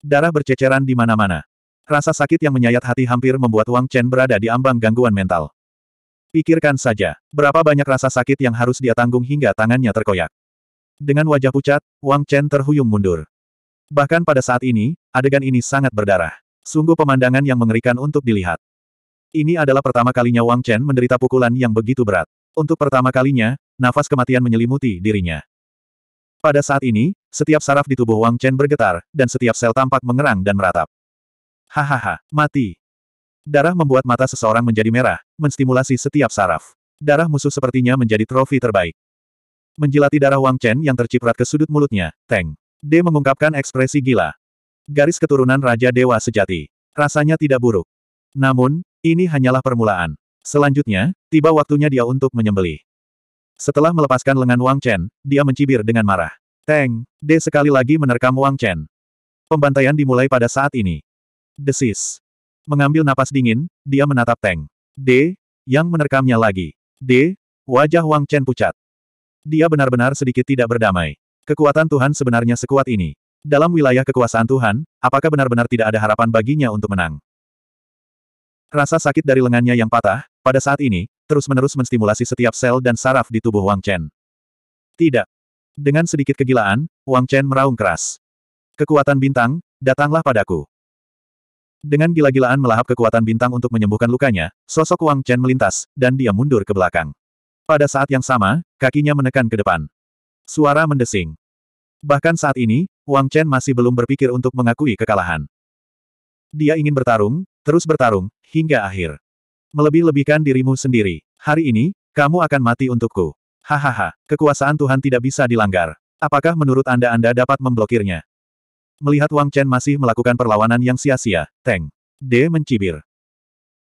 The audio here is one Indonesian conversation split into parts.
Darah berceceran di mana-mana. Rasa sakit yang menyayat hati hampir membuat Wang Chen berada di ambang gangguan mental. Pikirkan saja, berapa banyak rasa sakit yang harus dia tanggung hingga tangannya terkoyak. Dengan wajah pucat, Wang Chen terhuyung mundur. Bahkan pada saat ini, adegan ini sangat berdarah. Sungguh pemandangan yang mengerikan untuk dilihat. Ini adalah pertama kalinya Wang Chen menderita pukulan yang begitu berat. Untuk pertama kalinya, nafas kematian menyelimuti dirinya. Pada saat ini, setiap saraf di tubuh Wang Chen bergetar, dan setiap sel tampak mengerang dan meratap. Hahaha, mati. Darah membuat mata seseorang menjadi merah, menstimulasi setiap saraf. Darah musuh sepertinya menjadi trofi terbaik. Menjilati darah Wang Chen yang terciprat ke sudut mulutnya, Teng. D mengungkapkan ekspresi gila. Garis keturunan Raja Dewa Sejati. Rasanya tidak buruk. Namun, ini hanyalah permulaan. Selanjutnya, tiba waktunya dia untuk menyembelih. Setelah melepaskan lengan Wang Chen, dia mencibir dengan marah. Teng, D sekali lagi menerkam Wang Chen. Pembantaian dimulai pada saat ini. Desis. Mengambil napas dingin, dia menatap Teng. D, yang menerkamnya lagi. D, wajah Wang Chen pucat. Dia benar-benar sedikit tidak berdamai. Kekuatan Tuhan sebenarnya sekuat ini. Dalam wilayah kekuasaan Tuhan, apakah benar-benar tidak ada harapan baginya untuk menang? Rasa sakit dari lengannya yang patah, pada saat ini, terus-menerus menstimulasi setiap sel dan saraf di tubuh Wang Chen. Tidak. Dengan sedikit kegilaan, Wang Chen meraung keras. Kekuatan bintang, datanglah padaku. Dengan gila-gilaan melahap kekuatan bintang untuk menyembuhkan lukanya, sosok Wang Chen melintas, dan dia mundur ke belakang. Pada saat yang sama, kakinya menekan ke depan. Suara mendesing. Bahkan saat ini, Wang Chen masih belum berpikir untuk mengakui kekalahan. Dia ingin bertarung, terus bertarung, hingga akhir. Melebih-lebihkan dirimu sendiri. Hari ini, kamu akan mati untukku. Hahaha, kekuasaan Tuhan tidak bisa dilanggar. Apakah menurut Anda Anda dapat memblokirnya? Melihat Wang Chen masih melakukan perlawanan yang sia-sia, Teng. D mencibir.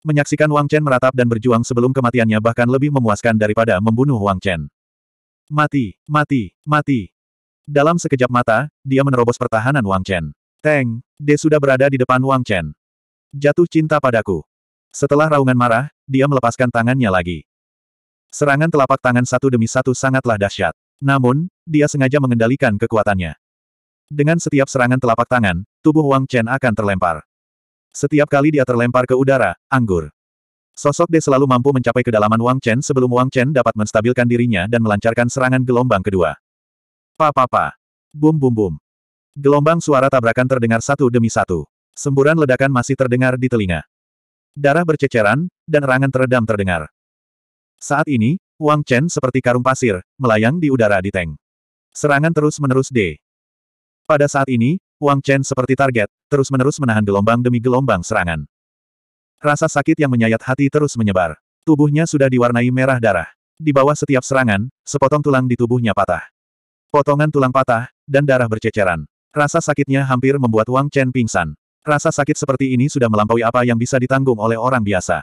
Menyaksikan Wang Chen meratap dan berjuang sebelum kematiannya bahkan lebih memuaskan daripada membunuh Wang Chen. Mati, mati, mati. Dalam sekejap mata, dia menerobos pertahanan Wang Chen. Teng, De sudah berada di depan Wang Chen. Jatuh cinta padaku. Setelah raungan marah, dia melepaskan tangannya lagi. Serangan telapak tangan satu demi satu sangatlah dahsyat. Namun, dia sengaja mengendalikan kekuatannya. Dengan setiap serangan telapak tangan, tubuh Wang Chen akan terlempar. Setiap kali dia terlempar ke udara, anggur. Sosok De selalu mampu mencapai kedalaman Wang Chen sebelum Wang Chen dapat menstabilkan dirinya dan melancarkan serangan gelombang kedua. Pa pa pa. Bum bum bum. Gelombang suara tabrakan terdengar satu demi satu. Semburan ledakan masih terdengar di telinga. Darah berceceran, dan rangan teredam terdengar. Saat ini, Wang Chen seperti karung pasir, melayang di udara di tank. Serangan terus-menerus D. Pada saat ini, Wang Chen seperti target, terus-menerus menahan gelombang demi gelombang serangan. Rasa sakit yang menyayat hati terus menyebar. Tubuhnya sudah diwarnai merah darah. Di bawah setiap serangan, sepotong tulang di tubuhnya patah. Potongan tulang patah, dan darah berceceran. Rasa sakitnya hampir membuat Wang Chen pingsan. Rasa sakit seperti ini sudah melampaui apa yang bisa ditanggung oleh orang biasa.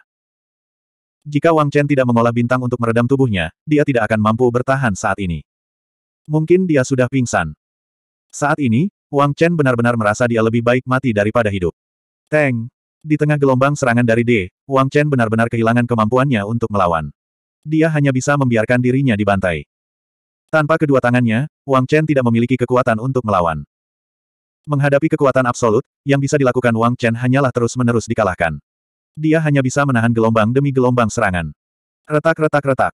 Jika Wang Chen tidak mengolah bintang untuk meredam tubuhnya, dia tidak akan mampu bertahan saat ini. Mungkin dia sudah pingsan. Saat ini, Wang Chen benar-benar merasa dia lebih baik mati daripada hidup. Teng! Di tengah gelombang serangan dari D, Wang Chen benar-benar kehilangan kemampuannya untuk melawan. Dia hanya bisa membiarkan dirinya dibantai. Tanpa kedua tangannya, Wang Chen tidak memiliki kekuatan untuk melawan. Menghadapi kekuatan absolut, yang bisa dilakukan Wang Chen hanyalah terus-menerus dikalahkan. Dia hanya bisa menahan gelombang demi gelombang serangan. Retak-retak-retak.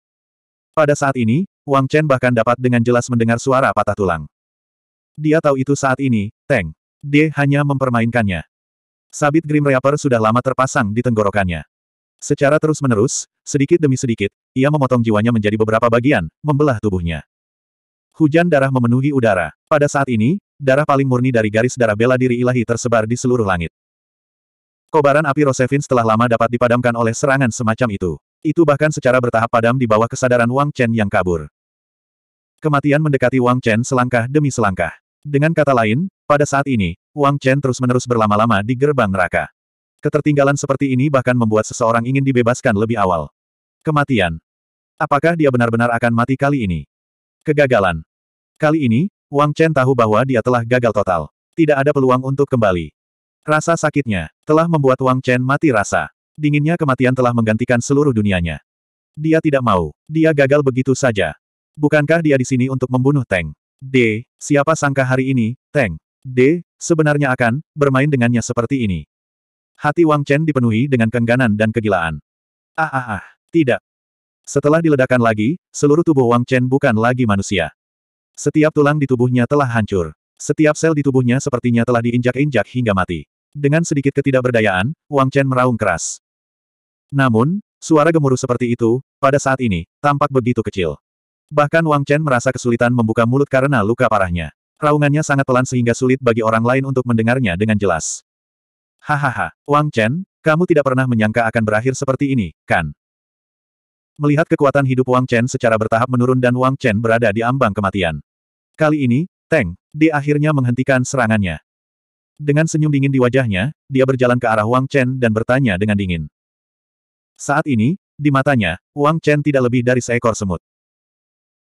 Pada saat ini, Wang Chen bahkan dapat dengan jelas mendengar suara patah tulang. Dia tahu itu saat ini, Teng. D hanya mempermainkannya. Sabit Grim Reaper sudah lama terpasang di tenggorokannya. Secara terus-menerus, sedikit demi sedikit, ia memotong jiwanya menjadi beberapa bagian, membelah tubuhnya. Hujan darah memenuhi udara. Pada saat ini, Darah paling murni dari garis darah bela diri ilahi tersebar di seluruh langit. Kobaran api Rosevin setelah lama dapat dipadamkan oleh serangan semacam itu. Itu bahkan secara bertahap padam di bawah kesadaran Wang Chen yang kabur. Kematian mendekati Wang Chen selangkah demi selangkah. Dengan kata lain, pada saat ini, Wang Chen terus-menerus berlama-lama di gerbang neraka. Ketertinggalan seperti ini bahkan membuat seseorang ingin dibebaskan lebih awal. Kematian. Apakah dia benar-benar akan mati kali ini? Kegagalan. Kali ini, Wang Chen tahu bahwa dia telah gagal total. Tidak ada peluang untuk kembali. Rasa sakitnya telah membuat Wang Chen mati rasa. Dinginnya kematian telah menggantikan seluruh dunianya. Dia tidak mau. Dia gagal begitu saja. Bukankah dia di sini untuk membunuh Teng? D. Siapa sangka hari ini, Teng? D. Sebenarnya akan bermain dengannya seperti ini. Hati Wang Chen dipenuhi dengan kengganan dan kegilaan. Ah ah ah, tidak. Setelah diledakkan lagi, seluruh tubuh Wang Chen bukan lagi manusia. Setiap tulang di tubuhnya telah hancur. Setiap sel di tubuhnya sepertinya telah diinjak-injak hingga mati. Dengan sedikit ketidakberdayaan, Wang Chen meraung keras. Namun, suara gemuruh seperti itu, pada saat ini, tampak begitu kecil. Bahkan Wang Chen merasa kesulitan membuka mulut karena luka parahnya. Raungannya sangat pelan sehingga sulit bagi orang lain untuk mendengarnya dengan jelas. Hahaha, Wang Chen, kamu tidak pernah menyangka akan berakhir seperti ini, kan? Melihat kekuatan hidup Wang Chen secara bertahap menurun dan Wang Chen berada di ambang kematian. Kali ini, Teng, dia akhirnya menghentikan serangannya. Dengan senyum dingin di wajahnya, dia berjalan ke arah Wang Chen dan bertanya dengan dingin. Saat ini, di matanya, Wang Chen tidak lebih dari seekor semut.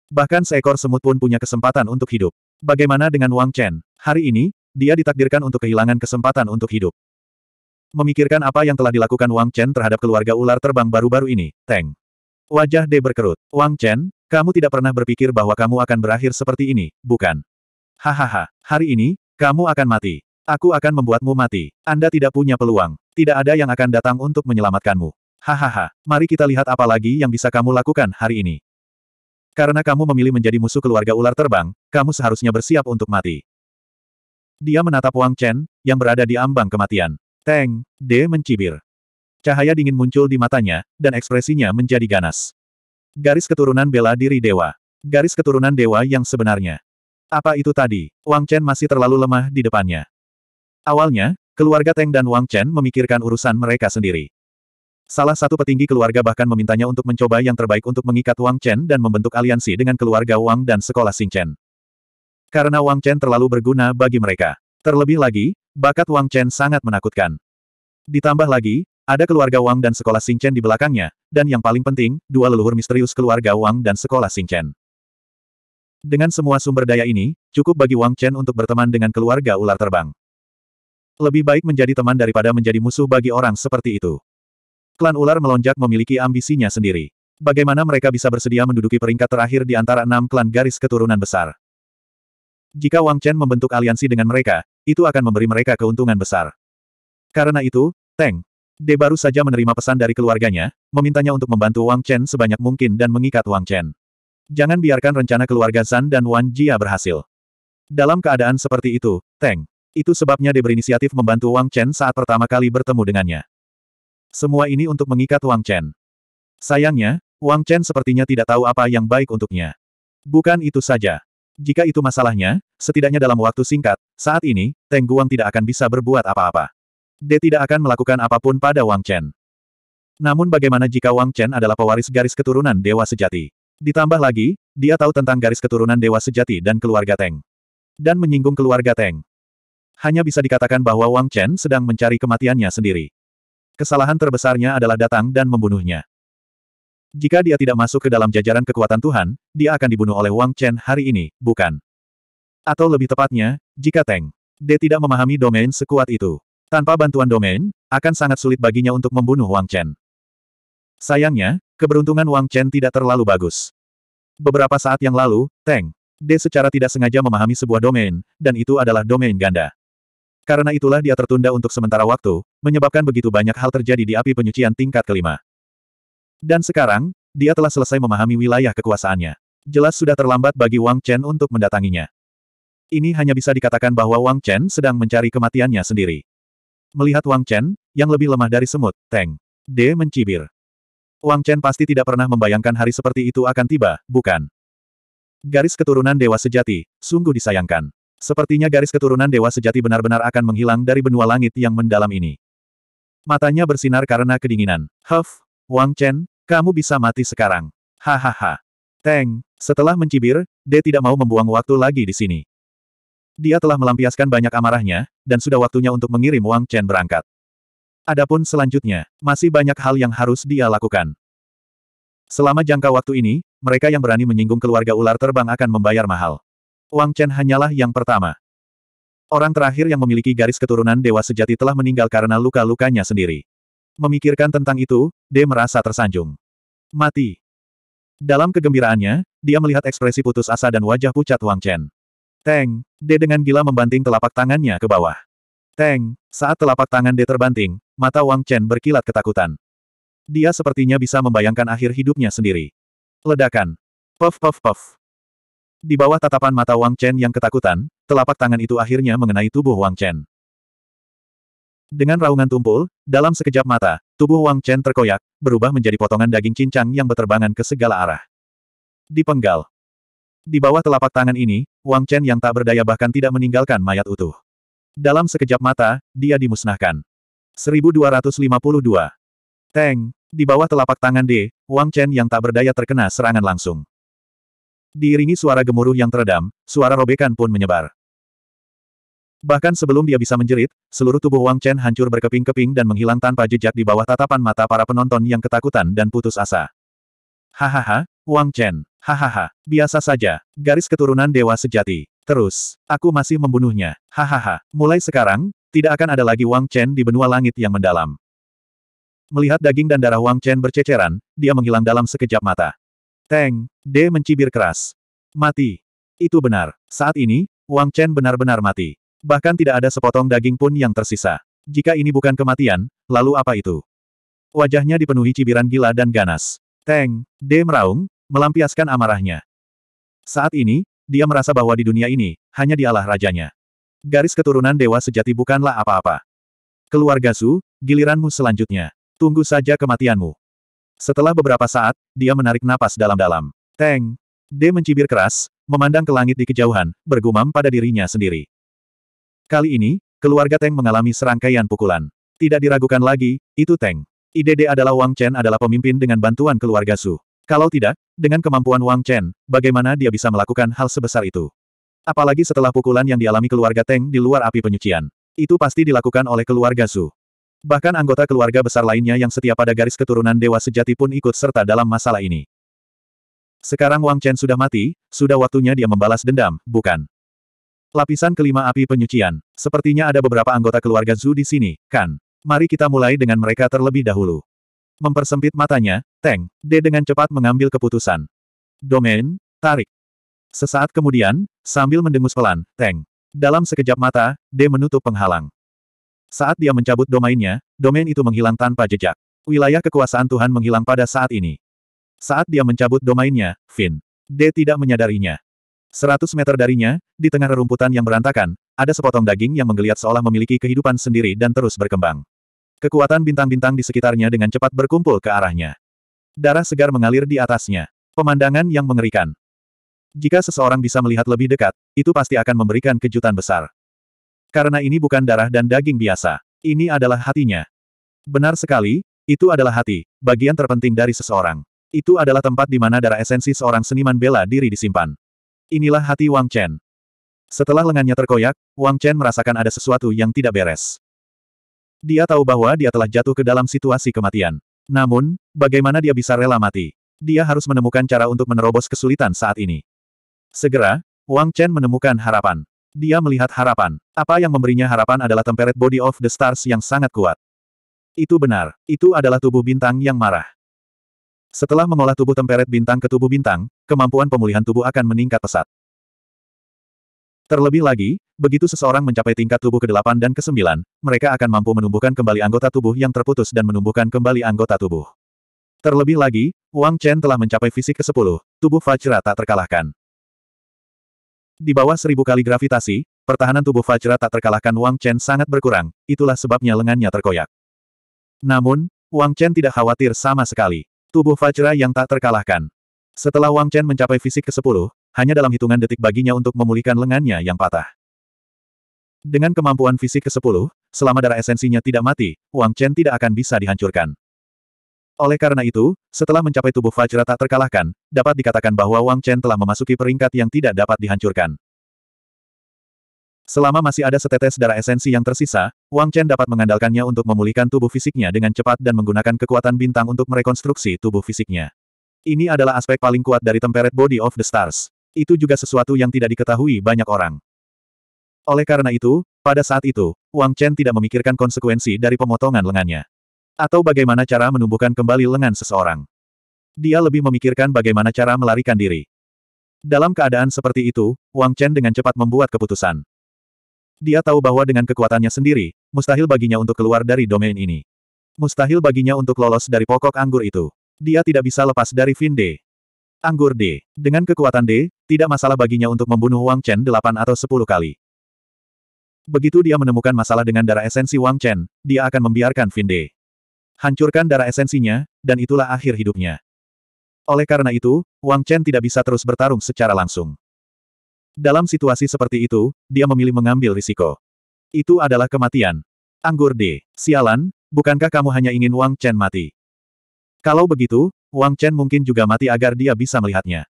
Bahkan seekor semut pun punya kesempatan untuk hidup. Bagaimana dengan Wang Chen? Hari ini, dia ditakdirkan untuk kehilangan kesempatan untuk hidup. Memikirkan apa yang telah dilakukan Wang Chen terhadap keluarga ular terbang baru-baru ini, Teng Wajah De berkerut. Wang Chen, kamu tidak pernah berpikir bahwa kamu akan berakhir seperti ini, bukan? Hahaha, hari ini, kamu akan mati. Aku akan membuatmu mati. Anda tidak punya peluang. Tidak ada yang akan datang untuk menyelamatkanmu. Hahaha, mari kita lihat apa lagi yang bisa kamu lakukan hari ini. Karena kamu memilih menjadi musuh keluarga ular terbang, kamu seharusnya bersiap untuk mati. Dia menatap Wang Chen, yang berada di ambang kematian. Teng, De mencibir. Cahaya dingin muncul di matanya, dan ekspresinya menjadi ganas. Garis keturunan bela diri dewa. Garis keturunan dewa yang sebenarnya. Apa itu tadi? Wang Chen masih terlalu lemah di depannya. Awalnya, keluarga Teng dan Wang Chen memikirkan urusan mereka sendiri. Salah satu petinggi keluarga bahkan memintanya untuk mencoba yang terbaik untuk mengikat Wang Chen dan membentuk aliansi dengan keluarga Wang dan sekolah Xing Chen. Karena Wang Chen terlalu berguna bagi mereka. Terlebih lagi, bakat Wang Chen sangat menakutkan. Ditambah lagi, ada keluarga Wang dan sekolah Xingchen di belakangnya, dan yang paling penting, dua leluhur misterius keluarga Wang dan sekolah Xingchen. Dengan semua sumber daya ini, cukup bagi Wang Chen untuk berteman dengan keluarga ular terbang. Lebih baik menjadi teman daripada menjadi musuh bagi orang seperti itu. Klan ular melonjak memiliki ambisinya sendiri. Bagaimana mereka bisa bersedia menduduki peringkat terakhir di antara enam klan garis keturunan besar? Jika Wang Chen membentuk aliansi dengan mereka, itu akan memberi mereka keuntungan besar. Karena itu, Teng, De baru saja menerima pesan dari keluarganya, memintanya untuk membantu Wang Chen sebanyak mungkin dan mengikat Wang Chen. Jangan biarkan rencana keluarga Zan dan Wan Jia berhasil. Dalam keadaan seperti itu, Teng. Itu sebabnya De berinisiatif membantu Wang Chen saat pertama kali bertemu dengannya. Semua ini untuk mengikat Wang Chen. Sayangnya, Wang Chen sepertinya tidak tahu apa yang baik untuknya. Bukan itu saja. Jika itu masalahnya, setidaknya dalam waktu singkat, saat ini, Teng Guang tidak akan bisa berbuat apa-apa. D tidak akan melakukan apapun pada Wang Chen. Namun bagaimana jika Wang Chen adalah pewaris garis keturunan Dewa Sejati? Ditambah lagi, dia tahu tentang garis keturunan Dewa Sejati dan keluarga Teng. Dan menyinggung keluarga Teng. Hanya bisa dikatakan bahwa Wang Chen sedang mencari kematiannya sendiri. Kesalahan terbesarnya adalah datang dan membunuhnya. Jika dia tidak masuk ke dalam jajaran kekuatan Tuhan, dia akan dibunuh oleh Wang Chen hari ini, bukan? Atau lebih tepatnya, jika Teng D tidak memahami domain sekuat itu. Tanpa bantuan domain, akan sangat sulit baginya untuk membunuh Wang Chen. Sayangnya, keberuntungan Wang Chen tidak terlalu bagus. Beberapa saat yang lalu, Teng D secara tidak sengaja memahami sebuah domain, dan itu adalah domain ganda. Karena itulah dia tertunda untuk sementara waktu, menyebabkan begitu banyak hal terjadi di api penyucian tingkat kelima. Dan sekarang, dia telah selesai memahami wilayah kekuasaannya. Jelas sudah terlambat bagi Wang Chen untuk mendatanginya. Ini hanya bisa dikatakan bahwa Wang Chen sedang mencari kematiannya sendiri. Melihat Wang Chen, yang lebih lemah dari semut, Teng. D mencibir. Wang Chen pasti tidak pernah membayangkan hari seperti itu akan tiba, bukan? Garis keturunan dewa sejati, sungguh disayangkan. Sepertinya garis keturunan dewa sejati benar-benar akan menghilang dari benua langit yang mendalam ini. Matanya bersinar karena kedinginan. Huff, Wang Chen, kamu bisa mati sekarang. Hahaha. Teng, setelah mencibir, D tidak mau membuang waktu lagi di sini. Dia telah melampiaskan banyak amarahnya, dan sudah waktunya untuk mengirim Wang Chen berangkat. Adapun selanjutnya, masih banyak hal yang harus dia lakukan. Selama jangka waktu ini, mereka yang berani menyinggung keluarga ular terbang akan membayar mahal. Wang Chen hanyalah yang pertama. Orang terakhir yang memiliki garis keturunan dewa sejati telah meninggal karena luka-lukanya sendiri. Memikirkan tentang itu, D merasa tersanjung. Mati. Dalam kegembiraannya, dia melihat ekspresi putus asa dan wajah pucat Wang Chen. Teng, D dengan gila membanting telapak tangannya ke bawah. Teng, saat telapak tangan D terbanting, mata Wang Chen berkilat ketakutan. Dia sepertinya bisa membayangkan akhir hidupnya sendiri. Ledakan. Puff puff puff. Di bawah tatapan mata Wang Chen yang ketakutan, telapak tangan itu akhirnya mengenai tubuh Wang Chen. Dengan raungan tumpul, dalam sekejap mata, tubuh Wang Chen terkoyak, berubah menjadi potongan daging cincang yang berterbangan ke segala arah. Dipenggal. Di bawah telapak tangan ini, Wang Chen yang tak berdaya bahkan tidak meninggalkan mayat utuh. Dalam sekejap mata, dia dimusnahkan. 1252. Teng, di bawah telapak tangan D, Wang Chen yang tak berdaya terkena serangan langsung. Diiringi suara gemuruh yang teredam, suara robekan pun menyebar. Bahkan sebelum dia bisa menjerit, seluruh tubuh Wang Chen hancur berkeping-keping dan menghilang tanpa jejak di bawah tatapan mata para penonton yang ketakutan dan putus asa. Hahaha, Wang Chen. Hahaha, biasa saja, garis keturunan dewa sejati. Terus, aku masih membunuhnya. Hahaha, mulai sekarang, tidak akan ada lagi Wang Chen di benua langit yang mendalam. Melihat daging dan darah Wang Chen berceceran, dia menghilang dalam sekejap mata. Teng, D mencibir keras. Mati. Itu benar. Saat ini, Wang Chen benar-benar mati. Bahkan tidak ada sepotong daging pun yang tersisa. Jika ini bukan kematian, lalu apa itu? Wajahnya dipenuhi cibiran gila dan ganas. Teng, D meraung, melampiaskan amarahnya. Saat ini, dia merasa bahwa di dunia ini, hanya dialah rajanya. Garis keturunan dewa sejati bukanlah apa-apa. Keluarga Su, giliranmu selanjutnya. Tunggu saja kematianmu. Setelah beberapa saat, dia menarik napas dalam-dalam. Teng. D mencibir keras, memandang ke langit di kejauhan, bergumam pada dirinya sendiri. Kali ini, keluarga Teng mengalami serangkaian pukulan. Tidak diragukan lagi, itu Teng. IDD adalah Wang Chen adalah pemimpin dengan bantuan keluarga Su. Kalau tidak, dengan kemampuan Wang Chen, bagaimana dia bisa melakukan hal sebesar itu? Apalagi setelah pukulan yang dialami keluarga Teng di luar api penyucian. Itu pasti dilakukan oleh keluarga Su. Bahkan anggota keluarga besar lainnya yang setia pada garis keturunan dewa sejati pun ikut serta dalam masalah ini. Sekarang Wang Chen sudah mati, sudah waktunya dia membalas dendam, bukan? Lapisan kelima api penyucian. Sepertinya ada beberapa anggota keluarga Zhu di sini, kan? Mari kita mulai dengan mereka terlebih dahulu. Mempersempit matanya, Teng, D dengan cepat mengambil keputusan. Domain, tarik. Sesaat kemudian, sambil mendengus pelan, Teng. Dalam sekejap mata, D menutup penghalang. Saat dia mencabut domainnya, domain itu menghilang tanpa jejak. Wilayah kekuasaan Tuhan menghilang pada saat ini. Saat dia mencabut domainnya, Finn. D tidak menyadarinya. Seratus meter darinya, di tengah rerumputan yang berantakan, ada sepotong daging yang menggeliat seolah memiliki kehidupan sendiri dan terus berkembang. Kekuatan bintang-bintang di sekitarnya dengan cepat berkumpul ke arahnya. Darah segar mengalir di atasnya. Pemandangan yang mengerikan. Jika seseorang bisa melihat lebih dekat, itu pasti akan memberikan kejutan besar. Karena ini bukan darah dan daging biasa. Ini adalah hatinya. Benar sekali, itu adalah hati, bagian terpenting dari seseorang. Itu adalah tempat di mana darah esensi seorang seniman bela diri disimpan. Inilah hati Wang Chen. Setelah lengannya terkoyak, Wang Chen merasakan ada sesuatu yang tidak beres. Dia tahu bahwa dia telah jatuh ke dalam situasi kematian. Namun, bagaimana dia bisa rela mati? Dia harus menemukan cara untuk menerobos kesulitan saat ini. Segera, Wang Chen menemukan harapan. Dia melihat harapan. Apa yang memberinya harapan adalah temperet body of the stars yang sangat kuat. Itu benar, itu adalah tubuh bintang yang marah. Setelah mengolah tubuh temperet bintang ke tubuh bintang, kemampuan pemulihan tubuh akan meningkat pesat. Terlebih lagi, begitu seseorang mencapai tingkat tubuh ke-8 dan ke-9, mereka akan mampu menumbuhkan kembali anggota tubuh yang terputus dan menumbuhkan kembali anggota tubuh. Terlebih lagi, Wang Chen telah mencapai fisik ke-10, tubuh Fajra tak terkalahkan. Di bawah seribu kali gravitasi, pertahanan tubuh Fajra tak terkalahkan Wang Chen sangat berkurang, itulah sebabnya lengannya terkoyak. Namun, Wang Chen tidak khawatir sama sekali. Tubuh Fajra yang tak terkalahkan. Setelah Wang Chen mencapai fisik ke-10, hanya dalam hitungan detik baginya untuk memulihkan lengannya yang patah. Dengan kemampuan fisik ke-10, selama darah esensinya tidak mati, Wang Chen tidak akan bisa dihancurkan. Oleh karena itu, setelah mencapai tubuh Fajra tak terkalahkan, dapat dikatakan bahwa Wang Chen telah memasuki peringkat yang tidak dapat dihancurkan. Selama masih ada setetes darah esensi yang tersisa, Wang Chen dapat mengandalkannya untuk memulihkan tubuh fisiknya dengan cepat dan menggunakan kekuatan bintang untuk merekonstruksi tubuh fisiknya. Ini adalah aspek paling kuat dari Temperate Body of the Stars itu juga sesuatu yang tidak diketahui banyak orang. Oleh karena itu, pada saat itu, Wang Chen tidak memikirkan konsekuensi dari pemotongan lengannya. Atau bagaimana cara menumbuhkan kembali lengan seseorang. Dia lebih memikirkan bagaimana cara melarikan diri. Dalam keadaan seperti itu, Wang Chen dengan cepat membuat keputusan. Dia tahu bahwa dengan kekuatannya sendiri, mustahil baginya untuk keluar dari domain ini. Mustahil baginya untuk lolos dari pokok anggur itu. Dia tidak bisa lepas dari Vinde. Anggur D. Dengan kekuatan D, tidak masalah baginya untuk membunuh Wang Chen delapan atau sepuluh kali. Begitu dia menemukan masalah dengan darah esensi Wang Chen, dia akan membiarkan Fin D. Hancurkan darah esensinya, dan itulah akhir hidupnya. Oleh karena itu, Wang Chen tidak bisa terus bertarung secara langsung. Dalam situasi seperti itu, dia memilih mengambil risiko. Itu adalah kematian. Anggur D. Sialan, bukankah kamu hanya ingin Wang Chen mati? Kalau begitu, Wang Chen mungkin juga mati agar dia bisa melihatnya.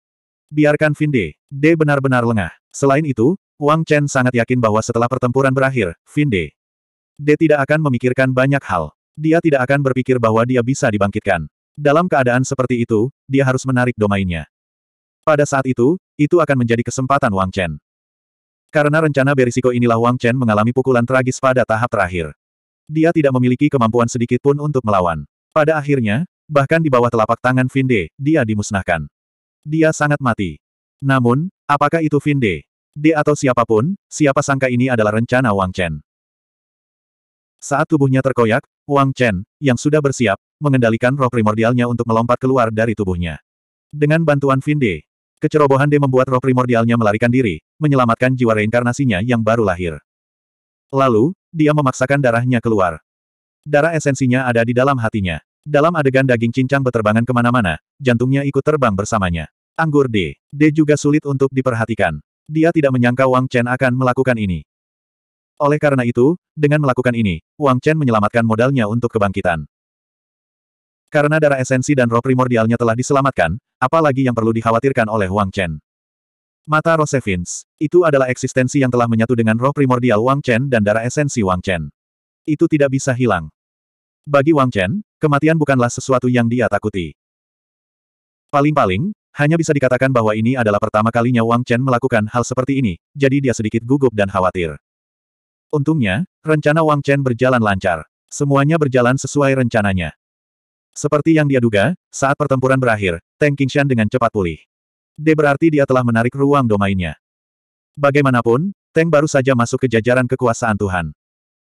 Biarkan Finde. De. De benar-benar lengah. Selain itu, Wang Chen sangat yakin bahwa setelah pertempuran berakhir, Finde. De. De tidak akan memikirkan banyak hal. Dia tidak akan berpikir bahwa dia bisa dibangkitkan. Dalam keadaan seperti itu, dia harus menarik domainnya. Pada saat itu, itu akan menjadi kesempatan Wang Chen. Karena rencana berisiko inilah Wang Chen mengalami pukulan tragis pada tahap terakhir. Dia tidak memiliki kemampuan sedikit pun untuk melawan. Pada akhirnya, Bahkan di bawah telapak tangan Vinde, dia dimusnahkan. Dia sangat mati. Namun, apakah itu Vinde? D atau siapapun, siapa sangka ini adalah rencana Wang Chen. Saat tubuhnya terkoyak, Wang Chen, yang sudah bersiap, mengendalikan roh primordialnya untuk melompat keluar dari tubuhnya. Dengan bantuan Vinde, kecerobohan D membuat roh primordialnya melarikan diri, menyelamatkan jiwa reinkarnasinya yang baru lahir. Lalu, dia memaksakan darahnya keluar. Darah esensinya ada di dalam hatinya. Dalam adegan daging cincang beterbangan kemana-mana, jantungnya ikut terbang bersamanya. Anggur D. D juga sulit untuk diperhatikan. Dia tidak menyangka Wang Chen akan melakukan ini. Oleh karena itu, dengan melakukan ini, Wang Chen menyelamatkan modalnya untuk kebangkitan. Karena darah esensi dan roh primordialnya telah diselamatkan, apalagi yang perlu dikhawatirkan oleh Wang Chen. Mata Rosevins. Itu adalah eksistensi yang telah menyatu dengan roh primordial Wang Chen dan darah esensi Wang Chen. Itu tidak bisa hilang. Bagi Wang Chen, kematian bukanlah sesuatu yang dia takuti. Paling-paling, hanya bisa dikatakan bahwa ini adalah pertama kalinya Wang Chen melakukan hal seperti ini, jadi dia sedikit gugup dan khawatir. Untungnya, rencana Wang Chen berjalan lancar. Semuanya berjalan sesuai rencananya. Seperti yang dia duga, saat pertempuran berakhir, Tang Qingshan dengan cepat pulih. D berarti dia telah menarik ruang domainnya. Bagaimanapun, Tang baru saja masuk ke jajaran kekuasaan Tuhan.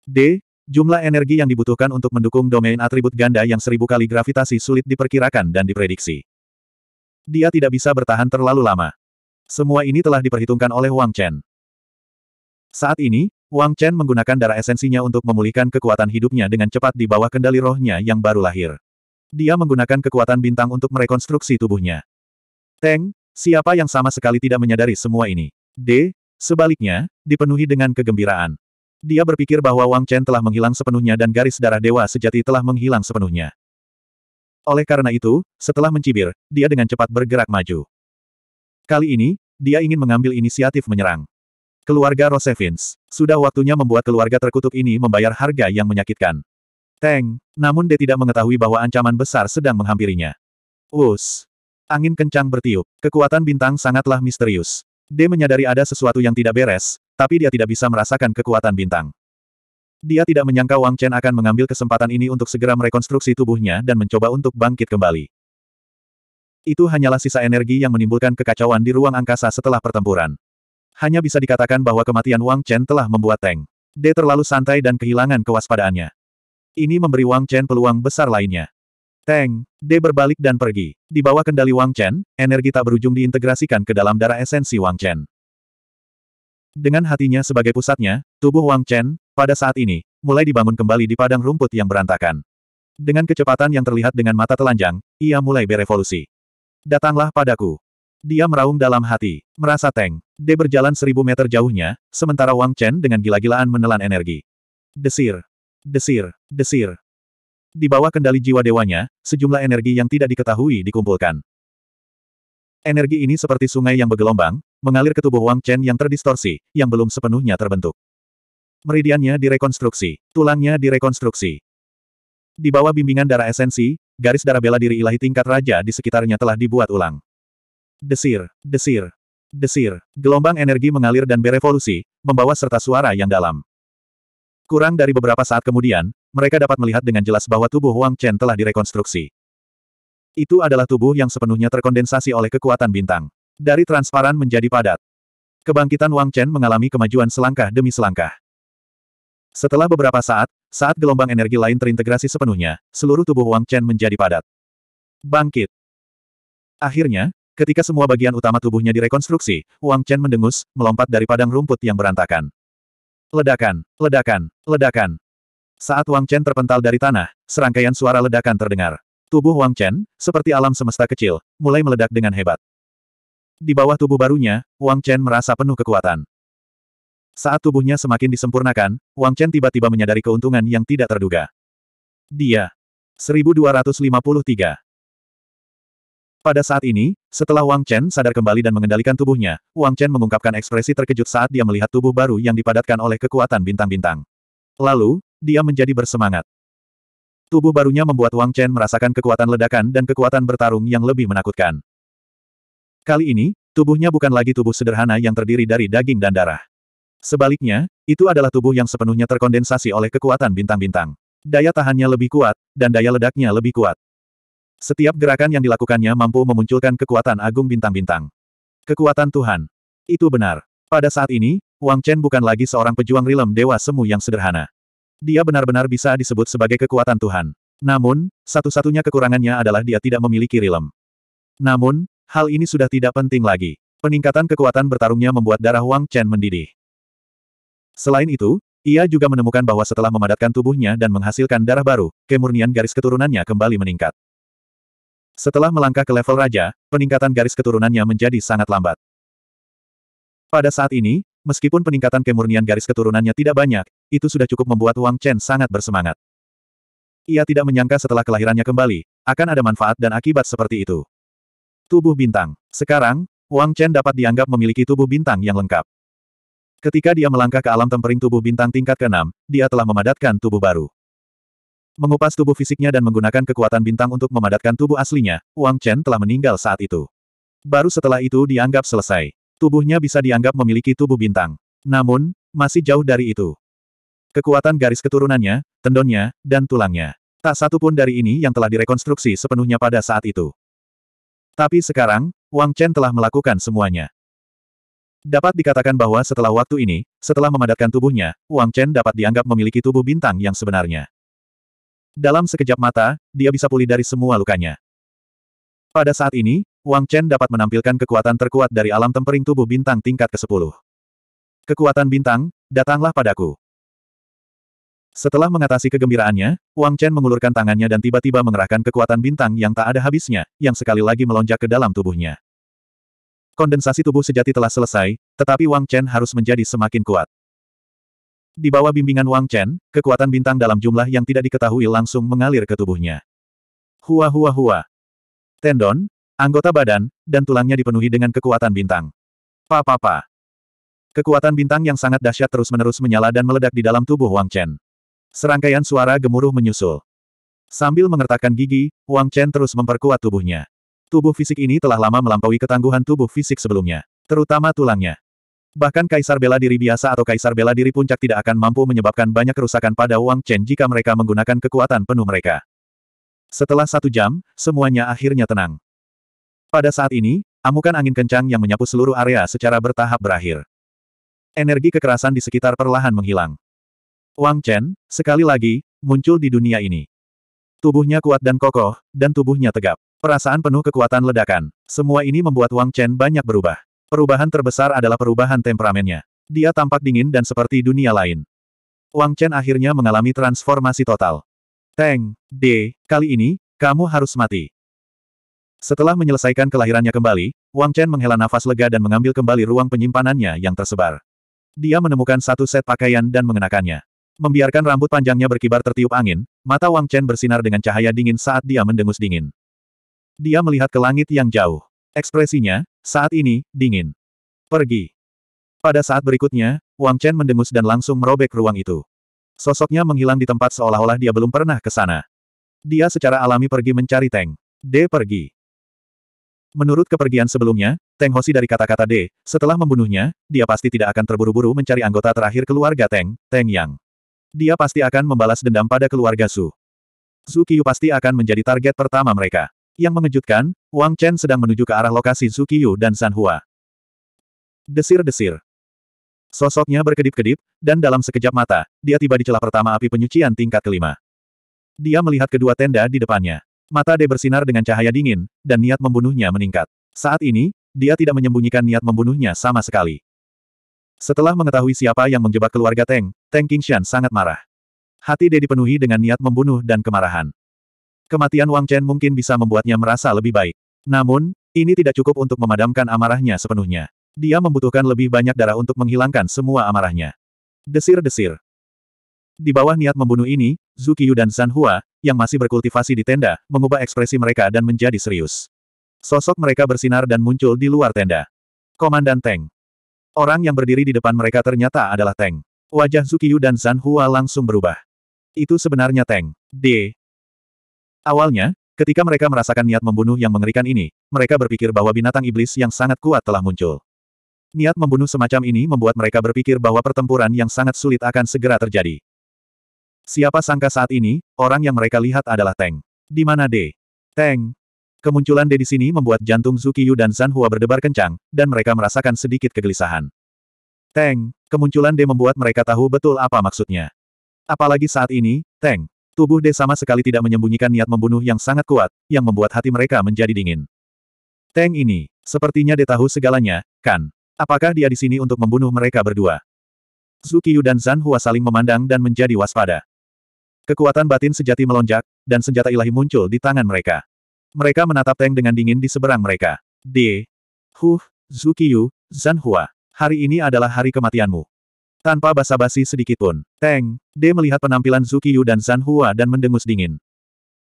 D, Jumlah energi yang dibutuhkan untuk mendukung domain atribut ganda yang seribu kali gravitasi sulit diperkirakan dan diprediksi. Dia tidak bisa bertahan terlalu lama. Semua ini telah diperhitungkan oleh Wang Chen. Saat ini, Wang Chen menggunakan darah esensinya untuk memulihkan kekuatan hidupnya dengan cepat di bawah kendali rohnya yang baru lahir. Dia menggunakan kekuatan bintang untuk merekonstruksi tubuhnya. Teng, siapa yang sama sekali tidak menyadari semua ini? D, sebaliknya, dipenuhi dengan kegembiraan. Dia berpikir bahwa Wang Chen telah menghilang sepenuhnya dan garis darah dewa sejati telah menghilang sepenuhnya. Oleh karena itu, setelah mencibir, dia dengan cepat bergerak maju. Kali ini, dia ingin mengambil inisiatif menyerang. Keluarga Rosevins, sudah waktunya membuat keluarga terkutuk ini membayar harga yang menyakitkan. Teng, namun dia tidak mengetahui bahwa ancaman besar sedang menghampirinya. Us. Angin kencang bertiup, kekuatan bintang sangatlah misterius. Dia menyadari ada sesuatu yang tidak beres, tapi dia tidak bisa merasakan kekuatan bintang. Dia tidak menyangka Wang Chen akan mengambil kesempatan ini untuk segera merekonstruksi tubuhnya dan mencoba untuk bangkit kembali. Itu hanyalah sisa energi yang menimbulkan kekacauan di ruang angkasa setelah pertempuran. Hanya bisa dikatakan bahwa kematian Wang Chen telah membuat Teng D terlalu santai dan kehilangan kewaspadaannya. Ini memberi Wang Chen peluang besar lainnya. Teng, D berbalik dan pergi. Di bawah kendali Wang Chen, energi tak berujung diintegrasikan ke dalam darah esensi Wang Chen. Dengan hatinya sebagai pusatnya, tubuh Wang Chen, pada saat ini, mulai dibangun kembali di padang rumput yang berantakan. Dengan kecepatan yang terlihat dengan mata telanjang, ia mulai berevolusi. Datanglah padaku. Dia meraung dalam hati, merasa Teng. D berjalan seribu meter jauhnya, sementara Wang Chen dengan gila-gilaan menelan energi. Desir. Desir. Desir. Di bawah kendali jiwa dewanya, sejumlah energi yang tidak diketahui dikumpulkan. Energi ini seperti sungai yang bergelombang, mengalir ke tubuh Wang Chen yang terdistorsi, yang belum sepenuhnya terbentuk. Meridiannya direkonstruksi, tulangnya direkonstruksi. Di bawah bimbingan darah esensi, garis darah bela diri ilahi tingkat raja di sekitarnya telah dibuat ulang. Desir, desir, desir, gelombang energi mengalir dan berevolusi, membawa serta suara yang dalam. Kurang dari beberapa saat kemudian, mereka dapat melihat dengan jelas bahwa tubuh Wang Chen telah direkonstruksi. Itu adalah tubuh yang sepenuhnya terkondensasi oleh kekuatan bintang. Dari transparan menjadi padat. Kebangkitan Wang Chen mengalami kemajuan selangkah demi selangkah. Setelah beberapa saat, saat gelombang energi lain terintegrasi sepenuhnya, seluruh tubuh Wang Chen menjadi padat. Bangkit. Akhirnya, ketika semua bagian utama tubuhnya direkonstruksi, Wang Chen mendengus, melompat dari padang rumput yang berantakan. Ledakan, ledakan, ledakan. Saat Wang Chen terpental dari tanah, serangkaian suara ledakan terdengar. Tubuh Wang Chen, seperti alam semesta kecil, mulai meledak dengan hebat. Di bawah tubuh barunya, Wang Chen merasa penuh kekuatan. Saat tubuhnya semakin disempurnakan, Wang Chen tiba-tiba menyadari keuntungan yang tidak terduga. Dia. 1253. Pada saat ini, setelah Wang Chen sadar kembali dan mengendalikan tubuhnya, Wang Chen mengungkapkan ekspresi terkejut saat dia melihat tubuh baru yang dipadatkan oleh kekuatan bintang-bintang. Lalu, dia menjadi bersemangat. Tubuh barunya membuat Wang Chen merasakan kekuatan ledakan dan kekuatan bertarung yang lebih menakutkan. Kali ini, tubuhnya bukan lagi tubuh sederhana yang terdiri dari daging dan darah. Sebaliknya, itu adalah tubuh yang sepenuhnya terkondensasi oleh kekuatan bintang-bintang. Daya tahannya lebih kuat, dan daya ledaknya lebih kuat. Setiap gerakan yang dilakukannya mampu memunculkan kekuatan agung bintang-bintang. Kekuatan Tuhan. Itu benar. Pada saat ini, Wang Chen bukan lagi seorang pejuang rilem dewa semu yang sederhana. Dia benar-benar bisa disebut sebagai kekuatan Tuhan. Namun, satu-satunya kekurangannya adalah dia tidak memiliki rilem. Namun, Hal ini sudah tidak penting lagi. Peningkatan kekuatan bertarungnya membuat darah Wang Chen mendidih. Selain itu, ia juga menemukan bahwa setelah memadatkan tubuhnya dan menghasilkan darah baru, kemurnian garis keturunannya kembali meningkat. Setelah melangkah ke level raja, peningkatan garis keturunannya menjadi sangat lambat. Pada saat ini, meskipun peningkatan kemurnian garis keturunannya tidak banyak, itu sudah cukup membuat Wang Chen sangat bersemangat. Ia tidak menyangka setelah kelahirannya kembali, akan ada manfaat dan akibat seperti itu. Tubuh bintang. Sekarang, Wang Chen dapat dianggap memiliki tubuh bintang yang lengkap. Ketika dia melangkah ke alam tempering tubuh bintang tingkat ke-6, dia telah memadatkan tubuh baru. Mengupas tubuh fisiknya dan menggunakan kekuatan bintang untuk memadatkan tubuh aslinya, Wang Chen telah meninggal saat itu. Baru setelah itu dianggap selesai. Tubuhnya bisa dianggap memiliki tubuh bintang. Namun, masih jauh dari itu. Kekuatan garis keturunannya, tendonnya, dan tulangnya. Tak satu pun dari ini yang telah direkonstruksi sepenuhnya pada saat itu. Tapi sekarang, Wang Chen telah melakukan semuanya. Dapat dikatakan bahwa setelah waktu ini, setelah memadatkan tubuhnya, Wang Chen dapat dianggap memiliki tubuh bintang yang sebenarnya. Dalam sekejap mata, dia bisa pulih dari semua lukanya. Pada saat ini, Wang Chen dapat menampilkan kekuatan terkuat dari alam tempering tubuh bintang tingkat ke-10. Kekuatan bintang, datanglah padaku. Setelah mengatasi kegembiraannya, Wang Chen mengulurkan tangannya dan tiba-tiba mengerahkan kekuatan bintang yang tak ada habisnya, yang sekali lagi melonjak ke dalam tubuhnya. Kondensasi tubuh sejati telah selesai, tetapi Wang Chen harus menjadi semakin kuat. Di bawah bimbingan Wang Chen, kekuatan bintang dalam jumlah yang tidak diketahui langsung mengalir ke tubuhnya. Hua hua hua. Tendon, anggota badan, dan tulangnya dipenuhi dengan kekuatan bintang. Pa pa pa. Kekuatan bintang yang sangat dahsyat terus-menerus menyala dan meledak di dalam tubuh Wang Chen. Serangkaian suara gemuruh menyusul. Sambil mengertakkan gigi, Wang Chen terus memperkuat tubuhnya. Tubuh fisik ini telah lama melampaui ketangguhan tubuh fisik sebelumnya, terutama tulangnya. Bahkan kaisar bela diri biasa atau kaisar bela diri puncak tidak akan mampu menyebabkan banyak kerusakan pada Wang Chen jika mereka menggunakan kekuatan penuh mereka. Setelah satu jam, semuanya akhirnya tenang. Pada saat ini, amukan angin kencang yang menyapu seluruh area secara bertahap berakhir. Energi kekerasan di sekitar perlahan menghilang. Wang Chen, sekali lagi, muncul di dunia ini. Tubuhnya kuat dan kokoh, dan tubuhnya tegap. Perasaan penuh kekuatan ledakan. Semua ini membuat Wang Chen banyak berubah. Perubahan terbesar adalah perubahan temperamennya. Dia tampak dingin dan seperti dunia lain. Wang Chen akhirnya mengalami transformasi total. Teng, D, kali ini, kamu harus mati. Setelah menyelesaikan kelahirannya kembali, Wang Chen menghela nafas lega dan mengambil kembali ruang penyimpanannya yang tersebar. Dia menemukan satu set pakaian dan mengenakannya. Membiarkan rambut panjangnya berkibar tertiup angin, mata Wang Chen bersinar dengan cahaya dingin saat dia mendengus dingin. Dia melihat ke langit yang jauh. Ekspresinya, saat ini, dingin. Pergi. Pada saat berikutnya, Wang Chen mendengus dan langsung merobek ruang itu. Sosoknya menghilang di tempat seolah-olah dia belum pernah ke sana. Dia secara alami pergi mencari Teng. D pergi. Menurut kepergian sebelumnya, Teng Hoshi dari kata-kata D, setelah membunuhnya, dia pasti tidak akan terburu-buru mencari anggota terakhir keluarga Teng, Teng Yang. Dia pasti akan membalas dendam pada keluarga Su. Zhu Yu pasti akan menjadi target pertama mereka. Yang mengejutkan, Wang Chen sedang menuju ke arah lokasi Zhu Yu dan San Hua. Desir-desir. Sosoknya berkedip-kedip, dan dalam sekejap mata, dia tiba di celah pertama api penyucian tingkat kelima. Dia melihat kedua tenda di depannya. Mata De bersinar dengan cahaya dingin, dan niat membunuhnya meningkat. Saat ini, dia tidak menyembunyikan niat membunuhnya sama sekali. Setelah mengetahui siapa yang menjebak keluarga Teng, Teng Qingshan sangat marah. Hati dia dipenuhi dengan niat membunuh dan kemarahan. Kematian Wang Chen mungkin bisa membuatnya merasa lebih baik. Namun, ini tidak cukup untuk memadamkan amarahnya sepenuhnya. Dia membutuhkan lebih banyak darah untuk menghilangkan semua amarahnya. Desir-desir. Di bawah niat membunuh ini, Zukiyu dan Zan Hua, yang masih berkultivasi di tenda, mengubah ekspresi mereka dan menjadi serius. Sosok mereka bersinar dan muncul di luar tenda. Komandan Teng. Orang yang berdiri di depan mereka ternyata adalah Teng. Wajah Zukiyu dan Zan Hua langsung berubah. Itu sebenarnya Teng. D. Awalnya, ketika mereka merasakan niat membunuh yang mengerikan ini, mereka berpikir bahwa binatang iblis yang sangat kuat telah muncul. Niat membunuh semacam ini membuat mereka berpikir bahwa pertempuran yang sangat sulit akan segera terjadi. Siapa sangka saat ini, orang yang mereka lihat adalah Teng. Di mana D? Teng. Kemunculan di sini membuat jantung Zukiyu dan San Hua berdebar kencang, dan mereka merasakan sedikit kegelisahan. Teng, kemunculan De membuat mereka tahu betul apa maksudnya. Apalagi saat ini, Teng, tubuh De sama sekali tidak menyembunyikan niat membunuh yang sangat kuat, yang membuat hati mereka menjadi dingin. Teng ini, sepertinya D tahu segalanya, kan? Apakah dia di sini untuk membunuh mereka berdua? Zukiyu dan Zan Hua saling memandang dan menjadi waspada. Kekuatan batin sejati melonjak, dan senjata ilahi muncul di tangan mereka. Mereka menatap Teng dengan dingin di seberang mereka. D. Huh, Zukiyu, Zan Hua. Hari ini adalah hari kematianmu. Tanpa basa-basi sedikitpun, Teng, D melihat penampilan Zukiyu dan Zanhua dan mendengus dingin.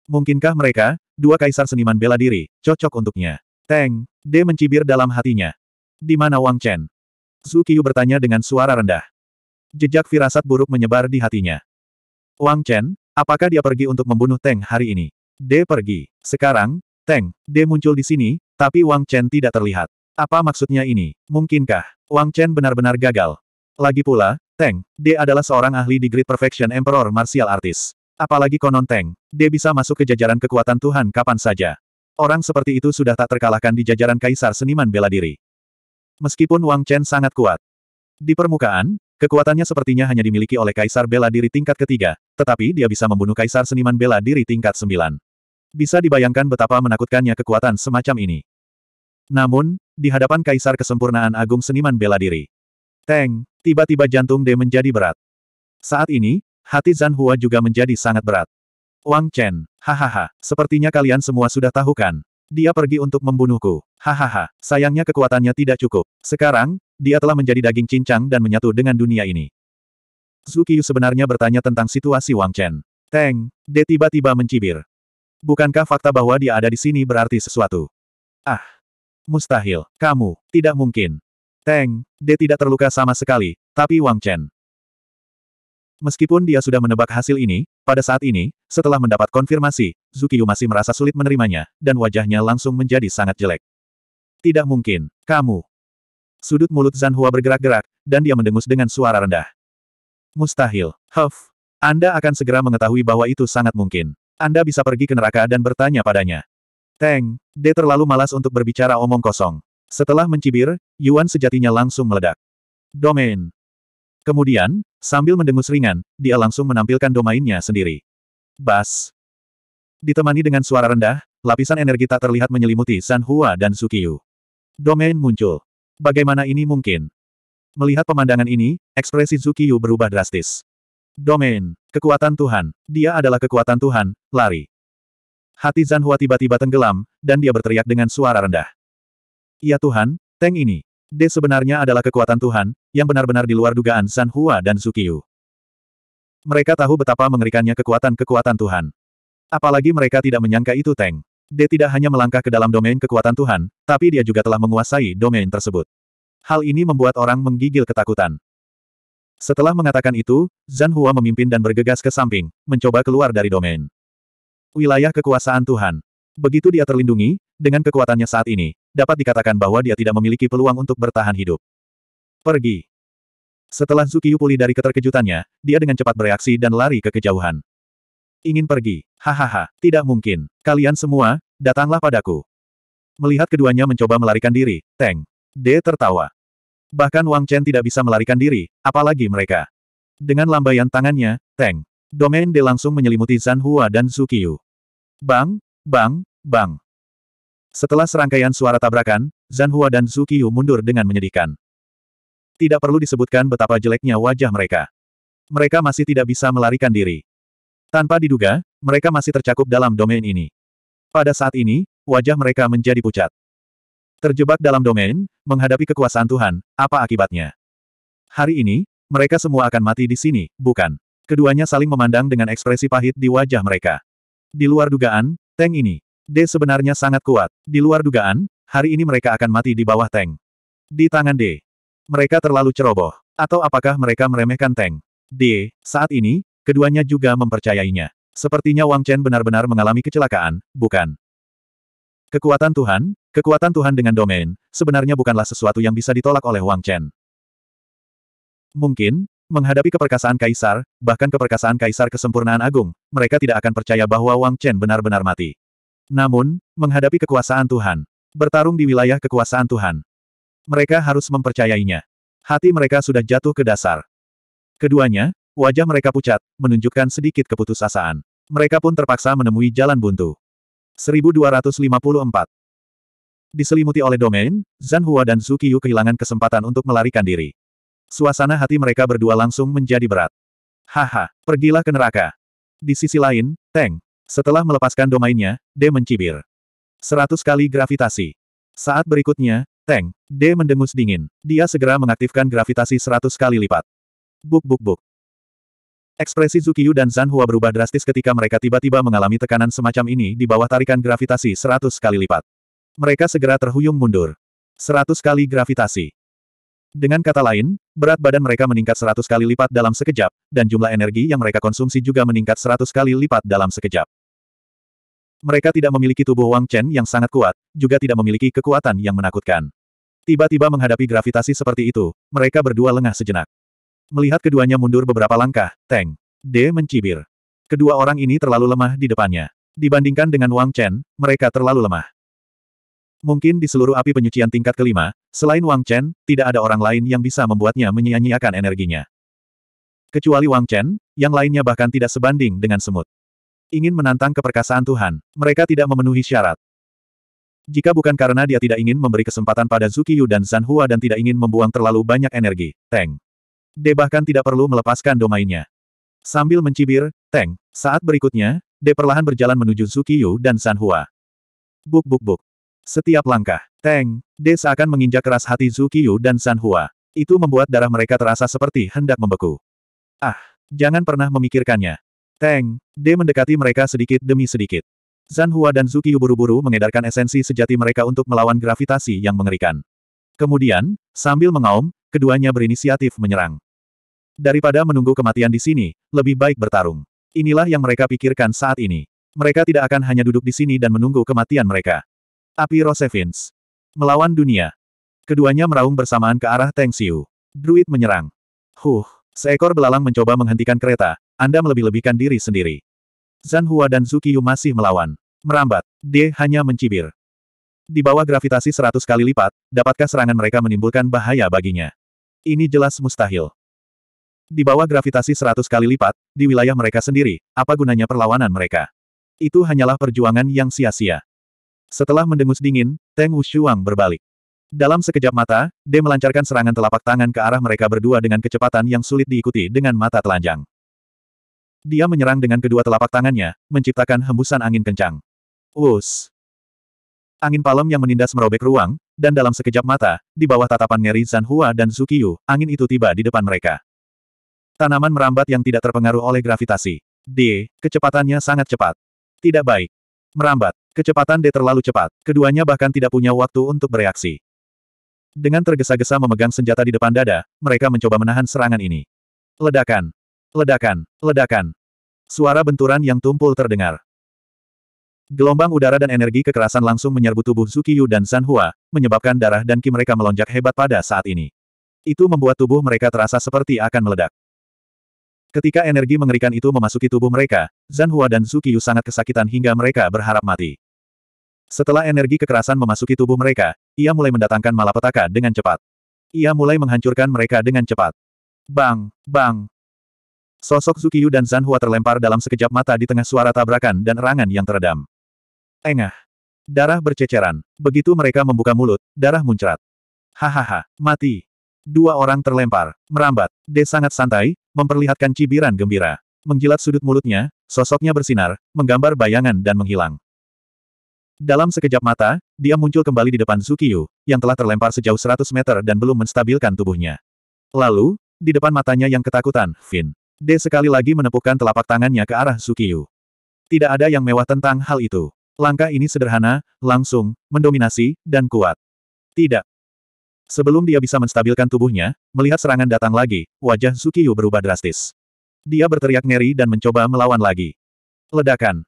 Mungkinkah mereka, dua kaisar seniman bela diri, cocok untuknya? Teng, D mencibir dalam hatinya. Di mana Wang Chen? Zukiyu bertanya dengan suara rendah. Jejak firasat buruk menyebar di hatinya. Wang Chen, apakah dia pergi untuk membunuh Teng hari ini? D pergi. Sekarang, Teng, D muncul di sini, tapi Wang Chen tidak terlihat. Apa maksudnya ini? Mungkinkah? Wang Chen benar-benar gagal. Lagi pula, Teng, D adalah seorang ahli di Great Perfection Emperor Martial Artist. Apalagi konon Teng, D bisa masuk ke jajaran kekuatan Tuhan kapan saja. Orang seperti itu sudah tak terkalahkan di jajaran kaisar seniman bela diri. Meskipun Wang Chen sangat kuat. Di permukaan, kekuatannya sepertinya hanya dimiliki oleh kaisar bela diri tingkat ketiga, tetapi dia bisa membunuh kaisar seniman bela diri tingkat sembilan. Bisa dibayangkan betapa menakutkannya kekuatan semacam ini. Namun, di hadapan Kaisar Kesempurnaan Agung Seniman Bela Diri, Teng, tiba-tiba jantung D menjadi berat. Saat ini, hati Zan Hua juga menjadi sangat berat. Wang Chen, hahaha, sepertinya kalian semua sudah tahu kan? Dia pergi untuk membunuhku. Hahaha, sayangnya kekuatannya tidak cukup. Sekarang, dia telah menjadi daging cincang dan menyatu dengan dunia ini. Zhu sebenarnya bertanya tentang situasi Wang Chen. Teng, D tiba-tiba mencibir. Bukankah fakta bahwa dia ada di sini berarti sesuatu? Ah! Mustahil, kamu, tidak mungkin. Teng, dia tidak terluka sama sekali, tapi Wang Chen. Meskipun dia sudah menebak hasil ini, pada saat ini, setelah mendapat konfirmasi, Zukiyu masih merasa sulit menerimanya, dan wajahnya langsung menjadi sangat jelek. Tidak mungkin, kamu. Sudut mulut Zan Hua bergerak-gerak, dan dia mendengus dengan suara rendah. Mustahil, Huff. Anda akan segera mengetahui bahwa itu sangat mungkin. Anda bisa pergi ke neraka dan bertanya padanya. Teng, D terlalu malas untuk berbicara omong kosong. Setelah mencibir, Yuan sejatinya langsung meledak. Domain. Kemudian, sambil mendengus ringan, dia langsung menampilkan domainnya sendiri. Bas. Ditemani dengan suara rendah, lapisan energi tak terlihat menyelimuti San Hua dan Sukiyu. Domain muncul. Bagaimana ini mungkin? Melihat pemandangan ini, ekspresi Zukiyu berubah drastis. Domain. Kekuatan Tuhan, dia adalah kekuatan Tuhan, lari. Hati Zanhua tiba-tiba tenggelam, dan dia berteriak dengan suara rendah. Ya Tuhan, Teng ini. D sebenarnya adalah kekuatan Tuhan, yang benar-benar di luar dugaan Zanhua Hua dan Yu. Mereka tahu betapa mengerikannya kekuatan-kekuatan Tuhan. Apalagi mereka tidak menyangka itu Teng. D tidak hanya melangkah ke dalam domain kekuatan Tuhan, tapi dia juga telah menguasai domain tersebut. Hal ini membuat orang menggigil ketakutan. Setelah mengatakan itu, Zan Hua memimpin dan bergegas ke samping, mencoba keluar dari domain. Wilayah kekuasaan Tuhan. Begitu dia terlindungi, dengan kekuatannya saat ini, dapat dikatakan bahwa dia tidak memiliki peluang untuk bertahan hidup. Pergi. Setelah Zukiyu pulih dari keterkejutannya, dia dengan cepat bereaksi dan lari ke kejauhan. Ingin pergi? Hahaha, tidak mungkin. Kalian semua, datanglah padaku. Melihat keduanya mencoba melarikan diri, Teng. D tertawa. Bahkan Wang Chen tidak bisa melarikan diri, apalagi mereka. Dengan lambaian tangannya, Teng. Domain De langsung menyelimuti Zan Hua dan Zhu Yu. Bang, bang, bang. Setelah serangkaian suara tabrakan, Zan Hua dan Zhu Yu mundur dengan menyedihkan. Tidak perlu disebutkan betapa jeleknya wajah mereka. Mereka masih tidak bisa melarikan diri. Tanpa diduga, mereka masih tercakup dalam domain ini. Pada saat ini, wajah mereka menjadi pucat. Terjebak dalam domain, menghadapi kekuasaan Tuhan, apa akibatnya? Hari ini, mereka semua akan mati di sini, bukan? Keduanya saling memandang dengan ekspresi pahit di wajah mereka. Di luar dugaan, tank ini, D sebenarnya sangat kuat. Di luar dugaan, hari ini mereka akan mati di bawah tank. Di tangan D. Mereka terlalu ceroboh. Atau apakah mereka meremehkan tank? D. Saat ini, keduanya juga mempercayainya. Sepertinya Wang Chen benar-benar mengalami kecelakaan, bukan? Kekuatan Tuhan, kekuatan Tuhan dengan domain, sebenarnya bukanlah sesuatu yang bisa ditolak oleh Wang Chen. Mungkin, menghadapi keperkasaan Kaisar, bahkan keperkasaan Kaisar kesempurnaan agung, mereka tidak akan percaya bahwa Wang Chen benar-benar mati. Namun, menghadapi kekuasaan Tuhan, bertarung di wilayah kekuasaan Tuhan, mereka harus mempercayainya. Hati mereka sudah jatuh ke dasar. Keduanya, wajah mereka pucat, menunjukkan sedikit keputusasaan. Mereka pun terpaksa menemui jalan buntu. 1254. Diselimuti oleh domain, Zan Hua dan Zhu Qiyu kehilangan kesempatan untuk melarikan diri. Suasana hati mereka berdua langsung menjadi berat. Haha, pergilah ke neraka. Di sisi lain, Teng. Setelah melepaskan domainnya, D mencibir. Seratus kali gravitasi. Saat berikutnya, Teng. D mendengus dingin. Dia segera mengaktifkan gravitasi seratus kali lipat. Buk buk buk. Ekspresi Zukiyu dan Zan Hua berubah drastis ketika mereka tiba-tiba mengalami tekanan semacam ini di bawah tarikan gravitasi seratus kali lipat. Mereka segera terhuyung mundur. Seratus kali gravitasi. Dengan kata lain, berat badan mereka meningkat seratus kali lipat dalam sekejap, dan jumlah energi yang mereka konsumsi juga meningkat seratus kali lipat dalam sekejap. Mereka tidak memiliki tubuh Wang Chen yang sangat kuat, juga tidak memiliki kekuatan yang menakutkan. Tiba-tiba menghadapi gravitasi seperti itu, mereka berdua lengah sejenak. Melihat keduanya mundur beberapa langkah, Teng. D mencibir. Kedua orang ini terlalu lemah di depannya. Dibandingkan dengan Wang Chen, mereka terlalu lemah. Mungkin di seluruh api penyucian tingkat kelima, selain Wang Chen, tidak ada orang lain yang bisa membuatnya menyia-nyiakan energinya. Kecuali Wang Chen, yang lainnya bahkan tidak sebanding dengan semut. Ingin menantang keperkasaan Tuhan, mereka tidak memenuhi syarat. Jika bukan karena dia tidak ingin memberi kesempatan pada Yu dan Hua dan tidak ingin membuang terlalu banyak energi, Teng. D bahkan tidak perlu melepaskan domainnya. Sambil mencibir, Teng, saat berikutnya, D perlahan berjalan menuju Zukiyu dan San Hua. Buk buk buk. Setiap langkah, Teng, D seakan menginjak keras hati Zukiyu dan San Hua. Itu membuat darah mereka terasa seperti hendak membeku. Ah, jangan pernah memikirkannya. Teng, D mendekati mereka sedikit demi sedikit. Sanhua Hua dan Zukiyu buru-buru mengedarkan esensi sejati mereka untuk melawan gravitasi yang mengerikan. Kemudian, sambil mengaum, keduanya berinisiatif menyerang. Daripada menunggu kematian di sini, lebih baik bertarung. Inilah yang mereka pikirkan saat ini. Mereka tidak akan hanya duduk di sini dan menunggu kematian mereka. Api Rosevins. Melawan dunia. Keduanya meraung bersamaan ke arah Teng Siu. Druid menyerang. Huh, seekor belalang mencoba menghentikan kereta, Anda melebih-lebihkan diri sendiri. Zan Hua dan Zukiyu masih melawan. Merambat, D hanya mencibir. Di bawah gravitasi seratus kali lipat, dapatkah serangan mereka menimbulkan bahaya baginya? Ini jelas mustahil. Di bawah gravitasi seratus kali lipat, di wilayah mereka sendiri, apa gunanya perlawanan mereka? Itu hanyalah perjuangan yang sia-sia. Setelah mendengus dingin, Teng Wushuang berbalik. Dalam sekejap mata, D melancarkan serangan telapak tangan ke arah mereka berdua dengan kecepatan yang sulit diikuti dengan mata telanjang. Dia menyerang dengan kedua telapak tangannya, menciptakan hembusan angin kencang. Wus! Angin palem yang menindas merobek ruang, dan dalam sekejap mata, di bawah tatapan ngeri Zan Hua dan Zukiyu, angin itu tiba di depan mereka. Tanaman merambat yang tidak terpengaruh oleh gravitasi. D. Kecepatannya sangat cepat. Tidak baik. Merambat. Kecepatan D terlalu cepat. Keduanya bahkan tidak punya waktu untuk bereaksi. Dengan tergesa-gesa memegang senjata di depan dada, mereka mencoba menahan serangan ini. Ledakan. Ledakan. Ledakan. Suara benturan yang tumpul terdengar. Gelombang udara dan energi kekerasan langsung menyerbu tubuh Zukiyu dan Zanhua, menyebabkan darah dan ki mereka melonjak hebat pada saat ini. Itu membuat tubuh mereka terasa seperti akan meledak. Ketika energi mengerikan itu memasuki tubuh mereka, Zanhua Hua dan Zukiyu sangat kesakitan hingga mereka berharap mati. Setelah energi kekerasan memasuki tubuh mereka, ia mulai mendatangkan malapetaka dengan cepat. Ia mulai menghancurkan mereka dengan cepat. Bang, bang. Sosok Zukiyu dan Zanhua terlempar dalam sekejap mata di tengah suara tabrakan dan erangan yang teredam. Engah. Darah berceceran. Begitu mereka membuka mulut, darah muncrat. Hahaha, mati. Dua orang terlempar, merambat. D sangat santai, memperlihatkan cibiran gembira. Menjilat sudut mulutnya, sosoknya bersinar, menggambar bayangan dan menghilang. Dalam sekejap mata, dia muncul kembali di depan Zukiyu, yang telah terlempar sejauh 100 meter dan belum menstabilkan tubuhnya. Lalu, di depan matanya yang ketakutan, Finn. D sekali lagi menepukkan telapak tangannya ke arah Zukiyu. Tidak ada yang mewah tentang hal itu. Langkah ini sederhana, langsung, mendominasi, dan kuat. Tidak. Sebelum dia bisa menstabilkan tubuhnya, melihat serangan datang lagi, wajah Zukiyu berubah drastis. Dia berteriak ngeri dan mencoba melawan lagi. Ledakan.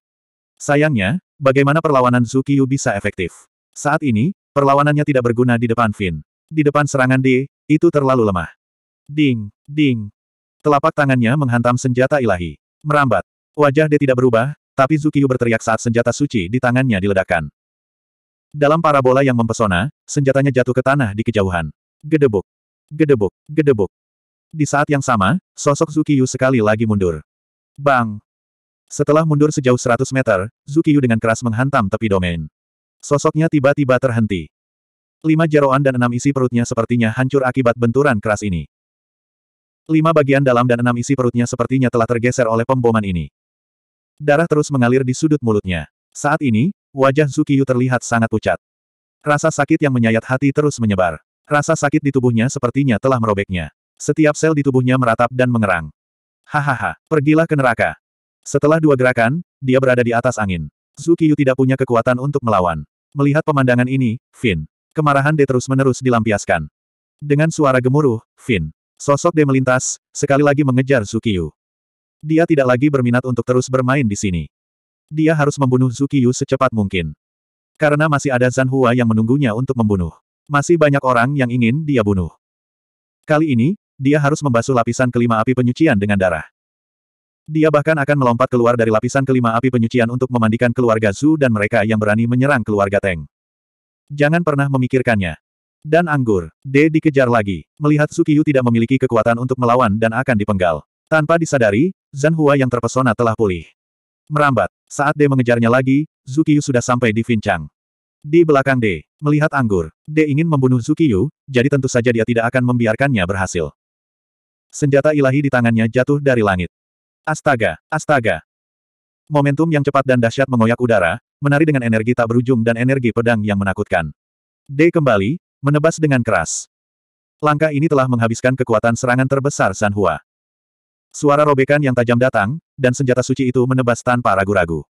Sayangnya, bagaimana perlawanan Zukiyu bisa efektif? Saat ini, perlawanannya tidak berguna di depan Finn. Di depan serangan D, itu terlalu lemah. Ding, ding. Telapak tangannya menghantam senjata ilahi. Merambat. Wajah D tidak berubah, tapi Zukiyu berteriak saat senjata suci di tangannya diledakkan. Dalam parabola yang mempesona, senjatanya jatuh ke tanah di kejauhan. Gedebuk, gedebuk, gedebuk. Di saat yang sama, sosok Zukiyu sekali lagi mundur. Bang! Setelah mundur sejauh 100 meter, Zukiyu dengan keras menghantam tepi domain. Sosoknya tiba-tiba terhenti. Lima jeroan dan enam isi perutnya sepertinya hancur akibat benturan keras ini. Lima bagian dalam dan enam isi perutnya sepertinya telah tergeser oleh pemboman ini. Darah terus mengalir di sudut mulutnya. Saat ini, wajah Zukiyu terlihat sangat pucat. Rasa sakit yang menyayat hati terus menyebar. Rasa sakit di tubuhnya sepertinya telah merobeknya. Setiap sel di tubuhnya meratap dan mengerang. Hahaha, pergilah ke neraka. Setelah dua gerakan, dia berada di atas angin. Zukiyu tidak punya kekuatan untuk melawan. Melihat pemandangan ini, Finn. Kemarahan D terus-menerus dilampiaskan. Dengan suara gemuruh, Finn. Sosok D melintas, sekali lagi mengejar Zukiyu. Dia tidak lagi berminat untuk terus bermain di sini. Dia harus membunuh Zukiyu secepat mungkin. Karena masih ada Zan Hua yang menunggunya untuk membunuh. Masih banyak orang yang ingin dia bunuh. Kali ini, dia harus membasuh lapisan kelima api penyucian dengan darah. Dia bahkan akan melompat keluar dari lapisan kelima api penyucian untuk memandikan keluarga Zhu dan mereka yang berani menyerang keluarga Teng. Jangan pernah memikirkannya. Dan anggur, D dikejar lagi, melihat Sukiyu tidak memiliki kekuatan untuk melawan dan akan dipenggal. Tanpa disadari, Zan Hua yang terpesona telah pulih. Merambat, saat D mengejarnya lagi, Zukiyu sudah sampai di Vincang. Di belakang D, melihat anggur, D ingin membunuh Zukiyu, jadi tentu saja dia tidak akan membiarkannya berhasil. Senjata ilahi di tangannya jatuh dari langit. Astaga, astaga. Momentum yang cepat dan dahsyat mengoyak udara, menari dengan energi tak berujung dan energi pedang yang menakutkan. D kembali, menebas dengan keras. Langkah ini telah menghabiskan kekuatan serangan terbesar San Hua. Suara robekan yang tajam datang, dan senjata suci itu menebas tanpa ragu-ragu.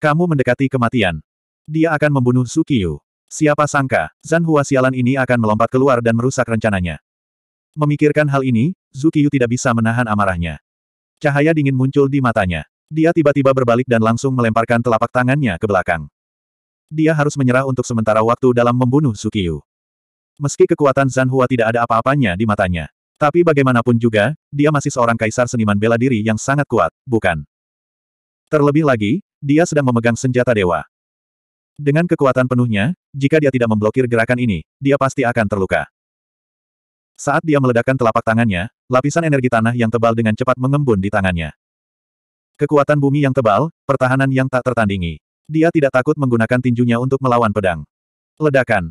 Kamu mendekati kematian. Dia akan membunuh Sukiyu. Siapa sangka, Zan Hua sialan ini akan melompat keluar dan merusak rencananya. Memikirkan hal ini, Zukiyu tidak bisa menahan amarahnya. Cahaya dingin muncul di matanya. Dia tiba-tiba berbalik dan langsung melemparkan telapak tangannya ke belakang. Dia harus menyerah untuk sementara waktu dalam membunuh Sukiyu. Meski kekuatan Zan Hua tidak ada apa-apanya di matanya. Tapi bagaimanapun juga, dia masih seorang kaisar seniman bela diri yang sangat kuat, bukan? Terlebih lagi, dia sedang memegang senjata dewa. Dengan kekuatan penuhnya, jika dia tidak memblokir gerakan ini, dia pasti akan terluka. Saat dia meledakkan telapak tangannya, lapisan energi tanah yang tebal dengan cepat mengembun di tangannya. Kekuatan bumi yang tebal, pertahanan yang tak tertandingi. Dia tidak takut menggunakan tinjunya untuk melawan pedang. Ledakan.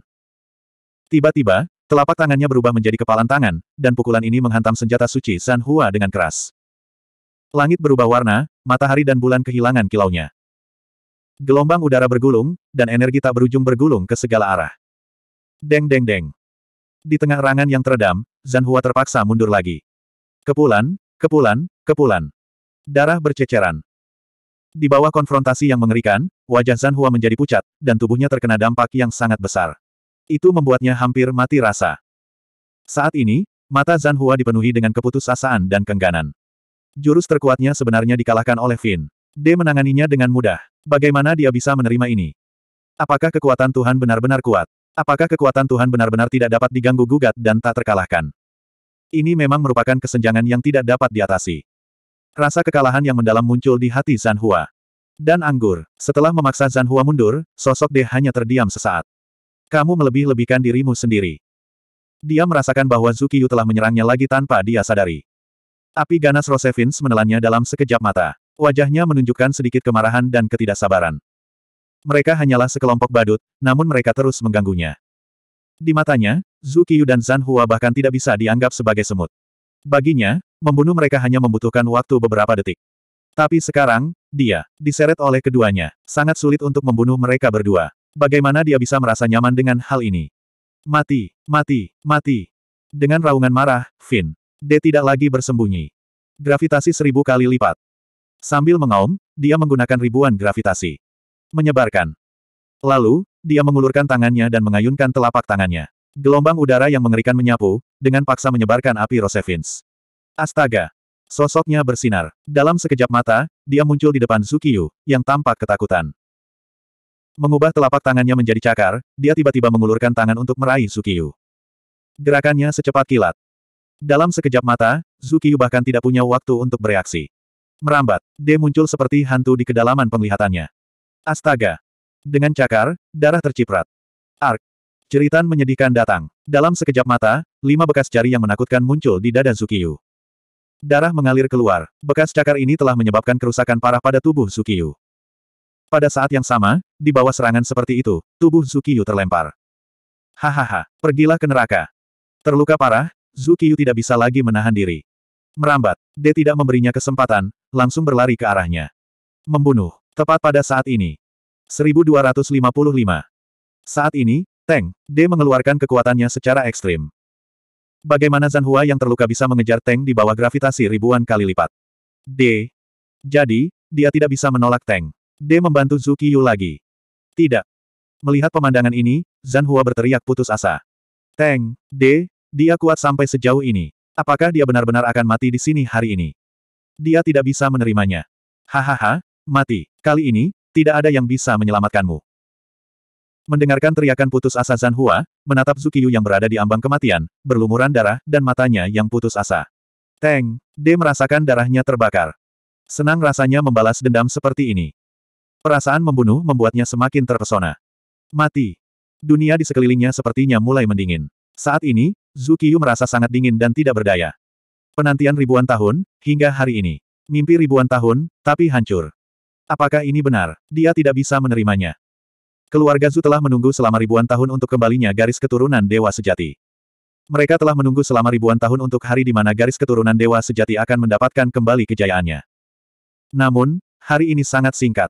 Tiba-tiba, Telapak tangannya berubah menjadi kepalan tangan, dan pukulan ini menghantam senjata suci San Hua dengan keras. Langit berubah warna, matahari dan bulan kehilangan kilaunya. Gelombang udara bergulung, dan energi tak berujung bergulung ke segala arah. Deng deng deng. Di tengah rangan yang teredam, Zan Hua terpaksa mundur lagi. Kepulan, kepulan, kepulan. Darah berceceran. Di bawah konfrontasi yang mengerikan, wajah Zan Hua menjadi pucat, dan tubuhnya terkena dampak yang sangat besar. Itu membuatnya hampir mati rasa. Saat ini, mata Zan Hua dipenuhi dengan keputusasaan dan kengganan. Jurus terkuatnya sebenarnya dikalahkan oleh Vin. D menanganinya dengan mudah. Bagaimana dia bisa menerima ini? Apakah kekuatan Tuhan benar-benar kuat? Apakah kekuatan Tuhan benar-benar tidak dapat diganggu-gugat dan tak terkalahkan? Ini memang merupakan kesenjangan yang tidak dapat diatasi. Rasa kekalahan yang mendalam muncul di hati Zan Hua. Dan anggur. Setelah memaksa Zan Hua mundur, sosok D hanya terdiam sesaat. Kamu melebih-lebihkan dirimu sendiri. Dia merasakan bahwa Zukiyu telah menyerangnya lagi tanpa dia sadari. Api ganas Rosevins menelannya dalam sekejap mata. Wajahnya menunjukkan sedikit kemarahan dan ketidaksabaran. Mereka hanyalah sekelompok badut, namun mereka terus mengganggunya. Di matanya, Zukiyu dan Zan Hua bahkan tidak bisa dianggap sebagai semut. Baginya, membunuh mereka hanya membutuhkan waktu beberapa detik. Tapi sekarang, dia diseret oleh keduanya. Sangat sulit untuk membunuh mereka berdua. Bagaimana dia bisa merasa nyaman dengan hal ini? Mati, mati, mati. Dengan raungan marah, Finn. D tidak lagi bersembunyi. Gravitasi seribu kali lipat. Sambil mengaum, dia menggunakan ribuan gravitasi. Menyebarkan. Lalu, dia mengulurkan tangannya dan mengayunkan telapak tangannya. Gelombang udara yang mengerikan menyapu, dengan paksa menyebarkan api Rosevins. Astaga! Sosoknya bersinar. Dalam sekejap mata, dia muncul di depan Zukiyu, yang tampak ketakutan. Mengubah telapak tangannya menjadi cakar, dia tiba-tiba mengulurkan tangan untuk meraih Zukiyu. Gerakannya secepat kilat. Dalam sekejap mata, Zukiyu bahkan tidak punya waktu untuk bereaksi. Merambat, D muncul seperti hantu di kedalaman penglihatannya. Astaga! Dengan cakar, darah terciprat. Ark. Ceritan menyedihkan datang. Dalam sekejap mata, lima bekas jari yang menakutkan muncul di dada Zukiyu. Darah mengalir keluar. Bekas cakar ini telah menyebabkan kerusakan parah pada tubuh Zukiyu. Pada saat yang sama, di bawah serangan seperti itu, tubuh Zukiyu terlempar. Hahaha, pergilah ke neraka. Terluka parah, Zukiyu tidak bisa lagi menahan diri. Merambat, D tidak memberinya kesempatan, langsung berlari ke arahnya. Membunuh, tepat pada saat ini. 1255. Saat ini, Teng, D mengeluarkan kekuatannya secara ekstrim. Bagaimana Zanhua yang terluka bisa mengejar Teng di bawah gravitasi ribuan kali lipat? D. Jadi, dia tidak bisa menolak Teng. D membantu Zukiyu lagi. Tidak. Melihat pemandangan ini, Zan Hua berteriak putus asa. Teng, D, dia kuat sampai sejauh ini. Apakah dia benar-benar akan mati di sini hari ini? Dia tidak bisa menerimanya. Hahaha, mati. Kali ini, tidak ada yang bisa menyelamatkanmu. Mendengarkan teriakan putus asa Zan Hua, menatap Zukiyu yang berada di ambang kematian, berlumuran darah, dan matanya yang putus asa. Teng, D merasakan darahnya terbakar. Senang rasanya membalas dendam seperti ini. Perasaan membunuh membuatnya semakin terpesona. Mati. Dunia di sekelilingnya sepertinya mulai mendingin. Saat ini, Zukiyu merasa sangat dingin dan tidak berdaya. Penantian ribuan tahun, hingga hari ini. Mimpi ribuan tahun, tapi hancur. Apakah ini benar? Dia tidak bisa menerimanya. Keluarga Zu telah menunggu selama ribuan tahun untuk kembalinya garis keturunan Dewa Sejati. Mereka telah menunggu selama ribuan tahun untuk hari di mana garis keturunan Dewa Sejati akan mendapatkan kembali kejayaannya. Namun, hari ini sangat singkat.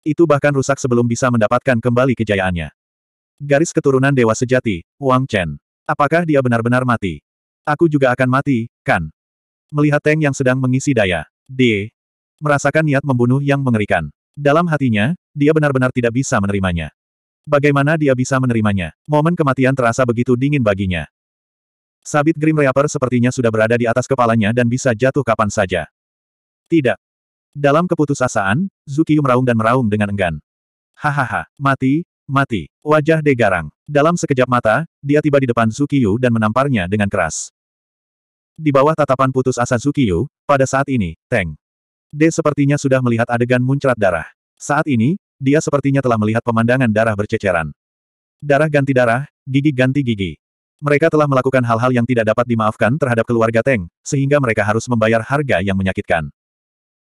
Itu bahkan rusak sebelum bisa mendapatkan kembali kejayaannya. Garis keturunan Dewa Sejati, Wang Chen. Apakah dia benar-benar mati? Aku juga akan mati, kan? Melihat Teng yang sedang mengisi daya, D. Merasakan niat membunuh yang mengerikan. Dalam hatinya, dia benar-benar tidak bisa menerimanya. Bagaimana dia bisa menerimanya? Momen kematian terasa begitu dingin baginya. Sabit Grim Reaper sepertinya sudah berada di atas kepalanya dan bisa jatuh kapan saja. Tidak, dalam keputusasaan, Zukiyu meraung dan meraung dengan enggan. Hahaha, mati, mati. Wajah De Garang. Dalam sekejap mata, dia tiba di depan Zukiyu dan menamparnya dengan keras. Di bawah tatapan putus asa Zukiyu, pada saat ini, Teng. D sepertinya sudah melihat adegan muncrat darah. Saat ini, dia sepertinya telah melihat pemandangan darah berceceran. Darah ganti darah, gigi ganti gigi. Mereka telah melakukan hal-hal yang tidak dapat dimaafkan terhadap keluarga Teng, sehingga mereka harus membayar harga yang menyakitkan.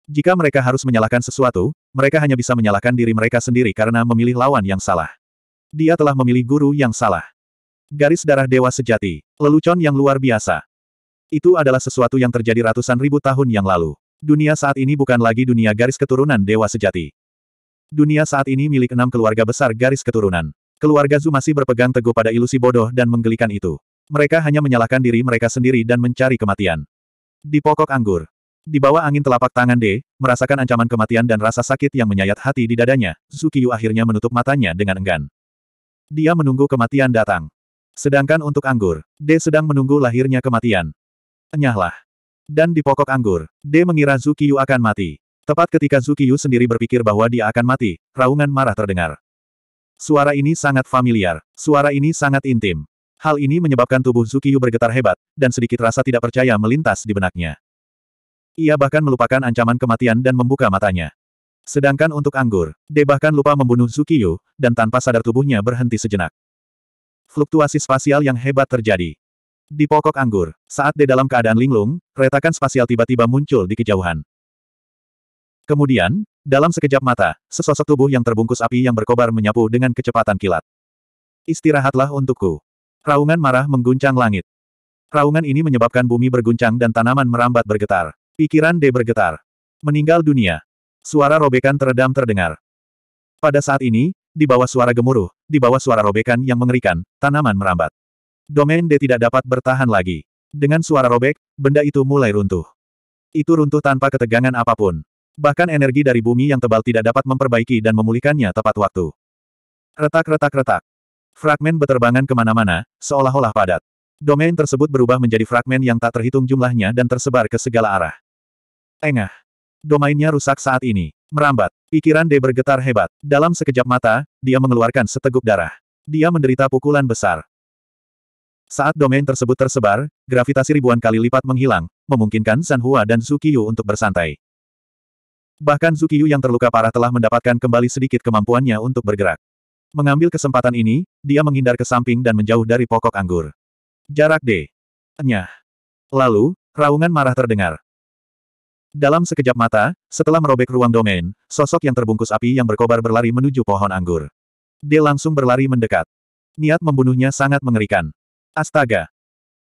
Jika mereka harus menyalahkan sesuatu, mereka hanya bisa menyalahkan diri mereka sendiri karena memilih lawan yang salah. Dia telah memilih guru yang salah. Garis darah dewa sejati, lelucon yang luar biasa. Itu adalah sesuatu yang terjadi ratusan ribu tahun yang lalu. Dunia saat ini bukan lagi dunia garis keturunan dewa sejati. Dunia saat ini milik enam keluarga besar garis keturunan. Keluarga Zu masih berpegang teguh pada ilusi bodoh dan menggelikan itu. Mereka hanya menyalahkan diri mereka sendiri dan mencari kematian. Di pokok anggur, di bawah angin telapak tangan D, merasakan ancaman kematian dan rasa sakit yang menyayat hati di dadanya, Zukiyu akhirnya menutup matanya dengan enggan. Dia menunggu kematian datang. Sedangkan untuk anggur, D sedang menunggu lahirnya kematian. Enyahlah. Dan di pokok anggur, D mengira Zukiyu akan mati. Tepat ketika Zukiyu sendiri berpikir bahwa dia akan mati, raungan marah terdengar. Suara ini sangat familiar, suara ini sangat intim. Hal ini menyebabkan tubuh Zukiyu bergetar hebat, dan sedikit rasa tidak percaya melintas di benaknya. Ia bahkan melupakan ancaman kematian dan membuka matanya. Sedangkan untuk anggur, dia bahkan lupa membunuh Zukiyu, dan tanpa sadar tubuhnya berhenti sejenak. Fluktuasi spasial yang hebat terjadi. Di pokok anggur, saat dia dalam keadaan linglung, retakan spasial tiba-tiba muncul di kejauhan. Kemudian, dalam sekejap mata, sesosok tubuh yang terbungkus api yang berkobar menyapu dengan kecepatan kilat. Istirahatlah untukku. Raungan marah mengguncang langit. Raungan ini menyebabkan bumi berguncang dan tanaman merambat bergetar. Pikiran D bergetar. Meninggal dunia. Suara robekan teredam terdengar. Pada saat ini, di bawah suara gemuruh, di bawah suara robekan yang mengerikan, tanaman merambat. Domain D tidak dapat bertahan lagi. Dengan suara robek, benda itu mulai runtuh. Itu runtuh tanpa ketegangan apapun. Bahkan energi dari bumi yang tebal tidak dapat memperbaiki dan memulihkannya tepat waktu. Retak-retak-retak. Fragmen beterbangan kemana-mana, seolah-olah padat. Domain tersebut berubah menjadi fragmen yang tak terhitung jumlahnya dan tersebar ke segala arah. Engah. Domainnya rusak saat ini. Merambat. Pikiran D bergetar hebat. Dalam sekejap mata, dia mengeluarkan seteguk darah. Dia menderita pukulan besar. Saat domain tersebut tersebar, gravitasi ribuan kali lipat menghilang, memungkinkan San Hua dan Zukiyu untuk bersantai. Bahkan Zukiyu yang terluka parah telah mendapatkan kembali sedikit kemampuannya untuk bergerak. Mengambil kesempatan ini, dia menghindar ke samping dan menjauh dari pokok anggur. Jarak D. Enyah. Lalu, raungan marah terdengar. Dalam sekejap mata, setelah merobek ruang domain, sosok yang terbungkus api yang berkobar berlari menuju pohon anggur. Dia langsung berlari mendekat. Niat membunuhnya sangat mengerikan. Astaga!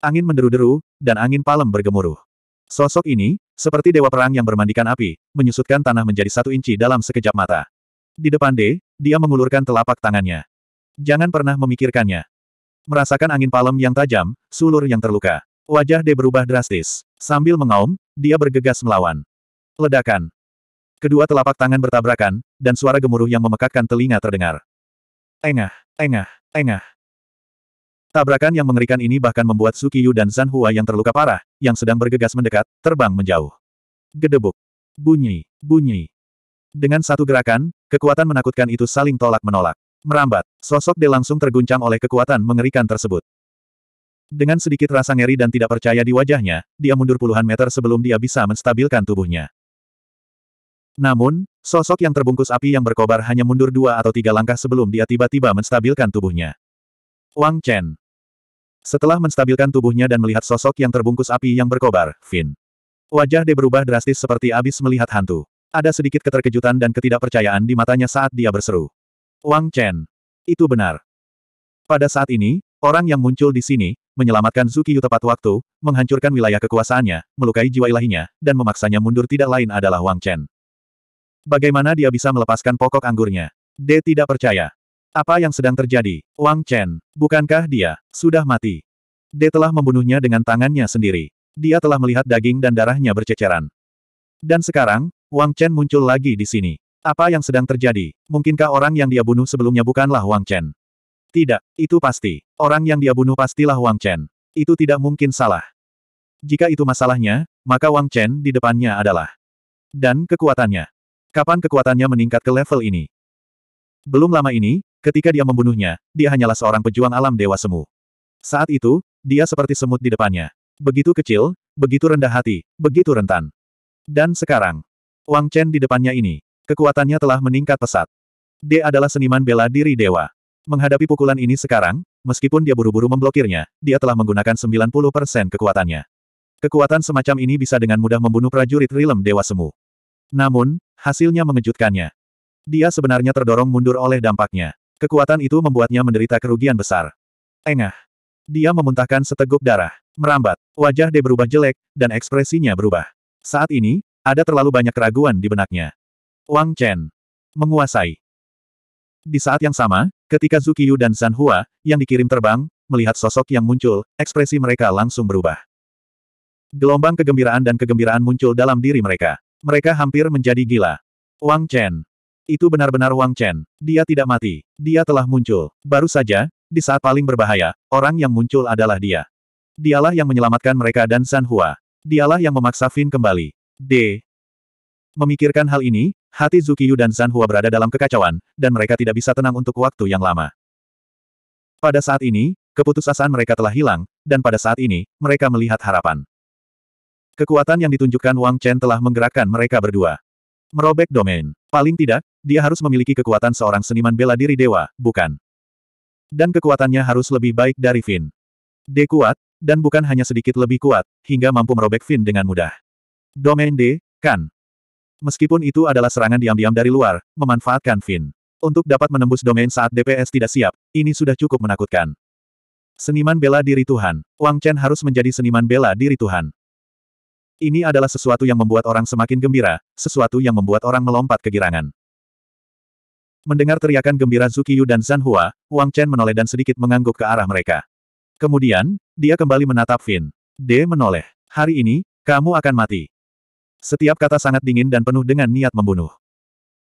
Angin menderu-deru, dan angin palem bergemuruh. Sosok ini, seperti dewa perang yang bermandikan api, menyusutkan tanah menjadi satu inci dalam sekejap mata. Di depan D, dia mengulurkan telapak tangannya. Jangan pernah memikirkannya. Merasakan angin palem yang tajam, sulur yang terluka. Wajah de berubah drastis. Sambil mengaum, dia bergegas melawan. Ledakan. Kedua telapak tangan bertabrakan, dan suara gemuruh yang memekakkan telinga terdengar. Engah, engah, engah. Tabrakan yang mengerikan ini bahkan membuat Sukiyu dan Zanhua yang terluka parah, yang sedang bergegas mendekat, terbang menjauh. Gedebuk. Bunyi, bunyi. Dengan satu gerakan, kekuatan menakutkan itu saling tolak-menolak. Merambat, sosok de langsung terguncang oleh kekuatan mengerikan tersebut. Dengan sedikit rasa ngeri dan tidak percaya di wajahnya, dia mundur puluhan meter sebelum dia bisa menstabilkan tubuhnya. Namun, sosok yang terbungkus api yang berkobar hanya mundur dua atau tiga langkah sebelum dia tiba-tiba menstabilkan tubuhnya. Wang Chen. Setelah menstabilkan tubuhnya dan melihat sosok yang terbungkus api yang berkobar, Fin. Wajah dia berubah drastis seperti abis melihat hantu. Ada sedikit keterkejutan dan ketidakpercayaan di matanya saat dia berseru. Wang Chen. Itu benar. Pada saat ini, Orang yang muncul di sini, menyelamatkan Zukiyu tepat waktu, menghancurkan wilayah kekuasaannya, melukai jiwa ilahinya, dan memaksanya mundur tidak lain adalah Wang Chen. Bagaimana dia bisa melepaskan pokok anggurnya? D tidak percaya. Apa yang sedang terjadi? Wang Chen, bukankah dia, sudah mati? D telah membunuhnya dengan tangannya sendiri. Dia telah melihat daging dan darahnya berceceran. Dan sekarang, Wang Chen muncul lagi di sini. Apa yang sedang terjadi? Mungkinkah orang yang dia bunuh sebelumnya bukanlah Wang Chen? Tidak, itu pasti. Orang yang dia bunuh pastilah Wang Chen. Itu tidak mungkin salah. Jika itu masalahnya, maka Wang Chen di depannya adalah. Dan kekuatannya. Kapan kekuatannya meningkat ke level ini? Belum lama ini, ketika dia membunuhnya, dia hanyalah seorang pejuang alam dewa semu. Saat itu, dia seperti semut di depannya. Begitu kecil, begitu rendah hati, begitu rentan. Dan sekarang, Wang Chen di depannya ini, kekuatannya telah meningkat pesat. Dia adalah seniman bela diri dewa. Menghadapi pukulan ini sekarang, meskipun dia buru-buru memblokirnya, dia telah menggunakan 90% kekuatannya. Kekuatan semacam ini bisa dengan mudah membunuh prajurit Rilem Dewa Semu. Namun, hasilnya mengejutkannya. Dia sebenarnya terdorong mundur oleh dampaknya. Kekuatan itu membuatnya menderita kerugian besar. Engah. Dia memuntahkan seteguk darah, merambat, wajah De berubah jelek, dan ekspresinya berubah. Saat ini, ada terlalu banyak keraguan di benaknya. Wang Chen. Menguasai. Di saat yang sama, ketika Zukiyu dan San Hua, yang dikirim terbang, melihat sosok yang muncul, ekspresi mereka langsung berubah. Gelombang kegembiraan dan kegembiraan muncul dalam diri mereka. Mereka hampir menjadi gila. Wang Chen. Itu benar-benar Wang Chen. Dia tidak mati. Dia telah muncul. Baru saja, di saat paling berbahaya, orang yang muncul adalah dia. Dialah yang menyelamatkan mereka dan San Hua. Dialah yang memaksa Fin kembali. D. Memikirkan hal ini, Hati Zukiyu dan Zanhua berada dalam kekacauan, dan mereka tidak bisa tenang untuk waktu yang lama. Pada saat ini, keputusasaan mereka telah hilang, dan pada saat ini, mereka melihat harapan. Kekuatan yang ditunjukkan Wang Chen telah menggerakkan mereka berdua. Merobek domain. Paling tidak, dia harus memiliki kekuatan seorang seniman bela diri dewa, bukan? Dan kekuatannya harus lebih baik dari Vin. D kuat, dan bukan hanya sedikit lebih kuat, hingga mampu merobek Vin dengan mudah. Domain D, kan, Meskipun itu adalah serangan diam-diam dari luar, memanfaatkan Finn Untuk dapat menembus domain saat DPS tidak siap, ini sudah cukup menakutkan. Seniman bela diri Tuhan. Wang Chen harus menjadi seniman bela diri Tuhan. Ini adalah sesuatu yang membuat orang semakin gembira, sesuatu yang membuat orang melompat kegirangan. Mendengar teriakan gembira Zukiyu dan Zan Hua, Wang Chen menoleh dan sedikit mengangguk ke arah mereka. Kemudian, dia kembali menatap Finn. D menoleh. Hari ini, kamu akan mati. Setiap kata sangat dingin dan penuh dengan niat membunuh.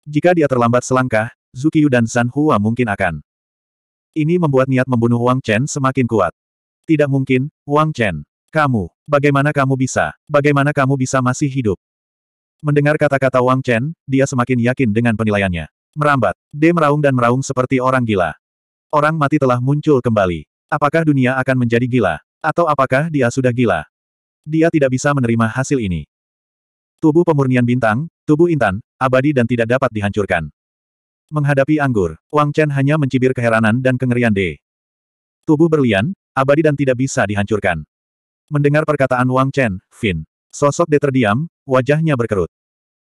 Jika dia terlambat selangkah, Zukiyu dan Zan Hua mungkin akan. Ini membuat niat membunuh Wang Chen semakin kuat. Tidak mungkin, Wang Chen. Kamu, bagaimana kamu bisa? Bagaimana kamu bisa masih hidup? Mendengar kata-kata Wang Chen, dia semakin yakin dengan penilaiannya. Merambat, D meraung dan meraung seperti orang gila. Orang mati telah muncul kembali. Apakah dunia akan menjadi gila? Atau apakah dia sudah gila? Dia tidak bisa menerima hasil ini. Tubuh pemurnian bintang, tubuh intan, abadi dan tidak dapat dihancurkan. Menghadapi anggur, Wang Chen hanya mencibir keheranan dan kengerian D. Tubuh berlian, abadi dan tidak bisa dihancurkan. Mendengar perkataan Wang Chen, Fin. Sosok D terdiam, wajahnya berkerut.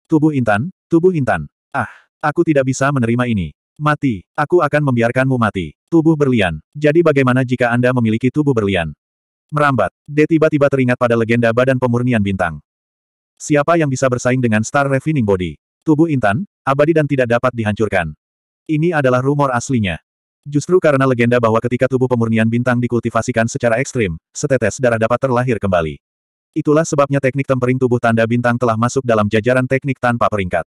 Tubuh intan, tubuh intan. Ah, aku tidak bisa menerima ini. Mati, aku akan membiarkanmu mati. Tubuh berlian. Jadi bagaimana jika Anda memiliki tubuh berlian? Merambat, D tiba-tiba teringat pada legenda badan pemurnian bintang. Siapa yang bisa bersaing dengan Star Refining Body? Tubuh Intan, abadi dan tidak dapat dihancurkan. Ini adalah rumor aslinya. Justru karena legenda bahwa ketika tubuh pemurnian bintang dikultivasikan secara ekstrim, setetes darah dapat terlahir kembali. Itulah sebabnya teknik tempering tubuh tanda bintang telah masuk dalam jajaran teknik tanpa peringkat.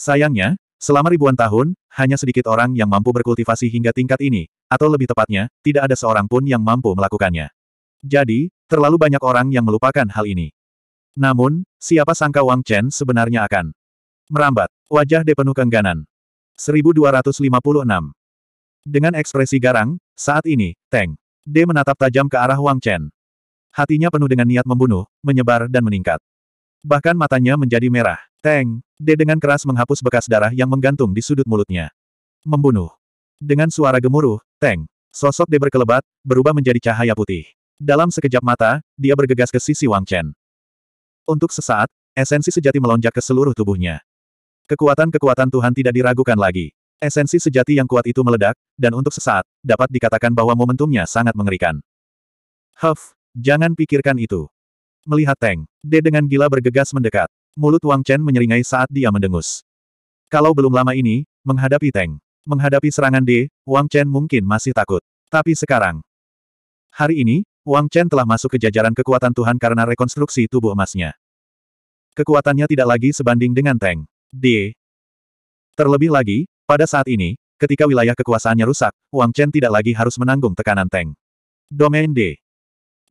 Sayangnya, selama ribuan tahun, hanya sedikit orang yang mampu berkultivasi hingga tingkat ini, atau lebih tepatnya, tidak ada seorang pun yang mampu melakukannya. Jadi, terlalu banyak orang yang melupakan hal ini. Namun, siapa sangka Wang Chen sebenarnya akan merambat. Wajah De penuh kengganan. 1256. Dengan ekspresi garang, saat ini, Teng. De menatap tajam ke arah Wang Chen. Hatinya penuh dengan niat membunuh, menyebar dan meningkat. Bahkan matanya menjadi merah. Teng. De dengan keras menghapus bekas darah yang menggantung di sudut mulutnya. Membunuh. Dengan suara gemuruh, Teng. Sosok De berkelebat, berubah menjadi cahaya putih. Dalam sekejap mata, dia bergegas ke sisi Wang Chen. Untuk sesaat, esensi sejati melonjak ke seluruh tubuhnya. Kekuatan-kekuatan Tuhan tidak diragukan lagi. Esensi sejati yang kuat itu meledak, dan untuk sesaat, dapat dikatakan bahwa momentumnya sangat mengerikan. Huff, jangan pikirkan itu. Melihat Teng, D dengan gila bergegas mendekat. Mulut Wang Chen menyeringai saat dia mendengus. Kalau belum lama ini, menghadapi Teng. Menghadapi serangan D, Wang Chen mungkin masih takut. Tapi sekarang. Hari ini, Wang Chen telah masuk ke jajaran kekuatan Tuhan karena rekonstruksi tubuh emasnya. Kekuatannya tidak lagi sebanding dengan Tang. D. Terlebih lagi, pada saat ini, ketika wilayah kekuasaannya rusak, Wang Chen tidak lagi harus menanggung tekanan Tang. Domain D.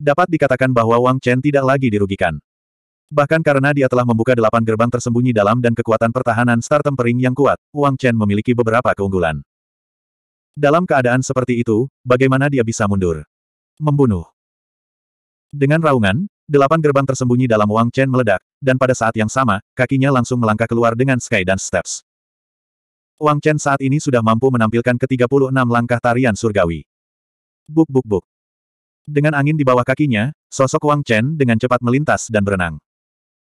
Dapat dikatakan bahwa Wang Chen tidak lagi dirugikan. Bahkan karena dia telah membuka delapan gerbang tersembunyi dalam dan kekuatan pertahanan Star Tempering yang kuat, Wang Chen memiliki beberapa keunggulan. Dalam keadaan seperti itu, bagaimana dia bisa mundur? Membunuh. Dengan raungan, delapan gerbang tersembunyi dalam Wang Chen meledak, dan pada saat yang sama, kakinya langsung melangkah keluar dengan Sky Dance Steps. Wang Chen saat ini sudah mampu menampilkan ke-36 langkah tarian surgawi. Buk buk buk. Dengan angin di bawah kakinya, sosok Wang Chen dengan cepat melintas dan berenang.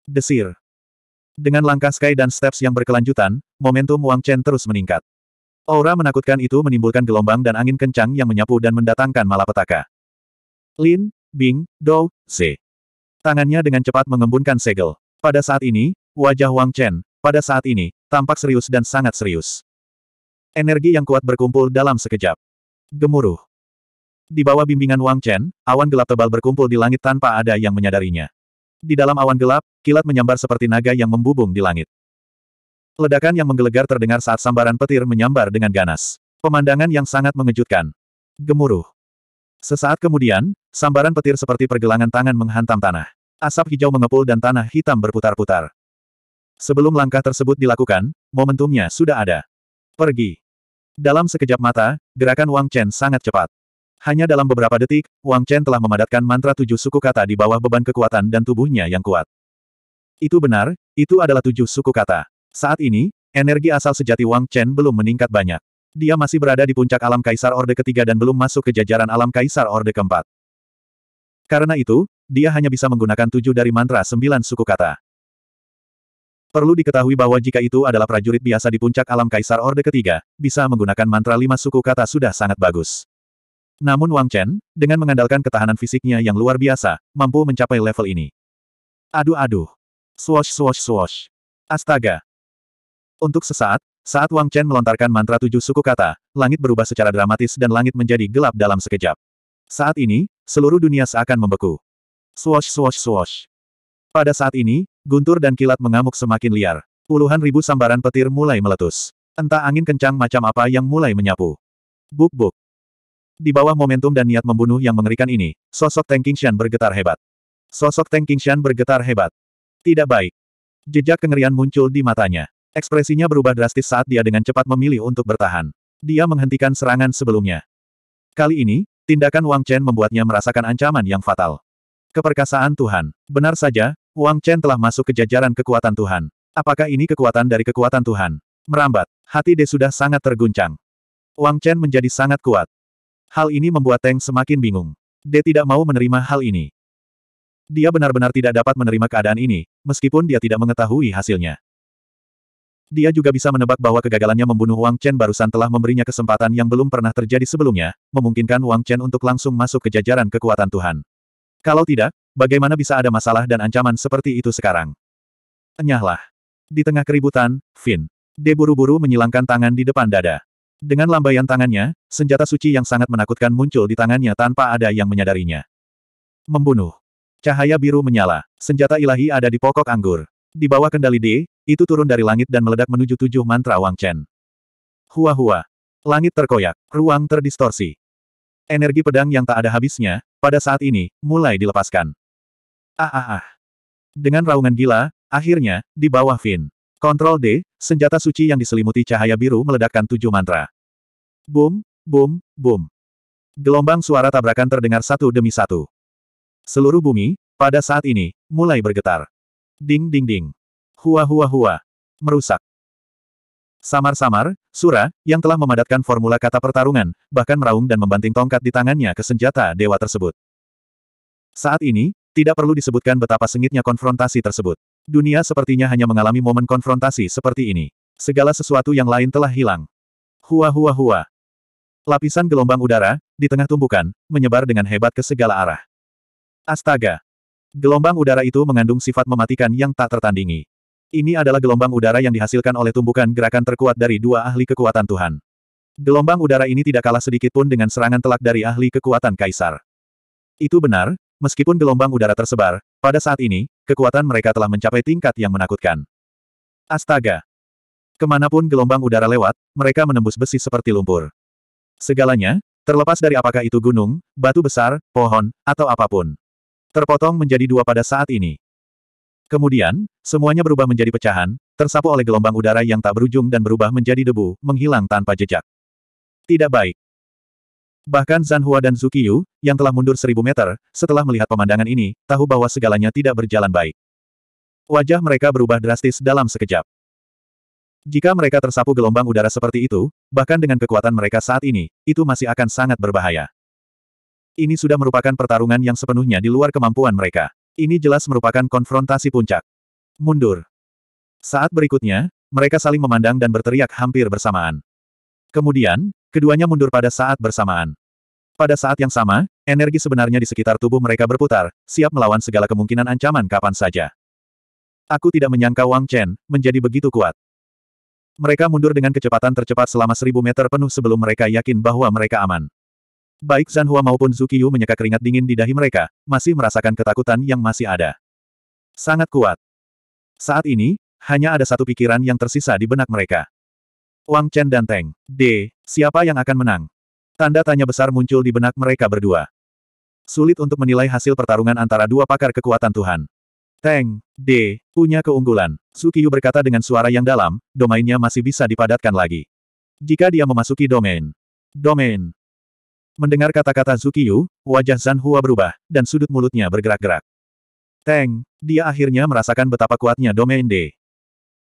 Desir. Dengan langkah Sky dan Steps yang berkelanjutan, momentum Wang Chen terus meningkat. Aura menakutkan itu menimbulkan gelombang dan angin kencang yang menyapu dan mendatangkan malapetaka. Lin, Bing, Dou, Z. Tangannya dengan cepat mengembunkan segel. Pada saat ini, wajah Wang Chen, pada saat ini, tampak serius dan sangat serius. Energi yang kuat berkumpul dalam sekejap. Gemuruh. Di bawah bimbingan Wang Chen, awan gelap tebal berkumpul di langit tanpa ada yang menyadarinya. Di dalam awan gelap, kilat menyambar seperti naga yang membubung di langit. Ledakan yang menggelegar terdengar saat sambaran petir menyambar dengan ganas. Pemandangan yang sangat mengejutkan. Gemuruh. Sesaat kemudian, Sambaran petir seperti pergelangan tangan menghantam tanah. Asap hijau mengepul dan tanah hitam berputar-putar. Sebelum langkah tersebut dilakukan, momentumnya sudah ada. Pergi. Dalam sekejap mata, gerakan Wang Chen sangat cepat. Hanya dalam beberapa detik, Wang Chen telah memadatkan mantra tujuh suku kata di bawah beban kekuatan dan tubuhnya yang kuat. Itu benar, itu adalah tujuh suku kata. Saat ini, energi asal sejati Wang Chen belum meningkat banyak. Dia masih berada di puncak alam kaisar orde ketiga dan belum masuk ke jajaran alam kaisar orde keempat. Karena itu, dia hanya bisa menggunakan tujuh dari mantra sembilan suku kata. Perlu diketahui bahwa jika itu adalah prajurit biasa di puncak alam Kaisar Orde ketiga, bisa menggunakan mantra lima suku kata sudah sangat bagus. Namun Wang Chen, dengan mengandalkan ketahanan fisiknya yang luar biasa, mampu mencapai level ini. Aduh-aduh. Swash swash swash. Astaga. Untuk sesaat, saat Wang Chen melontarkan mantra tujuh suku kata, langit berubah secara dramatis dan langit menjadi gelap dalam sekejap. Saat ini, seluruh dunia seakan membeku. Swash swash swash. Pada saat ini, guntur dan kilat mengamuk semakin liar. Puluhan ribu sambaran petir mulai meletus. Entah angin kencang macam apa yang mulai menyapu. Buk-buk. Di bawah momentum dan niat membunuh yang mengerikan ini, sosok Tang Qingshan bergetar hebat. Sosok Tang Qingshan bergetar hebat. Tidak baik. Jejak kengerian muncul di matanya. Ekspresinya berubah drastis saat dia dengan cepat memilih untuk bertahan. Dia menghentikan serangan sebelumnya. Kali ini, Tindakan Wang Chen membuatnya merasakan ancaman yang fatal. Keperkasaan Tuhan. Benar saja, Wang Chen telah masuk ke jajaran kekuatan Tuhan. Apakah ini kekuatan dari kekuatan Tuhan? Merambat. Hati De sudah sangat terguncang. Wang Chen menjadi sangat kuat. Hal ini membuat Teng semakin bingung. De tidak mau menerima hal ini. Dia benar-benar tidak dapat menerima keadaan ini, meskipun dia tidak mengetahui hasilnya. Dia juga bisa menebak bahwa kegagalannya membunuh Wang Chen barusan telah memberinya kesempatan yang belum pernah terjadi sebelumnya, memungkinkan Wang Chen untuk langsung masuk ke jajaran kekuatan Tuhan. Kalau tidak, bagaimana bisa ada masalah dan ancaman seperti itu sekarang? Enyahlah. Di tengah keributan, Finn. De buru-buru menyilangkan tangan di depan dada. Dengan lambaian tangannya, senjata suci yang sangat menakutkan muncul di tangannya tanpa ada yang menyadarinya. Membunuh. Cahaya biru menyala. Senjata ilahi ada di pokok anggur. Di bawah kendali D, itu turun dari langit dan meledak menuju tujuh mantra Wang Chen. Hua-hua. Langit terkoyak, ruang terdistorsi. Energi pedang yang tak ada habisnya, pada saat ini, mulai dilepaskan. Ah ah ah. Dengan raungan gila, akhirnya, di bawah Fin. Kontrol D, senjata suci yang diselimuti cahaya biru meledakkan tujuh mantra. Boom, boom, boom. Gelombang suara tabrakan terdengar satu demi satu. Seluruh bumi, pada saat ini, mulai bergetar. Ding ding ding. Hua hua hua. Merusak. Samar-samar, Sura, yang telah memadatkan formula kata pertarungan, bahkan meraung dan membanting tongkat di tangannya ke senjata dewa tersebut. Saat ini, tidak perlu disebutkan betapa sengitnya konfrontasi tersebut. Dunia sepertinya hanya mengalami momen konfrontasi seperti ini. Segala sesuatu yang lain telah hilang. Hua hua hua. Lapisan gelombang udara, di tengah tumbukan, menyebar dengan hebat ke segala arah. Astaga! Gelombang udara itu mengandung sifat mematikan yang tak tertandingi. Ini adalah gelombang udara yang dihasilkan oleh tumbukan gerakan terkuat dari dua ahli kekuatan Tuhan. Gelombang udara ini tidak kalah sedikit pun dengan serangan telak dari ahli kekuatan Kaisar. Itu benar, meskipun gelombang udara tersebar, pada saat ini, kekuatan mereka telah mencapai tingkat yang menakutkan. Astaga! Kemanapun gelombang udara lewat, mereka menembus besi seperti lumpur. Segalanya, terlepas dari apakah itu gunung, batu besar, pohon, atau apapun. Terpotong menjadi dua pada saat ini. Kemudian, semuanya berubah menjadi pecahan, tersapu oleh gelombang udara yang tak berujung dan berubah menjadi debu, menghilang tanpa jejak. Tidak baik. Bahkan Zan Hua dan Zukiyu, yang telah mundur seribu meter, setelah melihat pemandangan ini, tahu bahwa segalanya tidak berjalan baik. Wajah mereka berubah drastis dalam sekejap. Jika mereka tersapu gelombang udara seperti itu, bahkan dengan kekuatan mereka saat ini, itu masih akan sangat berbahaya. Ini sudah merupakan pertarungan yang sepenuhnya di luar kemampuan mereka. Ini jelas merupakan konfrontasi puncak. Mundur. Saat berikutnya, mereka saling memandang dan berteriak hampir bersamaan. Kemudian, keduanya mundur pada saat bersamaan. Pada saat yang sama, energi sebenarnya di sekitar tubuh mereka berputar, siap melawan segala kemungkinan ancaman kapan saja. Aku tidak menyangka Wang Chen menjadi begitu kuat. Mereka mundur dengan kecepatan tercepat selama seribu meter penuh sebelum mereka yakin bahwa mereka aman. Baik Zan Hua maupun Zukiyu menyeka keringat dingin di dahi mereka, masih merasakan ketakutan yang masih ada. Sangat kuat. Saat ini, hanya ada satu pikiran yang tersisa di benak mereka. Wang Chen dan Teng. D. Siapa yang akan menang? Tanda tanya besar muncul di benak mereka berdua. Sulit untuk menilai hasil pertarungan antara dua pakar kekuatan Tuhan. Teng, D, punya keunggulan. Sukiyu berkata dengan suara yang dalam, domainnya masih bisa dipadatkan lagi. Jika dia memasuki domain. Domain, Mendengar kata-kata Zukiyu, wajah Zan Hua berubah, dan sudut mulutnya bergerak-gerak. Teng, dia akhirnya merasakan betapa kuatnya domain D.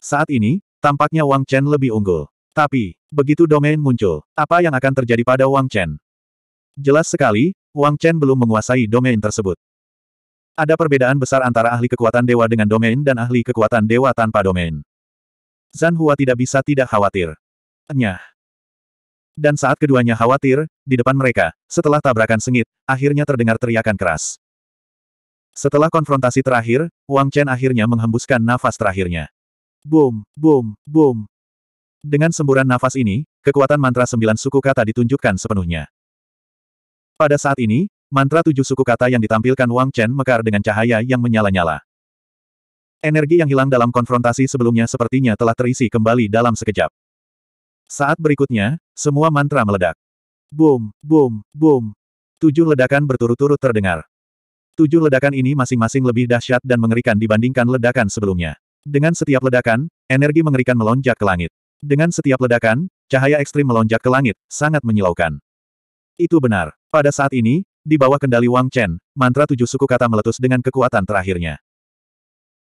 Saat ini, tampaknya Wang Chen lebih unggul. Tapi, begitu domain muncul, apa yang akan terjadi pada Wang Chen? Jelas sekali, Wang Chen belum menguasai domain tersebut. Ada perbedaan besar antara ahli kekuatan dewa dengan domain dan ahli kekuatan dewa tanpa domain. Zan Hua tidak bisa tidak khawatir. Enyah. Dan saat keduanya khawatir, di depan mereka, setelah tabrakan sengit, akhirnya terdengar teriakan keras. Setelah konfrontasi terakhir, Wang Chen akhirnya menghembuskan nafas terakhirnya. Boom, boom, boom. Dengan semburan nafas ini, kekuatan mantra sembilan suku kata ditunjukkan sepenuhnya. Pada saat ini, mantra tujuh suku kata yang ditampilkan Wang Chen mekar dengan cahaya yang menyala-nyala. Energi yang hilang dalam konfrontasi sebelumnya sepertinya telah terisi kembali dalam sekejap. Saat berikutnya, semua mantra meledak. Boom, boom, boom. Tujuh ledakan berturut-turut terdengar. Tujuh ledakan ini masing-masing lebih dahsyat dan mengerikan dibandingkan ledakan sebelumnya. Dengan setiap ledakan, energi mengerikan melonjak ke langit. Dengan setiap ledakan, cahaya ekstrim melonjak ke langit, sangat menyilaukan. Itu benar. Pada saat ini, di bawah kendali Wang Chen, mantra tujuh suku kata meletus dengan kekuatan terakhirnya.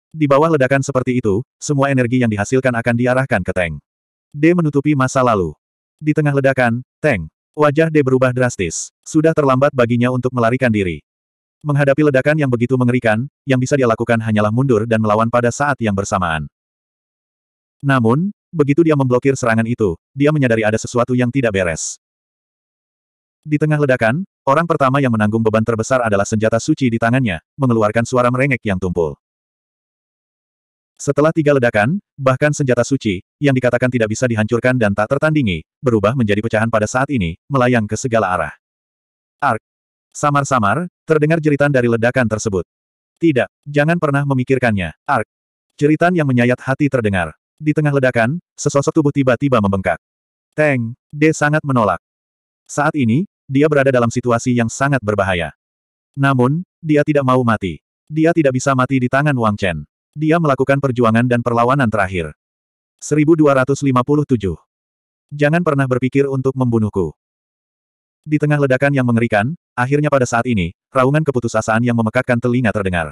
Di bawah ledakan seperti itu, semua energi yang dihasilkan akan diarahkan ke Teng. D menutupi masa lalu. Di tengah ledakan, Teng. Wajah dia berubah drastis. Sudah terlambat baginya untuk melarikan diri. Menghadapi ledakan yang begitu mengerikan, yang bisa dia lakukan hanyalah mundur dan melawan pada saat yang bersamaan. Namun, begitu dia memblokir serangan itu, dia menyadari ada sesuatu yang tidak beres. Di tengah ledakan, orang pertama yang menanggung beban terbesar adalah senjata suci di tangannya, mengeluarkan suara merengek yang tumpul. Setelah tiga ledakan, bahkan senjata suci, yang dikatakan tidak bisa dihancurkan dan tak tertandingi, berubah menjadi pecahan pada saat ini, melayang ke segala arah. Ark. Samar-samar, terdengar jeritan dari ledakan tersebut. Tidak, jangan pernah memikirkannya, Ark. Jeritan yang menyayat hati terdengar. Di tengah ledakan, sesosok tubuh tiba-tiba membengkak. Teng, D sangat menolak. Saat ini, dia berada dalam situasi yang sangat berbahaya. Namun, dia tidak mau mati. Dia tidak bisa mati di tangan Wang Chen. Dia melakukan perjuangan dan perlawanan terakhir. 1257. Jangan pernah berpikir untuk membunuhku. Di tengah ledakan yang mengerikan, akhirnya pada saat ini, raungan keputusasaan yang memekakkan telinga terdengar.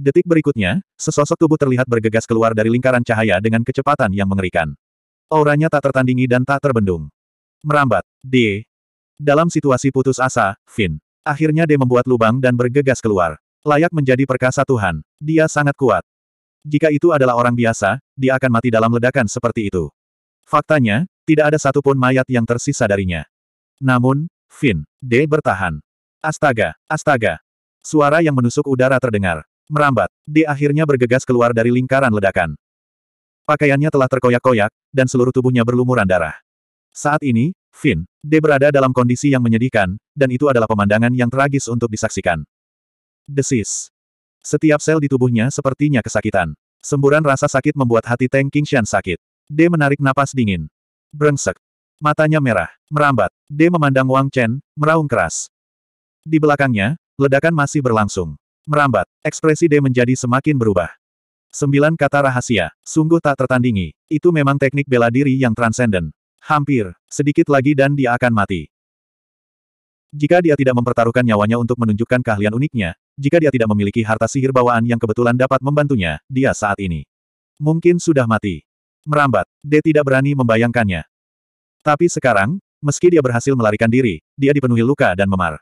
Detik berikutnya, sesosok tubuh terlihat bergegas keluar dari lingkaran cahaya dengan kecepatan yang mengerikan. Auranya tak tertandingi dan tak terbendung. Merambat, D. Dalam situasi putus asa, Finn. Akhirnya D membuat lubang dan bergegas keluar. Layak menjadi perkasa Tuhan. Dia sangat kuat. Jika itu adalah orang biasa, dia akan mati dalam ledakan seperti itu. Faktanya, tidak ada satupun mayat yang tersisa darinya. Namun, Finn, D bertahan. Astaga, astaga. Suara yang menusuk udara terdengar. Merambat, D akhirnya bergegas keluar dari lingkaran ledakan. Pakaiannya telah terkoyak-koyak, dan seluruh tubuhnya berlumuran darah. Saat ini, Finn, D berada dalam kondisi yang menyedihkan, dan itu adalah pemandangan yang tragis untuk disaksikan. Desis. Setiap sel di tubuhnya sepertinya kesakitan. Semburan rasa sakit membuat hati Tang Qingshan sakit. D menarik napas dingin. Brengsek. Matanya merah, merambat. D memandang Wang Chen, meraung keras. Di belakangnya, ledakan masih berlangsung. Merambat, ekspresi D menjadi semakin berubah. Sembilan kata rahasia, sungguh tak tertandingi. Itu memang teknik bela diri yang transenden. Hampir, sedikit lagi dan dia akan mati. Jika dia tidak mempertaruhkan nyawanya untuk menunjukkan keahlian uniknya, jika dia tidak memiliki harta sihir bawaan yang kebetulan dapat membantunya, dia saat ini mungkin sudah mati. Merambat, D tidak berani membayangkannya. Tapi sekarang, meski dia berhasil melarikan diri, dia dipenuhi luka dan memar.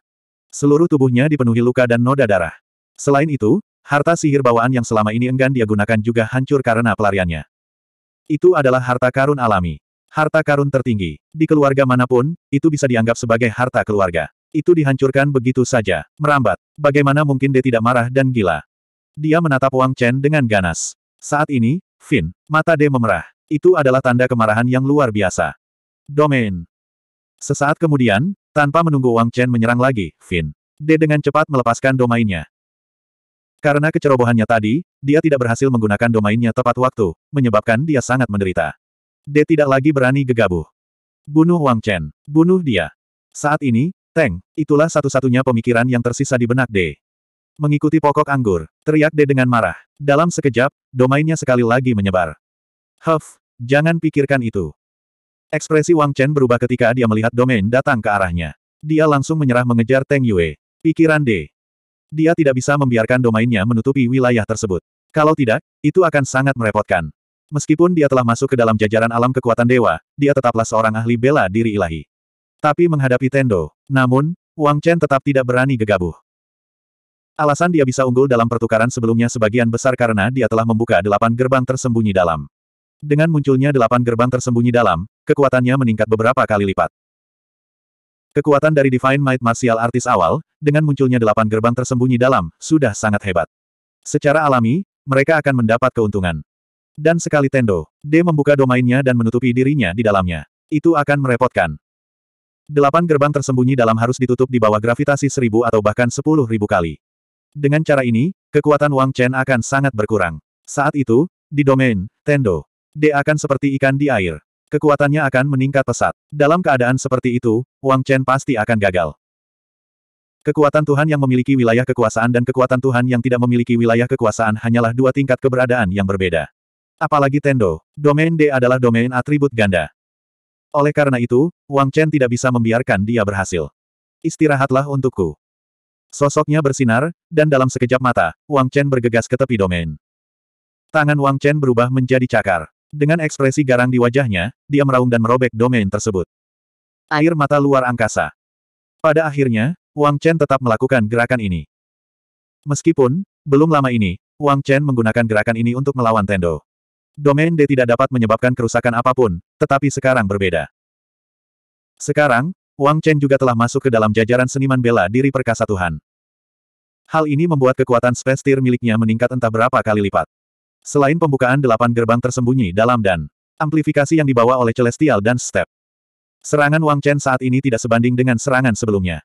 Seluruh tubuhnya dipenuhi luka dan noda darah. Selain itu, harta sihir bawaan yang selama ini enggan dia gunakan juga hancur karena pelariannya. Itu adalah harta karun alami. Harta karun tertinggi. Di keluarga manapun, itu bisa dianggap sebagai harta keluarga. Itu dihancurkan begitu saja, merambat. Bagaimana mungkin dia tidak marah dan gila? Dia menatap Wang Chen dengan ganas. Saat ini, Fin, mata dia memerah. Itu adalah tanda kemarahan yang luar biasa. Domain. Sesaat kemudian, tanpa menunggu Wang Chen menyerang lagi, Fin. dia dengan cepat melepaskan domainnya. Karena kecerobohannya tadi, dia tidak berhasil menggunakan domainnya tepat waktu, menyebabkan dia sangat menderita. Dia tidak lagi berani gegabah. Bunuh Wang Chen. Bunuh dia. Saat ini, Teng, itulah satu-satunya pemikiran yang tersisa di benak D. Mengikuti pokok anggur, teriak D dengan marah. Dalam sekejap, domainnya sekali lagi menyebar. Huff, jangan pikirkan itu. Ekspresi Wang Chen berubah ketika dia melihat domain datang ke arahnya. Dia langsung menyerah mengejar Teng Yue. Pikiran D. Dia tidak bisa membiarkan domainnya menutupi wilayah tersebut. Kalau tidak, itu akan sangat merepotkan. Meskipun dia telah masuk ke dalam jajaran alam kekuatan dewa, dia tetaplah seorang ahli bela diri ilahi. Tapi menghadapi Tendo, namun, Wang Chen tetap tidak berani gegabah. Alasan dia bisa unggul dalam pertukaran sebelumnya sebagian besar karena dia telah membuka delapan gerbang tersembunyi dalam. Dengan munculnya delapan gerbang tersembunyi dalam, kekuatannya meningkat beberapa kali lipat. Kekuatan dari Divine Might Martial Artis awal, dengan munculnya delapan gerbang tersembunyi dalam, sudah sangat hebat. Secara alami, mereka akan mendapat keuntungan. Dan sekali Tendo, D membuka domainnya dan menutupi dirinya di dalamnya. Itu akan merepotkan. Delapan gerbang tersembunyi dalam harus ditutup di bawah gravitasi seribu atau bahkan sepuluh ribu kali. Dengan cara ini, kekuatan Wang Chen akan sangat berkurang. Saat itu, di domain, Tendo, D akan seperti ikan di air. Kekuatannya akan meningkat pesat. Dalam keadaan seperti itu, Wang Chen pasti akan gagal. Kekuatan Tuhan yang memiliki wilayah kekuasaan dan kekuatan Tuhan yang tidak memiliki wilayah kekuasaan hanyalah dua tingkat keberadaan yang berbeda. Apalagi Tendo, domain D adalah domain atribut ganda. Oleh karena itu, Wang Chen tidak bisa membiarkan dia berhasil. Istirahatlah untukku. Sosoknya bersinar, dan dalam sekejap mata, Wang Chen bergegas ke tepi domain. Tangan Wang Chen berubah menjadi cakar. Dengan ekspresi garang di wajahnya, dia meraung dan merobek domain tersebut. Air mata luar angkasa. Pada akhirnya, Wang Chen tetap melakukan gerakan ini. Meskipun, belum lama ini, Wang Chen menggunakan gerakan ini untuk melawan Tendo. Domain D tidak dapat menyebabkan kerusakan apapun, tetapi sekarang berbeda. Sekarang, Wang Chen juga telah masuk ke dalam jajaran seniman bela diri perkasa Tuhan. Hal ini membuat kekuatan spestir miliknya meningkat entah berapa kali lipat. Selain pembukaan delapan gerbang tersembunyi dalam dan amplifikasi yang dibawa oleh Celestial dan Step. Serangan Wang Chen saat ini tidak sebanding dengan serangan sebelumnya.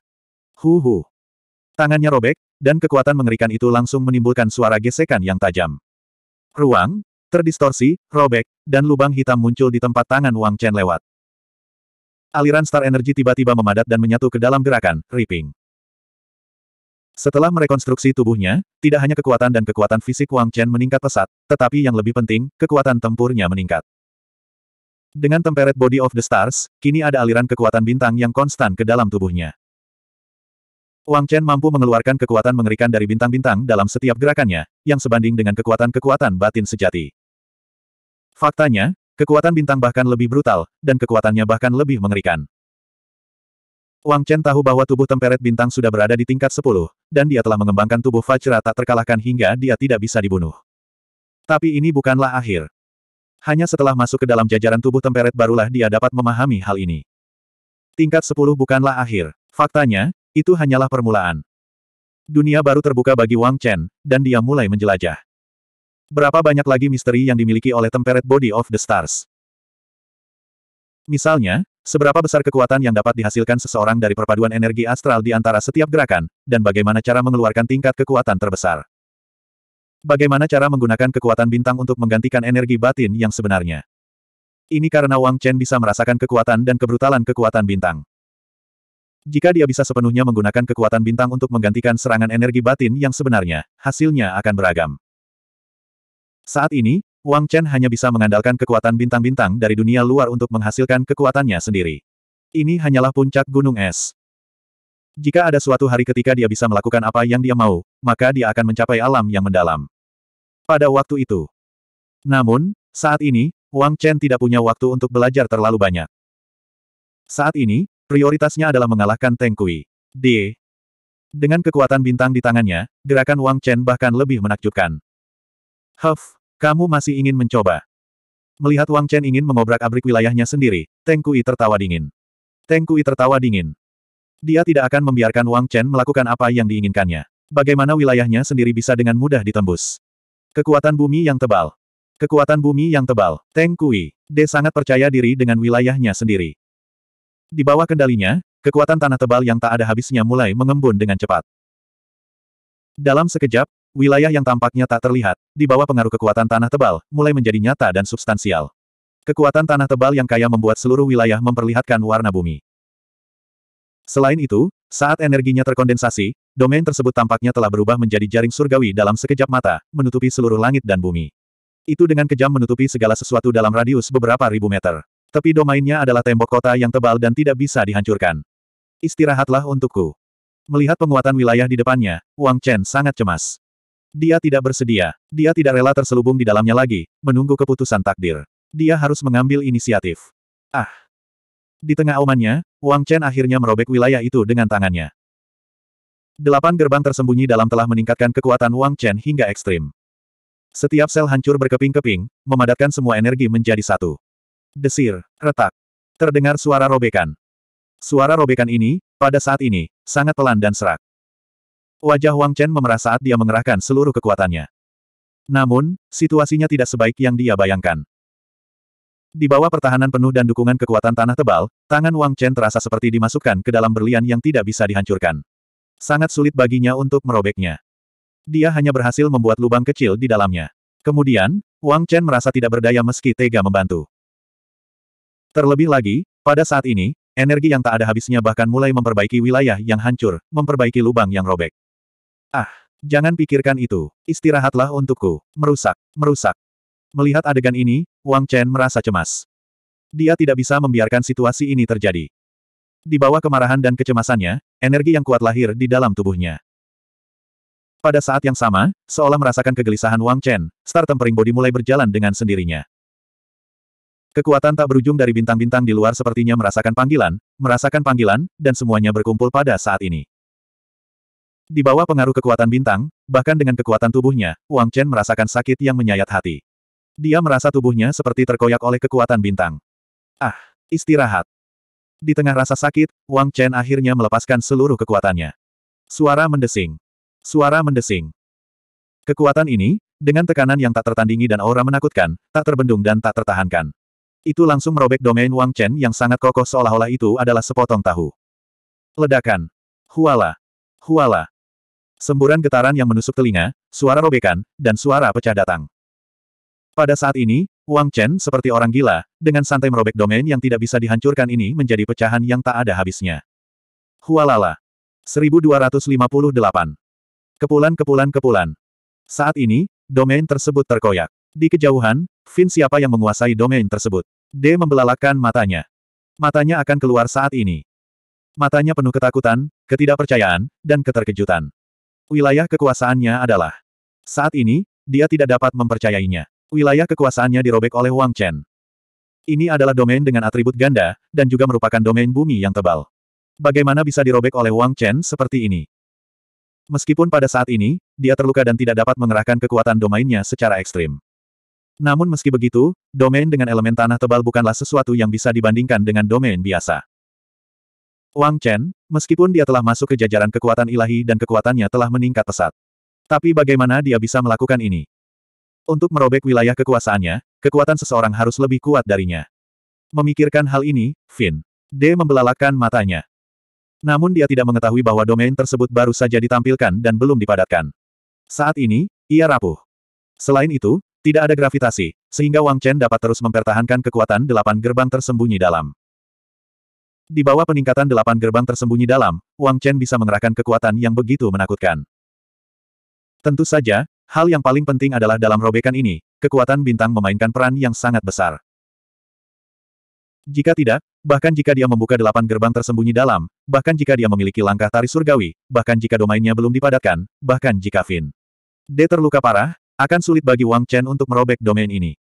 Hu hu! Tangannya robek, dan kekuatan mengerikan itu langsung menimbulkan suara gesekan yang tajam. Ruang, Terdistorsi, robek, dan lubang hitam muncul di tempat tangan Wang Chen lewat. Aliran star energi tiba-tiba memadat dan menyatu ke dalam gerakan, ripping. Setelah merekonstruksi tubuhnya, tidak hanya kekuatan dan kekuatan fisik Wang Chen meningkat pesat, tetapi yang lebih penting, kekuatan tempurnya meningkat. Dengan temperet Body of the Stars, kini ada aliran kekuatan bintang yang konstan ke dalam tubuhnya. Wang Chen mampu mengeluarkan kekuatan mengerikan dari bintang-bintang dalam setiap gerakannya, yang sebanding dengan kekuatan-kekuatan batin sejati. Faktanya, kekuatan bintang bahkan lebih brutal, dan kekuatannya bahkan lebih mengerikan. Wang Chen tahu bahwa tubuh temperet bintang sudah berada di tingkat 10, dan dia telah mengembangkan tubuh Fajra tak terkalahkan hingga dia tidak bisa dibunuh. Tapi ini bukanlah akhir. Hanya setelah masuk ke dalam jajaran tubuh temperet barulah dia dapat memahami hal ini. Tingkat 10 bukanlah akhir. Faktanya, itu hanyalah permulaan. Dunia baru terbuka bagi Wang Chen, dan dia mulai menjelajah. Berapa banyak lagi misteri yang dimiliki oleh Temperate Body of the Stars? Misalnya, seberapa besar kekuatan yang dapat dihasilkan seseorang dari perpaduan energi astral di antara setiap gerakan, dan bagaimana cara mengeluarkan tingkat kekuatan terbesar. Bagaimana cara menggunakan kekuatan bintang untuk menggantikan energi batin yang sebenarnya. Ini karena Wang Chen bisa merasakan kekuatan dan kebrutalan kekuatan bintang. Jika dia bisa sepenuhnya menggunakan kekuatan bintang untuk menggantikan serangan energi batin yang sebenarnya, hasilnya akan beragam. Saat ini, Wang Chen hanya bisa mengandalkan kekuatan bintang-bintang dari dunia luar untuk menghasilkan kekuatannya sendiri. Ini hanyalah puncak gunung es. Jika ada suatu hari ketika dia bisa melakukan apa yang dia mau, maka dia akan mencapai alam yang mendalam. Pada waktu itu. Namun, saat ini, Wang Chen tidak punya waktu untuk belajar terlalu banyak. Saat ini, prioritasnya adalah mengalahkan Teng Kui. D. Dengan kekuatan bintang di tangannya, gerakan Wang Chen bahkan lebih menakjubkan. Huff, kamu masih ingin mencoba? Melihat Wang Chen ingin mengobrak-abrik wilayahnya sendiri, Teng Kui tertawa dingin. Teng Kui tertawa dingin. Dia tidak akan membiarkan Wang Chen melakukan apa yang diinginkannya. Bagaimana wilayahnya sendiri bisa dengan mudah ditembus? Kekuatan bumi yang tebal. Kekuatan bumi yang tebal. Teng Kui, De sangat percaya diri dengan wilayahnya sendiri. Di bawah kendalinya, kekuatan tanah tebal yang tak ada habisnya mulai mengembun dengan cepat. Dalam sekejap, wilayah yang tampaknya tak terlihat, di bawah pengaruh kekuatan tanah tebal, mulai menjadi nyata dan substansial. Kekuatan tanah tebal yang kaya membuat seluruh wilayah memperlihatkan warna bumi. Selain itu, saat energinya terkondensasi, domain tersebut tampaknya telah berubah menjadi jaring surgawi dalam sekejap mata, menutupi seluruh langit dan bumi. Itu dengan kejam menutupi segala sesuatu dalam radius beberapa ribu meter. Tapi domainnya adalah tembok kota yang tebal dan tidak bisa dihancurkan. Istirahatlah untukku. Melihat penguatan wilayah di depannya, Wang Chen sangat cemas. Dia tidak bersedia. Dia tidak rela terselubung di dalamnya lagi, menunggu keputusan takdir. Dia harus mengambil inisiatif. Ah! Di tengah aumannya, Wang Chen akhirnya merobek wilayah itu dengan tangannya. Delapan gerbang tersembunyi dalam telah meningkatkan kekuatan Wang Chen hingga ekstrim. Setiap sel hancur berkeping-keping, memadatkan semua energi menjadi satu. Desir, retak. Terdengar suara robekan. Suara robekan ini, pada saat ini, sangat pelan dan serak. Wajah Wang Chen memerah saat dia mengerahkan seluruh kekuatannya. Namun, situasinya tidak sebaik yang dia bayangkan. Di bawah pertahanan penuh dan dukungan kekuatan tanah tebal, tangan Wang Chen terasa seperti dimasukkan ke dalam berlian yang tidak bisa dihancurkan. Sangat sulit baginya untuk merobeknya. Dia hanya berhasil membuat lubang kecil di dalamnya. Kemudian, Wang Chen merasa tidak berdaya meski tega membantu. Terlebih lagi, pada saat ini, Energi yang tak ada habisnya bahkan mulai memperbaiki wilayah yang hancur, memperbaiki lubang yang robek. Ah, jangan pikirkan itu. Istirahatlah untukku. Merusak, merusak. Melihat adegan ini, Wang Chen merasa cemas. Dia tidak bisa membiarkan situasi ini terjadi. Di bawah kemarahan dan kecemasannya, energi yang kuat lahir di dalam tubuhnya. Pada saat yang sama, seolah merasakan kegelisahan Wang Chen, star tempering body mulai berjalan dengan sendirinya. Kekuatan tak berujung dari bintang-bintang di luar sepertinya merasakan panggilan, merasakan panggilan, dan semuanya berkumpul pada saat ini. Di bawah pengaruh kekuatan bintang, bahkan dengan kekuatan tubuhnya, Wang Chen merasakan sakit yang menyayat hati. Dia merasa tubuhnya seperti terkoyak oleh kekuatan bintang. Ah, istirahat. Di tengah rasa sakit, Wang Chen akhirnya melepaskan seluruh kekuatannya. Suara mendesing. Suara mendesing. Kekuatan ini, dengan tekanan yang tak tertandingi dan aura menakutkan, tak terbendung dan tak tertahankan. Itu langsung merobek domain Wang Chen yang sangat kokoh seolah-olah itu adalah sepotong tahu. Ledakan. Huala. Huala. Semburan getaran yang menusuk telinga, suara robekan, dan suara pecah datang. Pada saat ini, Wang Chen seperti orang gila, dengan santai merobek domain yang tidak bisa dihancurkan ini menjadi pecahan yang tak ada habisnya. Hualala. 1258. Kepulan-kepulan-kepulan. Saat ini, domain tersebut terkoyak. Di kejauhan, Fin siapa yang menguasai domain tersebut? D membelalakan matanya. Matanya akan keluar saat ini. Matanya penuh ketakutan, ketidakpercayaan, dan keterkejutan. Wilayah kekuasaannya adalah. Saat ini, dia tidak dapat mempercayainya. Wilayah kekuasaannya dirobek oleh Wang Chen. Ini adalah domain dengan atribut ganda, dan juga merupakan domain bumi yang tebal. Bagaimana bisa dirobek oleh Wang Chen seperti ini? Meskipun pada saat ini, dia terluka dan tidak dapat mengerahkan kekuatan domainnya secara ekstrim. Namun meski begitu, domain dengan elemen tanah tebal bukanlah sesuatu yang bisa dibandingkan dengan domain biasa. Wang Chen, meskipun dia telah masuk ke jajaran kekuatan ilahi dan kekuatannya telah meningkat pesat. Tapi bagaimana dia bisa melakukan ini? Untuk merobek wilayah kekuasaannya, kekuatan seseorang harus lebih kuat darinya. Memikirkan hal ini, Finn. D membelalakan matanya. Namun dia tidak mengetahui bahwa domain tersebut baru saja ditampilkan dan belum dipadatkan. Saat ini, ia rapuh. Selain itu, tidak ada gravitasi, sehingga Wang Chen dapat terus mempertahankan kekuatan delapan gerbang tersembunyi dalam. Di bawah peningkatan delapan gerbang tersembunyi dalam, Wang Chen bisa mengerahkan kekuatan yang begitu menakutkan. Tentu saja, hal yang paling penting adalah dalam robekan ini, kekuatan bintang memainkan peran yang sangat besar. Jika tidak, bahkan jika dia membuka delapan gerbang tersembunyi dalam, bahkan jika dia memiliki langkah tari surgawi, bahkan jika domainnya belum dipadatkan, bahkan jika Vin D terluka parah, akan sulit bagi Wang Chen untuk merobek domain ini.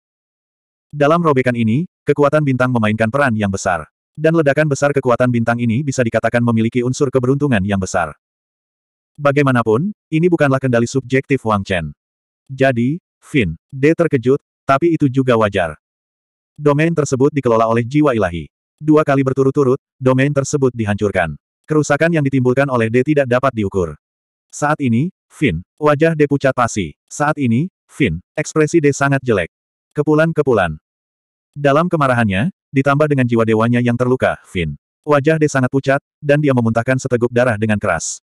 Dalam robekan ini, kekuatan bintang memainkan peran yang besar. Dan ledakan besar kekuatan bintang ini bisa dikatakan memiliki unsur keberuntungan yang besar. Bagaimanapun, ini bukanlah kendali subjektif Wang Chen. Jadi, Fin, D terkejut, tapi itu juga wajar. Domain tersebut dikelola oleh jiwa ilahi. Dua kali berturut-turut, domain tersebut dihancurkan. Kerusakan yang ditimbulkan oleh D tidak dapat diukur. Saat ini, Fin, wajah De pucat pasi. Saat ini, Fin, ekspresi De sangat jelek. Kepulan-kepulan. Dalam kemarahannya, ditambah dengan jiwa dewanya yang terluka, Fin. Wajah De sangat pucat, dan dia memuntahkan seteguk darah dengan keras.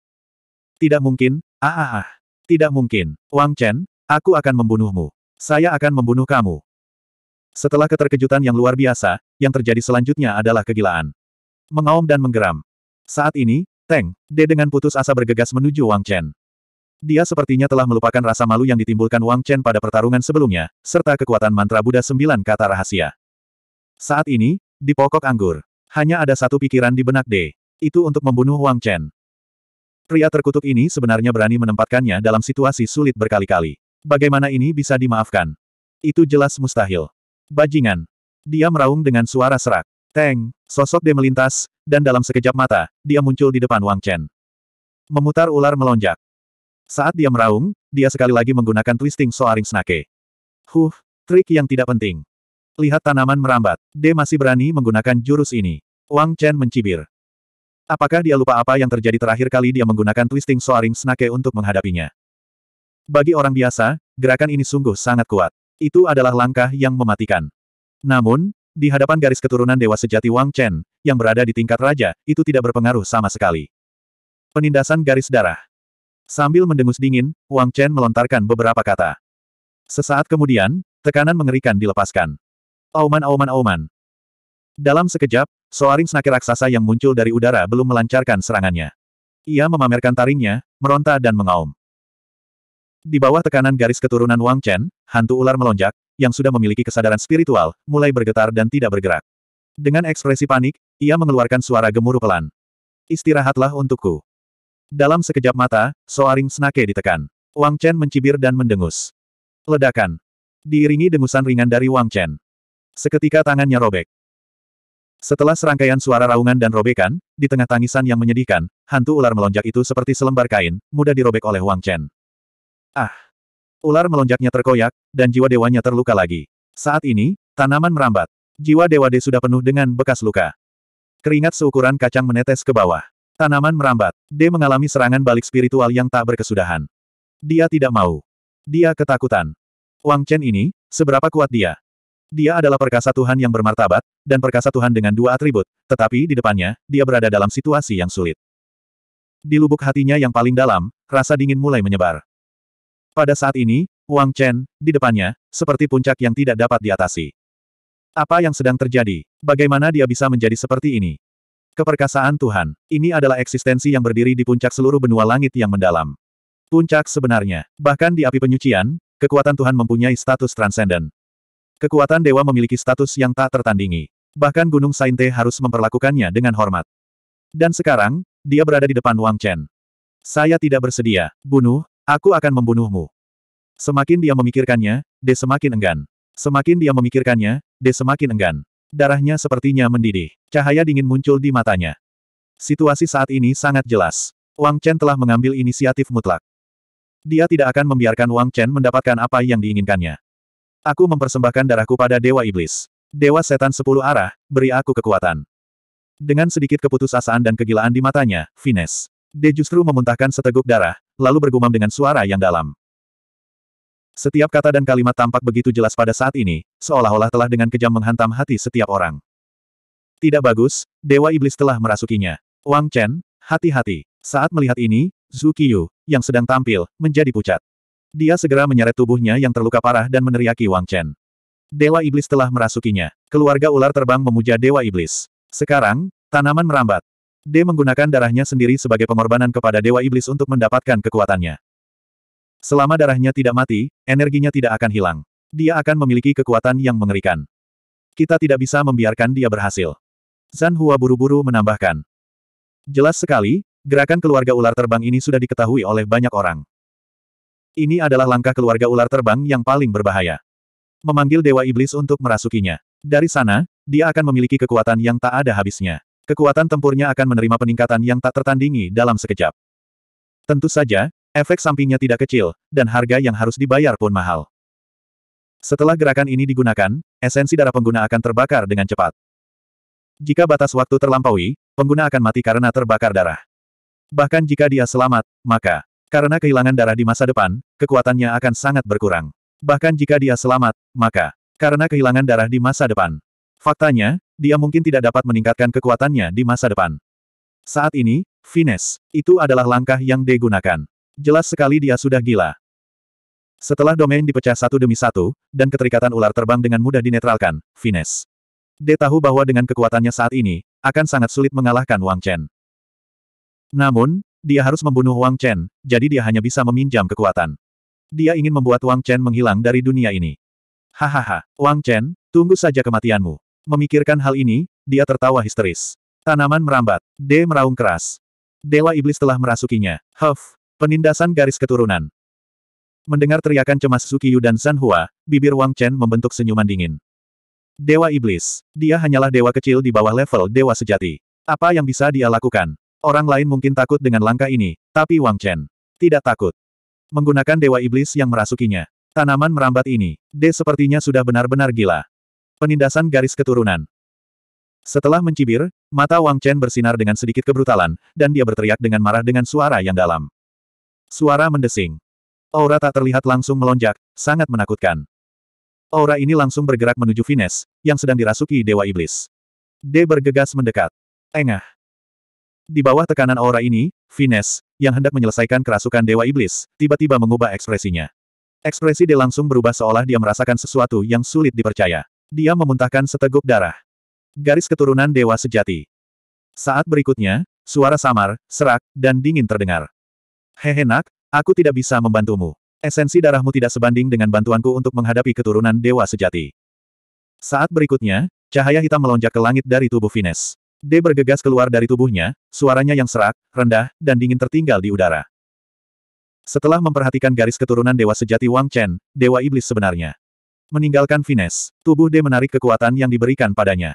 Tidak mungkin, ah ah ah. Tidak mungkin, Wang Chen, aku akan membunuhmu. Saya akan membunuh kamu. Setelah keterkejutan yang luar biasa, yang terjadi selanjutnya adalah kegilaan. Mengaum dan menggeram. Saat ini, Teng, De dengan putus asa bergegas menuju Wang Chen. Dia sepertinya telah melupakan rasa malu yang ditimbulkan Wang Chen pada pertarungan sebelumnya, serta kekuatan mantra Buddha sembilan kata rahasia. Saat ini, di pokok anggur, hanya ada satu pikiran di benak D. Itu untuk membunuh Wang Chen. Pria terkutuk ini sebenarnya berani menempatkannya dalam situasi sulit berkali-kali. Bagaimana ini bisa dimaafkan? Itu jelas mustahil. Bajingan. Dia meraung dengan suara serak. Teng, sosok D melintas, dan dalam sekejap mata, dia muncul di depan Wang Chen. Memutar ular melonjak. Saat dia meraung, dia sekali lagi menggunakan twisting soaring snake. Huh, trik yang tidak penting. Lihat tanaman merambat. D masih berani menggunakan jurus ini. Wang Chen mencibir. Apakah dia lupa apa yang terjadi terakhir kali dia menggunakan twisting soaring snake untuk menghadapinya? Bagi orang biasa, gerakan ini sungguh sangat kuat. Itu adalah langkah yang mematikan. Namun, di hadapan garis keturunan Dewa Sejati Wang Chen, yang berada di tingkat raja, itu tidak berpengaruh sama sekali. Penindasan garis darah. Sambil mendengus dingin, Wang Chen melontarkan beberapa kata. Sesaat kemudian, tekanan mengerikan dilepaskan. Auman auman auman. Dalam sekejap, soaring senaki raksasa yang muncul dari udara belum melancarkan serangannya. Ia memamerkan taringnya, meronta dan mengaum. Di bawah tekanan garis keturunan Wang Chen, hantu ular melonjak, yang sudah memiliki kesadaran spiritual, mulai bergetar dan tidak bergerak. Dengan ekspresi panik, ia mengeluarkan suara gemuruh pelan. Istirahatlah untukku. Dalam sekejap mata, Soaring Snake ditekan. Wang Chen mencibir dan mendengus. Ledakan. Diiringi dengusan ringan dari Wang Chen. Seketika tangannya robek. Setelah serangkaian suara raungan dan robekan, di tengah tangisan yang menyedihkan, hantu ular melonjak itu seperti selembar kain, mudah dirobek oleh Wang Chen. Ah! Ular melonjaknya terkoyak, dan jiwa dewanya terluka lagi. Saat ini, tanaman merambat. Jiwa dewa de sudah penuh dengan bekas luka. Keringat seukuran kacang menetes ke bawah. Tanaman merambat. D mengalami serangan balik spiritual yang tak berkesudahan. Dia tidak mau. Dia ketakutan. Wang Chen ini, seberapa kuat dia? Dia adalah perkasa Tuhan yang bermartabat, dan perkasa Tuhan dengan dua atribut, tetapi di depannya, dia berada dalam situasi yang sulit. Di lubuk hatinya yang paling dalam, rasa dingin mulai menyebar. Pada saat ini, Wang Chen, di depannya, seperti puncak yang tidak dapat diatasi. Apa yang sedang terjadi? Bagaimana dia bisa menjadi seperti ini? Keperkasaan Tuhan, ini adalah eksistensi yang berdiri di puncak seluruh benua langit yang mendalam. Puncak sebenarnya, bahkan di api penyucian, kekuatan Tuhan mempunyai status transenden. Kekuatan dewa memiliki status yang tak tertandingi. Bahkan Gunung Sainte harus memperlakukannya dengan hormat. Dan sekarang, dia berada di depan Wang Chen. Saya tidak bersedia, bunuh, aku akan membunuhmu. Semakin dia memikirkannya, dia semakin enggan. Semakin dia memikirkannya, dia semakin enggan. Darahnya sepertinya mendidih. Cahaya dingin muncul di matanya. Situasi saat ini sangat jelas. Wang Chen telah mengambil inisiatif mutlak. Dia tidak akan membiarkan Wang Chen mendapatkan apa yang diinginkannya. Aku mempersembahkan darahku pada Dewa Iblis. Dewa Setan Sepuluh Arah, beri aku kekuatan. Dengan sedikit keputusasaan dan kegilaan di matanya, Vines. De justru memuntahkan seteguk darah, lalu bergumam dengan suara yang dalam. Setiap kata dan kalimat tampak begitu jelas pada saat ini, seolah-olah telah dengan kejam menghantam hati setiap orang. Tidak bagus, Dewa Iblis telah merasukinya. Wang Chen, hati-hati. Saat melihat ini, Zhu Qiyu, yang sedang tampil, menjadi pucat. Dia segera menyeret tubuhnya yang terluka parah dan meneriaki Wang Chen. Dewa Iblis telah merasukinya. Keluarga ular terbang memuja Dewa Iblis. Sekarang, tanaman merambat. D menggunakan darahnya sendiri sebagai pengorbanan kepada Dewa Iblis untuk mendapatkan kekuatannya. Selama darahnya tidak mati, energinya tidak akan hilang. Dia akan memiliki kekuatan yang mengerikan. Kita tidak bisa membiarkan dia berhasil. Zan Hua buru-buru menambahkan. Jelas sekali, gerakan keluarga ular terbang ini sudah diketahui oleh banyak orang. Ini adalah langkah keluarga ular terbang yang paling berbahaya. Memanggil Dewa Iblis untuk merasukinya. Dari sana, dia akan memiliki kekuatan yang tak ada habisnya. Kekuatan tempurnya akan menerima peningkatan yang tak tertandingi dalam sekejap. Tentu saja, Efek sampingnya tidak kecil, dan harga yang harus dibayar pun mahal. Setelah gerakan ini digunakan, esensi darah pengguna akan terbakar dengan cepat. Jika batas waktu terlampaui, pengguna akan mati karena terbakar darah. Bahkan jika dia selamat, maka, karena kehilangan darah di masa depan, kekuatannya akan sangat berkurang. Bahkan jika dia selamat, maka, karena kehilangan darah di masa depan. Faktanya, dia mungkin tidak dapat meningkatkan kekuatannya di masa depan. Saat ini, fines, itu adalah langkah yang digunakan. Jelas sekali dia sudah gila. Setelah domain dipecah satu demi satu, dan keterikatan ular terbang dengan mudah dinetralkan, Vines. D tahu bahwa dengan kekuatannya saat ini, akan sangat sulit mengalahkan Wang Chen. Namun, dia harus membunuh Wang Chen, jadi dia hanya bisa meminjam kekuatan. Dia ingin membuat Wang Chen menghilang dari dunia ini. Hahaha, Wang Chen, tunggu saja kematianmu. Memikirkan hal ini, dia tertawa histeris. Tanaman merambat. D meraung keras. Dewa Iblis telah merasukinya. Huff, Penindasan garis keturunan. Mendengar teriakan cemas Sukiyu dan Sanhua, bibir Wang Chen membentuk senyuman dingin. Dewa Iblis. Dia hanyalah dewa kecil di bawah level dewa sejati. Apa yang bisa dia lakukan? Orang lain mungkin takut dengan langkah ini, tapi Wang Chen tidak takut. Menggunakan dewa iblis yang merasukinya. Tanaman merambat ini, D sepertinya sudah benar-benar gila. Penindasan garis keturunan. Setelah mencibir, mata Wang Chen bersinar dengan sedikit kebrutalan, dan dia berteriak dengan marah dengan suara yang dalam. Suara mendesing. Aura tak terlihat langsung melonjak, sangat menakutkan. Aura ini langsung bergerak menuju Vines, yang sedang dirasuki Dewa Iblis. D bergegas mendekat. Engah. Di bawah tekanan aura ini, Vines, yang hendak menyelesaikan kerasukan Dewa Iblis, tiba-tiba mengubah ekspresinya. Ekspresi D langsung berubah seolah dia merasakan sesuatu yang sulit dipercaya. Dia memuntahkan seteguk darah. Garis keturunan Dewa Sejati. Saat berikutnya, suara samar, serak, dan dingin terdengar. Hehe nak, aku tidak bisa membantumu. Esensi darahmu tidak sebanding dengan bantuanku untuk menghadapi keturunan dewa sejati. Saat berikutnya, cahaya hitam melonjak ke langit dari tubuh Vines. D bergegas keluar dari tubuhnya, suaranya yang serak, rendah, dan dingin tertinggal di udara. Setelah memperhatikan garis keturunan dewa sejati Wang Chen, dewa iblis sebenarnya. Meninggalkan Vines, tubuh D menarik kekuatan yang diberikan padanya.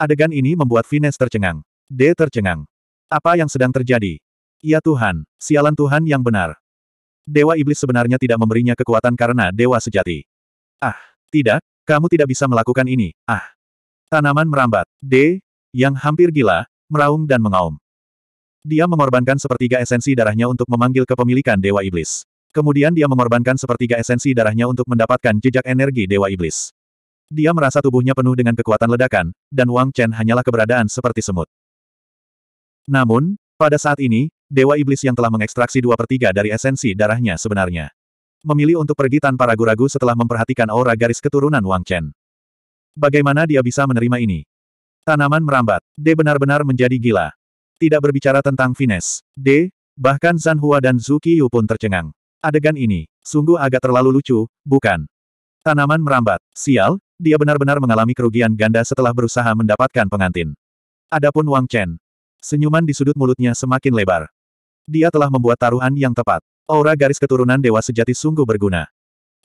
Adegan ini membuat Vines tercengang. D tercengang. Apa yang sedang terjadi? Ya Tuhan, sialan Tuhan yang benar. Dewa Iblis sebenarnya tidak memberinya kekuatan karena dewa sejati. Ah, tidak, kamu tidak bisa melakukan ini, ah. Tanaman merambat, D, yang hampir gila, meraung dan mengaum. Dia mengorbankan sepertiga esensi darahnya untuk memanggil kepemilikan Dewa Iblis. Kemudian dia mengorbankan sepertiga esensi darahnya untuk mendapatkan jejak energi Dewa Iblis. Dia merasa tubuhnya penuh dengan kekuatan ledakan, dan Wang Chen hanyalah keberadaan seperti semut. Namun, pada saat ini, Dewa Iblis yang telah mengekstraksi dua per tiga dari esensi darahnya sebenarnya. Memilih untuk pergi tanpa ragu-ragu setelah memperhatikan aura garis keturunan Wang Chen. Bagaimana dia bisa menerima ini? Tanaman merambat. D benar-benar menjadi gila. Tidak berbicara tentang fines. D, bahkan Zan Hua dan Zhu Qiyu pun tercengang. Adegan ini, sungguh agak terlalu lucu, bukan? Tanaman merambat. Sial, dia benar-benar mengalami kerugian ganda setelah berusaha mendapatkan pengantin. Adapun Wang Chen. Senyuman di sudut mulutnya semakin lebar. Dia telah membuat taruhan yang tepat. Aura garis keturunan Dewa Sejati sungguh berguna.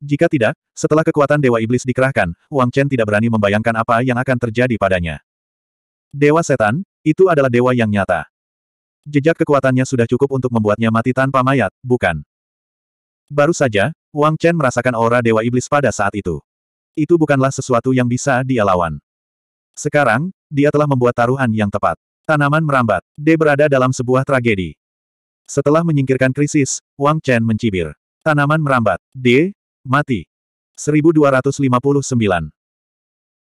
Jika tidak, setelah kekuatan Dewa Iblis dikerahkan, Wang Chen tidak berani membayangkan apa yang akan terjadi padanya. Dewa Setan, itu adalah dewa yang nyata. Jejak kekuatannya sudah cukup untuk membuatnya mati tanpa mayat, bukan? Baru saja, Wang Chen merasakan aura Dewa Iblis pada saat itu. Itu bukanlah sesuatu yang bisa dia lawan. Sekarang, dia telah membuat taruhan yang tepat. Tanaman merambat, Dia berada dalam sebuah tragedi. Setelah menyingkirkan krisis, Wang Chen mencibir. Tanaman merambat. D. Mati. 1259.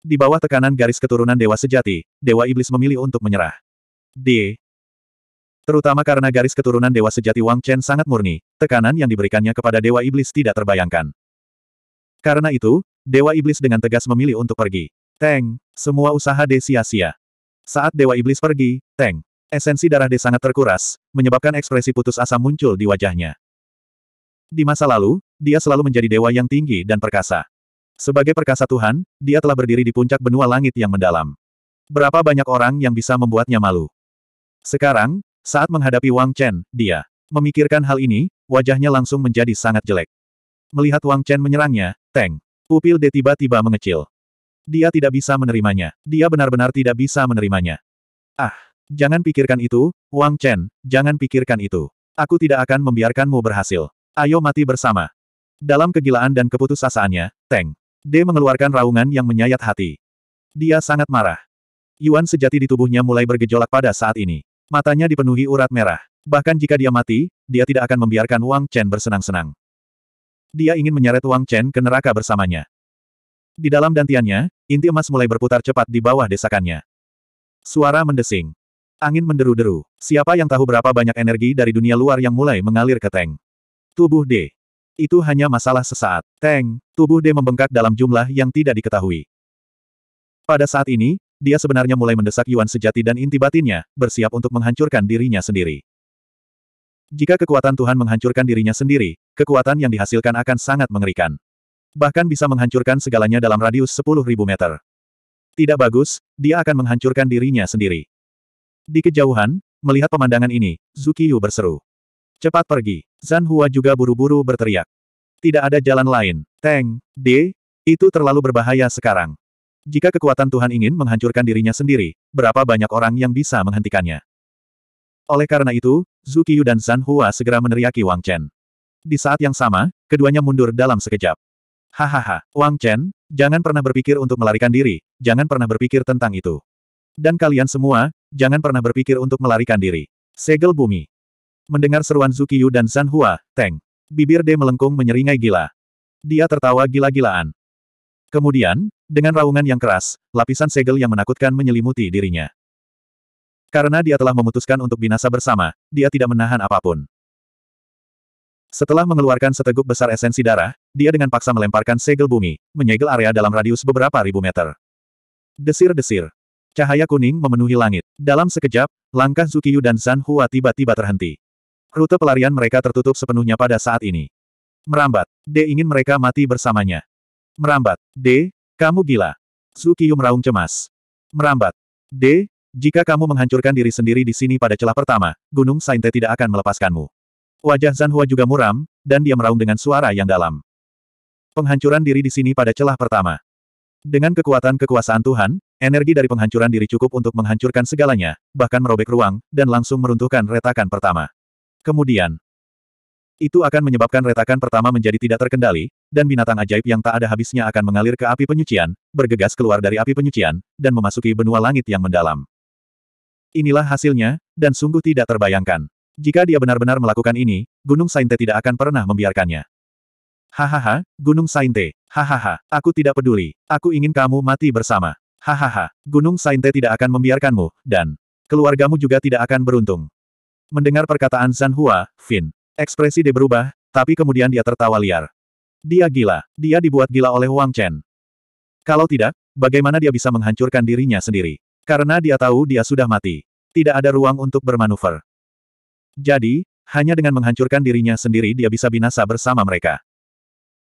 Di bawah tekanan garis keturunan Dewa Sejati, Dewa Iblis memilih untuk menyerah. D. Terutama karena garis keturunan Dewa Sejati Wang Chen sangat murni, tekanan yang diberikannya kepada Dewa Iblis tidak terbayangkan. Karena itu, Dewa Iblis dengan tegas memilih untuk pergi. Teng, semua usaha desia sia-sia. Saat Dewa Iblis pergi, Teng Esensi darah D sangat terkuras, menyebabkan ekspresi putus asa muncul di wajahnya. Di masa lalu, dia selalu menjadi dewa yang tinggi dan perkasa. Sebagai perkasa Tuhan, dia telah berdiri di puncak benua langit yang mendalam. Berapa banyak orang yang bisa membuatnya malu? Sekarang, saat menghadapi Wang Chen, dia memikirkan hal ini, wajahnya langsung menjadi sangat jelek. Melihat Wang Chen menyerangnya, Teng, pupil dia tiba-tiba mengecil. Dia tidak bisa menerimanya. Dia benar-benar tidak bisa menerimanya. Ah! Jangan pikirkan itu, Wang Chen, jangan pikirkan itu. Aku tidak akan membiarkanmu berhasil. Ayo mati bersama. Dalam kegilaan dan keputusasaannya, Teng. D mengeluarkan raungan yang menyayat hati. Dia sangat marah. Yuan sejati di tubuhnya mulai bergejolak pada saat ini. Matanya dipenuhi urat merah. Bahkan jika dia mati, dia tidak akan membiarkan Wang Chen bersenang-senang. Dia ingin menyeret Wang Chen ke neraka bersamanya. Di dalam dantiannya, inti emas mulai berputar cepat di bawah desakannya. Suara mendesing. Angin menderu-deru. Siapa yang tahu berapa banyak energi dari dunia luar yang mulai mengalir ke Teng. Tubuh D. Itu hanya masalah sesaat. Teng, tubuh D membengkak dalam jumlah yang tidak diketahui. Pada saat ini, dia sebenarnya mulai mendesak Yuan sejati dan inti batinnya, bersiap untuk menghancurkan dirinya sendiri. Jika kekuatan Tuhan menghancurkan dirinya sendiri, kekuatan yang dihasilkan akan sangat mengerikan. Bahkan bisa menghancurkan segalanya dalam radius 10.000 meter. Tidak bagus, dia akan menghancurkan dirinya sendiri. Di kejauhan, melihat pemandangan ini, Zukiyu berseru. Cepat pergi. Zan Hua juga buru-buru berteriak. Tidak ada jalan lain. Teng, D, itu terlalu berbahaya sekarang. Jika kekuatan Tuhan ingin menghancurkan dirinya sendiri, berapa banyak orang yang bisa menghentikannya? Oleh karena itu, Zukiyu dan Zan Hua segera meneriaki Wang Chen. Di saat yang sama, keduanya mundur dalam sekejap. Hahaha, Wang Chen, jangan pernah berpikir untuk melarikan diri, jangan pernah berpikir tentang itu. Dan kalian semua, jangan pernah berpikir untuk melarikan diri. Segel bumi. Mendengar seruan Zukiyu dan San Hua, Teng. Bibir D melengkung menyeringai gila. Dia tertawa gila-gilaan. Kemudian, dengan raungan yang keras, lapisan segel yang menakutkan menyelimuti dirinya. Karena dia telah memutuskan untuk binasa bersama, dia tidak menahan apapun. Setelah mengeluarkan seteguk besar esensi darah, dia dengan paksa melemparkan segel bumi, menyegel area dalam radius beberapa ribu meter. Desir-desir. Cahaya kuning memenuhi langit. Dalam sekejap, langkah Zukiyu dan San Hua tiba-tiba terhenti. Rute pelarian mereka tertutup sepenuhnya pada saat ini. Merambat. D ingin mereka mati bersamanya. Merambat. D, kamu gila. Zukiyu meraung cemas. Merambat. D, jika kamu menghancurkan diri sendiri di sini pada celah pertama, Gunung Sainte tidak akan melepaskanmu. Wajah San Hua juga muram, dan dia meraung dengan suara yang dalam. Penghancuran diri di sini pada celah pertama. Dengan kekuatan kekuasaan Tuhan, Energi dari penghancuran diri cukup untuk menghancurkan segalanya, bahkan merobek ruang, dan langsung meruntuhkan retakan pertama. Kemudian, itu akan menyebabkan retakan pertama menjadi tidak terkendali, dan binatang ajaib yang tak ada habisnya akan mengalir ke api penyucian, bergegas keluar dari api penyucian, dan memasuki benua langit yang mendalam. Inilah hasilnya, dan sungguh tidak terbayangkan. Jika dia benar-benar melakukan ini, Gunung Sainte tidak akan pernah membiarkannya. Hahaha, Gunung Sainte, hahaha, aku tidak peduli, aku ingin kamu mati bersama. Hahaha, Gunung Sainte tidak akan membiarkanmu, dan keluargamu juga tidak akan beruntung. Mendengar perkataan San Hua, Finn, ekspresi dia berubah, tapi kemudian dia tertawa liar. Dia gila, dia dibuat gila oleh Wang Chen. Kalau tidak, bagaimana dia bisa menghancurkan dirinya sendiri? Karena dia tahu dia sudah mati. Tidak ada ruang untuk bermanuver. Jadi, hanya dengan menghancurkan dirinya sendiri dia bisa binasa bersama mereka.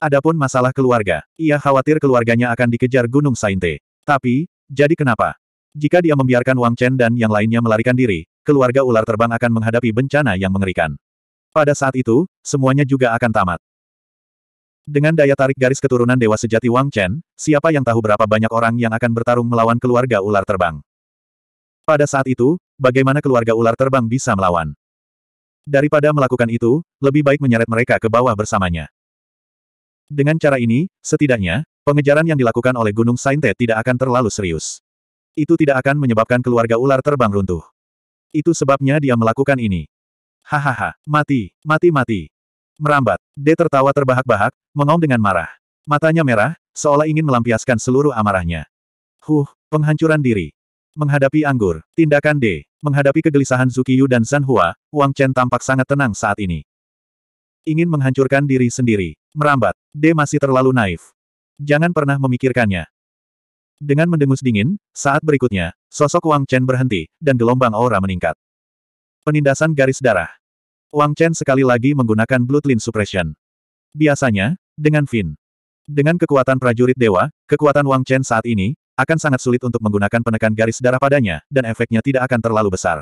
Adapun masalah keluarga, ia khawatir keluarganya akan dikejar Gunung Sainte. Tapi, jadi kenapa? Jika dia membiarkan Wang Chen dan yang lainnya melarikan diri, keluarga ular terbang akan menghadapi bencana yang mengerikan. Pada saat itu, semuanya juga akan tamat. Dengan daya tarik garis keturunan dewa sejati Wang Chen, siapa yang tahu berapa banyak orang yang akan bertarung melawan keluarga ular terbang. Pada saat itu, bagaimana keluarga ular terbang bisa melawan? Daripada melakukan itu, lebih baik menyeret mereka ke bawah bersamanya. Dengan cara ini, setidaknya, Pengejaran yang dilakukan oleh Gunung Sainte tidak akan terlalu serius. Itu tidak akan menyebabkan keluarga ular terbang runtuh. Itu sebabnya dia melakukan ini. Hahaha, mati, mati mati. Merambat, D tertawa terbahak-bahak, mengaum dengan marah. Matanya merah, seolah ingin melampiaskan seluruh amarahnya. Huh, penghancuran diri. Menghadapi anggur, tindakan D. Menghadapi kegelisahan Zukiyu dan Zanhua, Wang Chen tampak sangat tenang saat ini. Ingin menghancurkan diri sendiri. Merambat, D masih terlalu naif. Jangan pernah memikirkannya. Dengan mendengus dingin, saat berikutnya, sosok Wang Chen berhenti, dan gelombang aura meningkat. Penindasan garis darah. Wang Chen sekali lagi menggunakan Bloodline Suppression. Biasanya, dengan Fin. Dengan kekuatan prajurit dewa, kekuatan Wang Chen saat ini, akan sangat sulit untuk menggunakan penekan garis darah padanya, dan efeknya tidak akan terlalu besar.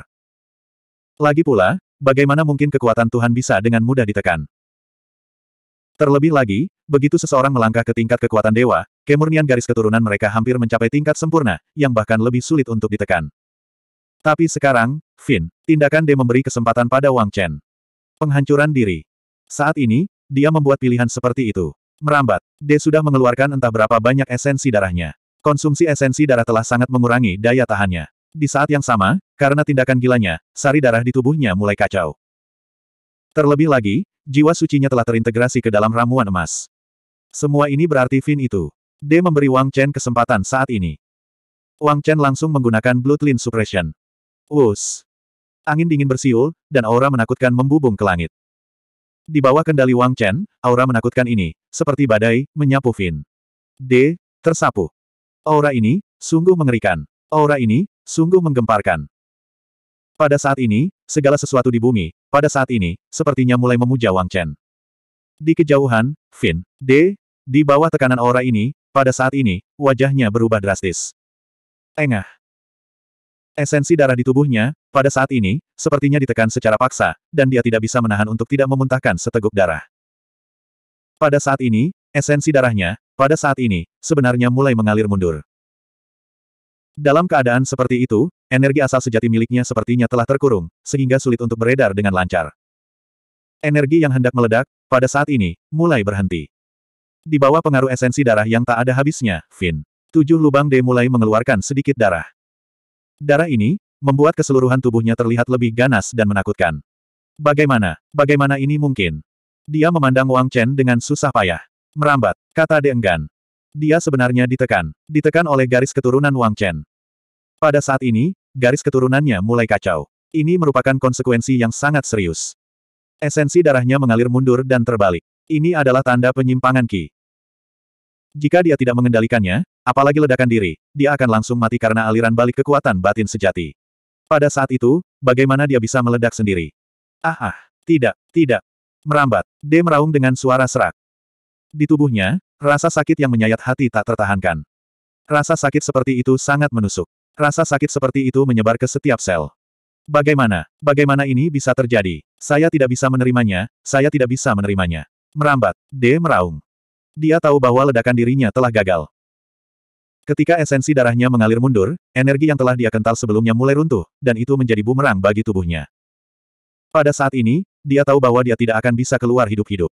Lagi pula, bagaimana mungkin kekuatan Tuhan bisa dengan mudah ditekan? Terlebih lagi, Begitu seseorang melangkah ke tingkat kekuatan dewa, kemurnian garis keturunan mereka hampir mencapai tingkat sempurna, yang bahkan lebih sulit untuk ditekan. Tapi sekarang, Finn, tindakan D memberi kesempatan pada Wang Chen. Penghancuran diri. Saat ini, dia membuat pilihan seperti itu. Merambat, D sudah mengeluarkan entah berapa banyak esensi darahnya. Konsumsi esensi darah telah sangat mengurangi daya tahannya. Di saat yang sama, karena tindakan gilanya, sari darah di tubuhnya mulai kacau. Terlebih lagi, jiwa sucinya telah terintegrasi ke dalam ramuan emas. Semua ini berarti Fin itu. D memberi Wang Chen kesempatan saat ini. Wang Chen langsung menggunakan Bloodline Suppression. Wus. Angin dingin bersiul, dan aura menakutkan membubung ke langit. Di bawah kendali Wang Chen, aura menakutkan ini, seperti badai, menyapu Fin. D. Tersapu. Aura ini, sungguh mengerikan. Aura ini, sungguh menggemparkan. Pada saat ini, segala sesuatu di bumi, pada saat ini, sepertinya mulai memuja Wang Chen. Di kejauhan, Finn, D, di bawah tekanan aura ini, pada saat ini, wajahnya berubah drastis. Engah. Esensi darah di tubuhnya, pada saat ini, sepertinya ditekan secara paksa, dan dia tidak bisa menahan untuk tidak memuntahkan seteguk darah. Pada saat ini, esensi darahnya, pada saat ini, sebenarnya mulai mengalir mundur. Dalam keadaan seperti itu, energi asal sejati miliknya sepertinya telah terkurung, sehingga sulit untuk beredar dengan lancar. Energi yang hendak meledak, pada saat ini, mulai berhenti. Di bawah pengaruh esensi darah yang tak ada habisnya, Finn. Tujuh lubang D mulai mengeluarkan sedikit darah. Darah ini, membuat keseluruhan tubuhnya terlihat lebih ganas dan menakutkan. Bagaimana, bagaimana ini mungkin? Dia memandang Wang Chen dengan susah payah. Merambat, kata De enggan. Dia sebenarnya ditekan, ditekan oleh garis keturunan Wang Chen. Pada saat ini, garis keturunannya mulai kacau. Ini merupakan konsekuensi yang sangat serius. Esensi darahnya mengalir mundur dan terbalik. Ini adalah tanda penyimpangan Ki. Jika dia tidak mengendalikannya, apalagi ledakan diri, dia akan langsung mati karena aliran balik kekuatan batin sejati. Pada saat itu, bagaimana dia bisa meledak sendiri? Ah ah, tidak, tidak. Merambat, D meraung dengan suara serak. Di tubuhnya, rasa sakit yang menyayat hati tak tertahankan. Rasa sakit seperti itu sangat menusuk. Rasa sakit seperti itu menyebar ke setiap sel. Bagaimana? Bagaimana ini bisa terjadi? Saya tidak bisa menerimanya, saya tidak bisa menerimanya. Merambat. D meraung. Dia tahu bahwa ledakan dirinya telah gagal. Ketika esensi darahnya mengalir mundur, energi yang telah dia kental sebelumnya mulai runtuh, dan itu menjadi bumerang bagi tubuhnya. Pada saat ini, dia tahu bahwa dia tidak akan bisa keluar hidup-hidup.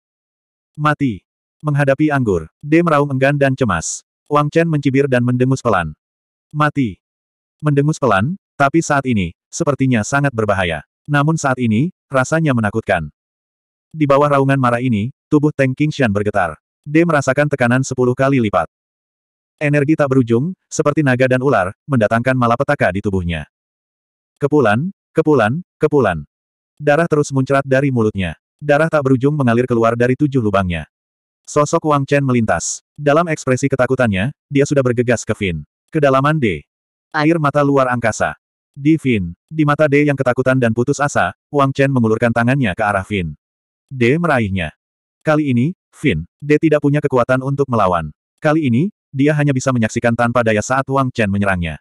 Mati. Menghadapi anggur, D meraung enggan dan cemas. Wang Chen mencibir dan mendengus pelan. Mati. Mendengus pelan, tapi saat ini, sepertinya sangat berbahaya. Namun saat ini, rasanya menakutkan. Di bawah raungan marah ini, tubuh Teng Qingshan bergetar. D merasakan tekanan sepuluh kali lipat. Energi tak berujung, seperti naga dan ular, mendatangkan malapetaka di tubuhnya. Kepulan, kepulan, kepulan. Darah terus muncrat dari mulutnya. Darah tak berujung mengalir keluar dari tujuh lubangnya. Sosok Wang Chen melintas. Dalam ekspresi ketakutannya, dia sudah bergegas ke Fin. Kedalaman D. Air mata luar angkasa. Di Vin. Di mata D yang ketakutan dan putus asa, Wang Chen mengulurkan tangannya ke arah Vin. D meraihnya. Kali ini, Vin, D tidak punya kekuatan untuk melawan. Kali ini, dia hanya bisa menyaksikan tanpa daya saat Wang Chen menyerangnya.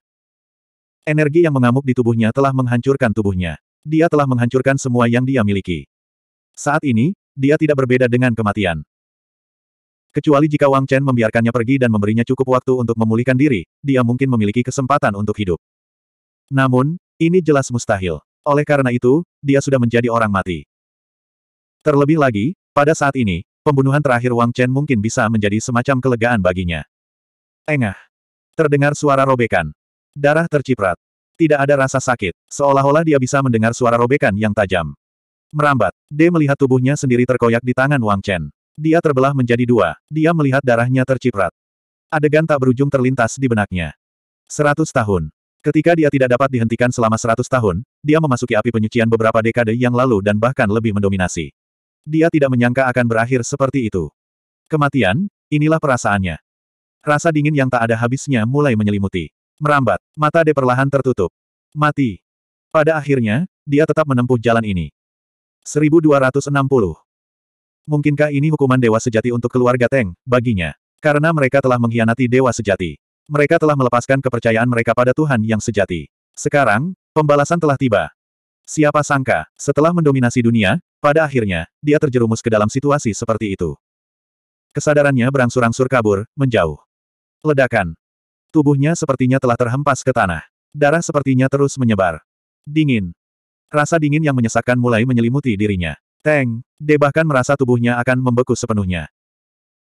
Energi yang mengamuk di tubuhnya telah menghancurkan tubuhnya. Dia telah menghancurkan semua yang dia miliki. Saat ini, dia tidak berbeda dengan kematian. Kecuali jika Wang Chen membiarkannya pergi dan memberinya cukup waktu untuk memulihkan diri, dia mungkin memiliki kesempatan untuk hidup. Namun, ini jelas mustahil. Oleh karena itu, dia sudah menjadi orang mati. Terlebih lagi, pada saat ini, pembunuhan terakhir Wang Chen mungkin bisa menjadi semacam kelegaan baginya. Engah. Terdengar suara robekan. Darah terciprat. Tidak ada rasa sakit, seolah-olah dia bisa mendengar suara robekan yang tajam. Merambat, D melihat tubuhnya sendiri terkoyak di tangan Wang Chen. Dia terbelah menjadi dua, dia melihat darahnya terciprat. Adegan tak berujung terlintas di benaknya. Seratus tahun. Ketika dia tidak dapat dihentikan selama seratus tahun, dia memasuki api penyucian beberapa dekade yang lalu dan bahkan lebih mendominasi. Dia tidak menyangka akan berakhir seperti itu. Kematian, inilah perasaannya. Rasa dingin yang tak ada habisnya mulai menyelimuti. Merambat, mata De perlahan tertutup. Mati. Pada akhirnya, dia tetap menempuh jalan ini. 1260. Mungkinkah ini hukuman dewa sejati untuk keluarga Teng, baginya? Karena mereka telah mengkhianati dewa sejati. Mereka telah melepaskan kepercayaan mereka pada Tuhan yang sejati. Sekarang, pembalasan telah tiba. Siapa sangka, setelah mendominasi dunia, pada akhirnya, dia terjerumus ke dalam situasi seperti itu. Kesadarannya berangsur-angsur kabur, menjauh. Ledakan. Tubuhnya sepertinya telah terhempas ke tanah. Darah sepertinya terus menyebar. Dingin. Rasa dingin yang menyesakkan mulai menyelimuti dirinya. Teng, De bahkan merasa tubuhnya akan membeku sepenuhnya.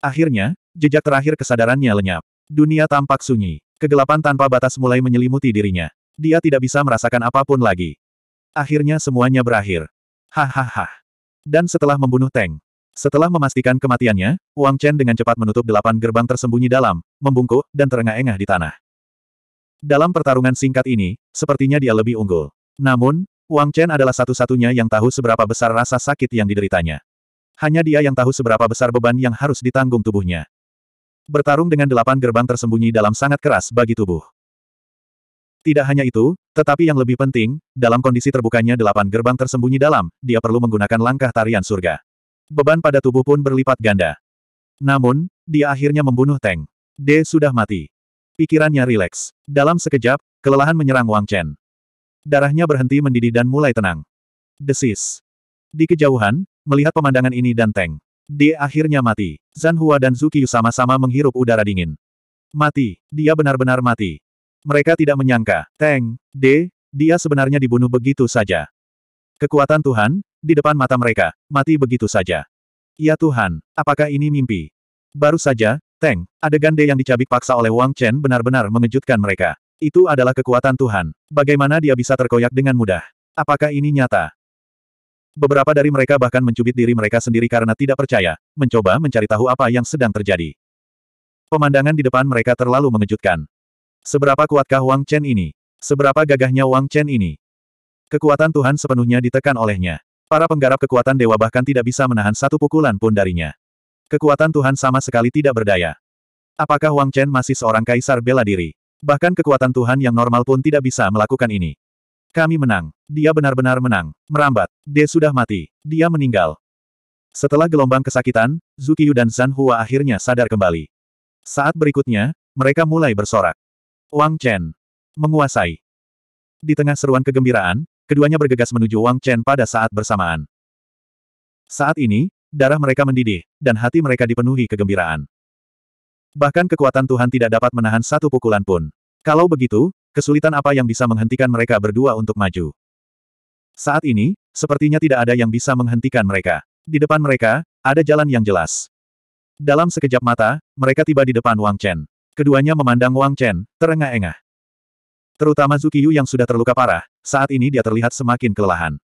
Akhirnya, jejak terakhir kesadarannya lenyap. Dunia tampak sunyi. Kegelapan tanpa batas mulai menyelimuti dirinya. Dia tidak bisa merasakan apapun lagi. Akhirnya semuanya berakhir. Hahaha. Dan setelah membunuh Teng. Setelah memastikan kematiannya, Wang Chen dengan cepat menutup delapan gerbang tersembunyi dalam, membungkuk, dan terengah-engah di tanah. Dalam pertarungan singkat ini, sepertinya dia lebih unggul. Namun, Wang Chen adalah satu-satunya yang tahu seberapa besar rasa sakit yang dideritanya. Hanya dia yang tahu seberapa besar beban yang harus ditanggung tubuhnya. Bertarung dengan delapan gerbang tersembunyi dalam sangat keras bagi tubuh. Tidak hanya itu, tetapi yang lebih penting, dalam kondisi terbukanya delapan gerbang tersembunyi dalam, dia perlu menggunakan langkah tarian surga. Beban pada tubuh pun berlipat ganda. Namun, dia akhirnya membunuh Teng. D sudah mati. Pikirannya rileks. Dalam sekejap, kelelahan menyerang Wang Chen. Darahnya berhenti mendidih dan mulai tenang. Desis. Di kejauhan, melihat pemandangan ini dan Teng. Dia akhirnya mati. Zan Hua dan Zukiyu sama-sama menghirup udara dingin. Mati. Dia benar-benar mati. Mereka tidak menyangka, Teng, D, dia sebenarnya dibunuh begitu saja. Kekuatan Tuhan, di depan mata mereka, mati begitu saja. Ya Tuhan, apakah ini mimpi? Baru saja, Teng, adegan D yang dicabik paksa oleh Wang Chen benar-benar mengejutkan mereka. Itu adalah kekuatan Tuhan. Bagaimana dia bisa terkoyak dengan mudah? Apakah ini nyata? Beberapa dari mereka bahkan mencubit diri mereka sendiri karena tidak percaya, mencoba mencari tahu apa yang sedang terjadi. Pemandangan di depan mereka terlalu mengejutkan. Seberapa kuatkah Wang Chen ini? Seberapa gagahnya Wang Chen ini? Kekuatan Tuhan sepenuhnya ditekan olehnya. Para penggarap kekuatan dewa bahkan tidak bisa menahan satu pukulan pun darinya. Kekuatan Tuhan sama sekali tidak berdaya. Apakah Wang Chen masih seorang kaisar bela diri? Bahkan kekuatan Tuhan yang normal pun tidak bisa melakukan ini. Kami menang. Dia benar-benar menang. Merambat. D sudah mati. Dia meninggal. Setelah gelombang kesakitan, Zukiyu dan Zan Hua akhirnya sadar kembali. Saat berikutnya, mereka mulai bersorak. Wang Chen. Menguasai. Di tengah seruan kegembiraan, keduanya bergegas menuju Wang Chen pada saat bersamaan. Saat ini, darah mereka mendidih, dan hati mereka dipenuhi kegembiraan. Bahkan kekuatan Tuhan tidak dapat menahan satu pukulan pun. Kalau begitu, Kesulitan apa yang bisa menghentikan mereka berdua untuk maju? Saat ini, sepertinya tidak ada yang bisa menghentikan mereka. Di depan mereka, ada jalan yang jelas. Dalam sekejap mata, mereka tiba di depan Wang Chen. Keduanya memandang Wang Chen, terengah-engah. Terutama Zukiyu yang sudah terluka parah, saat ini dia terlihat semakin kelelahan.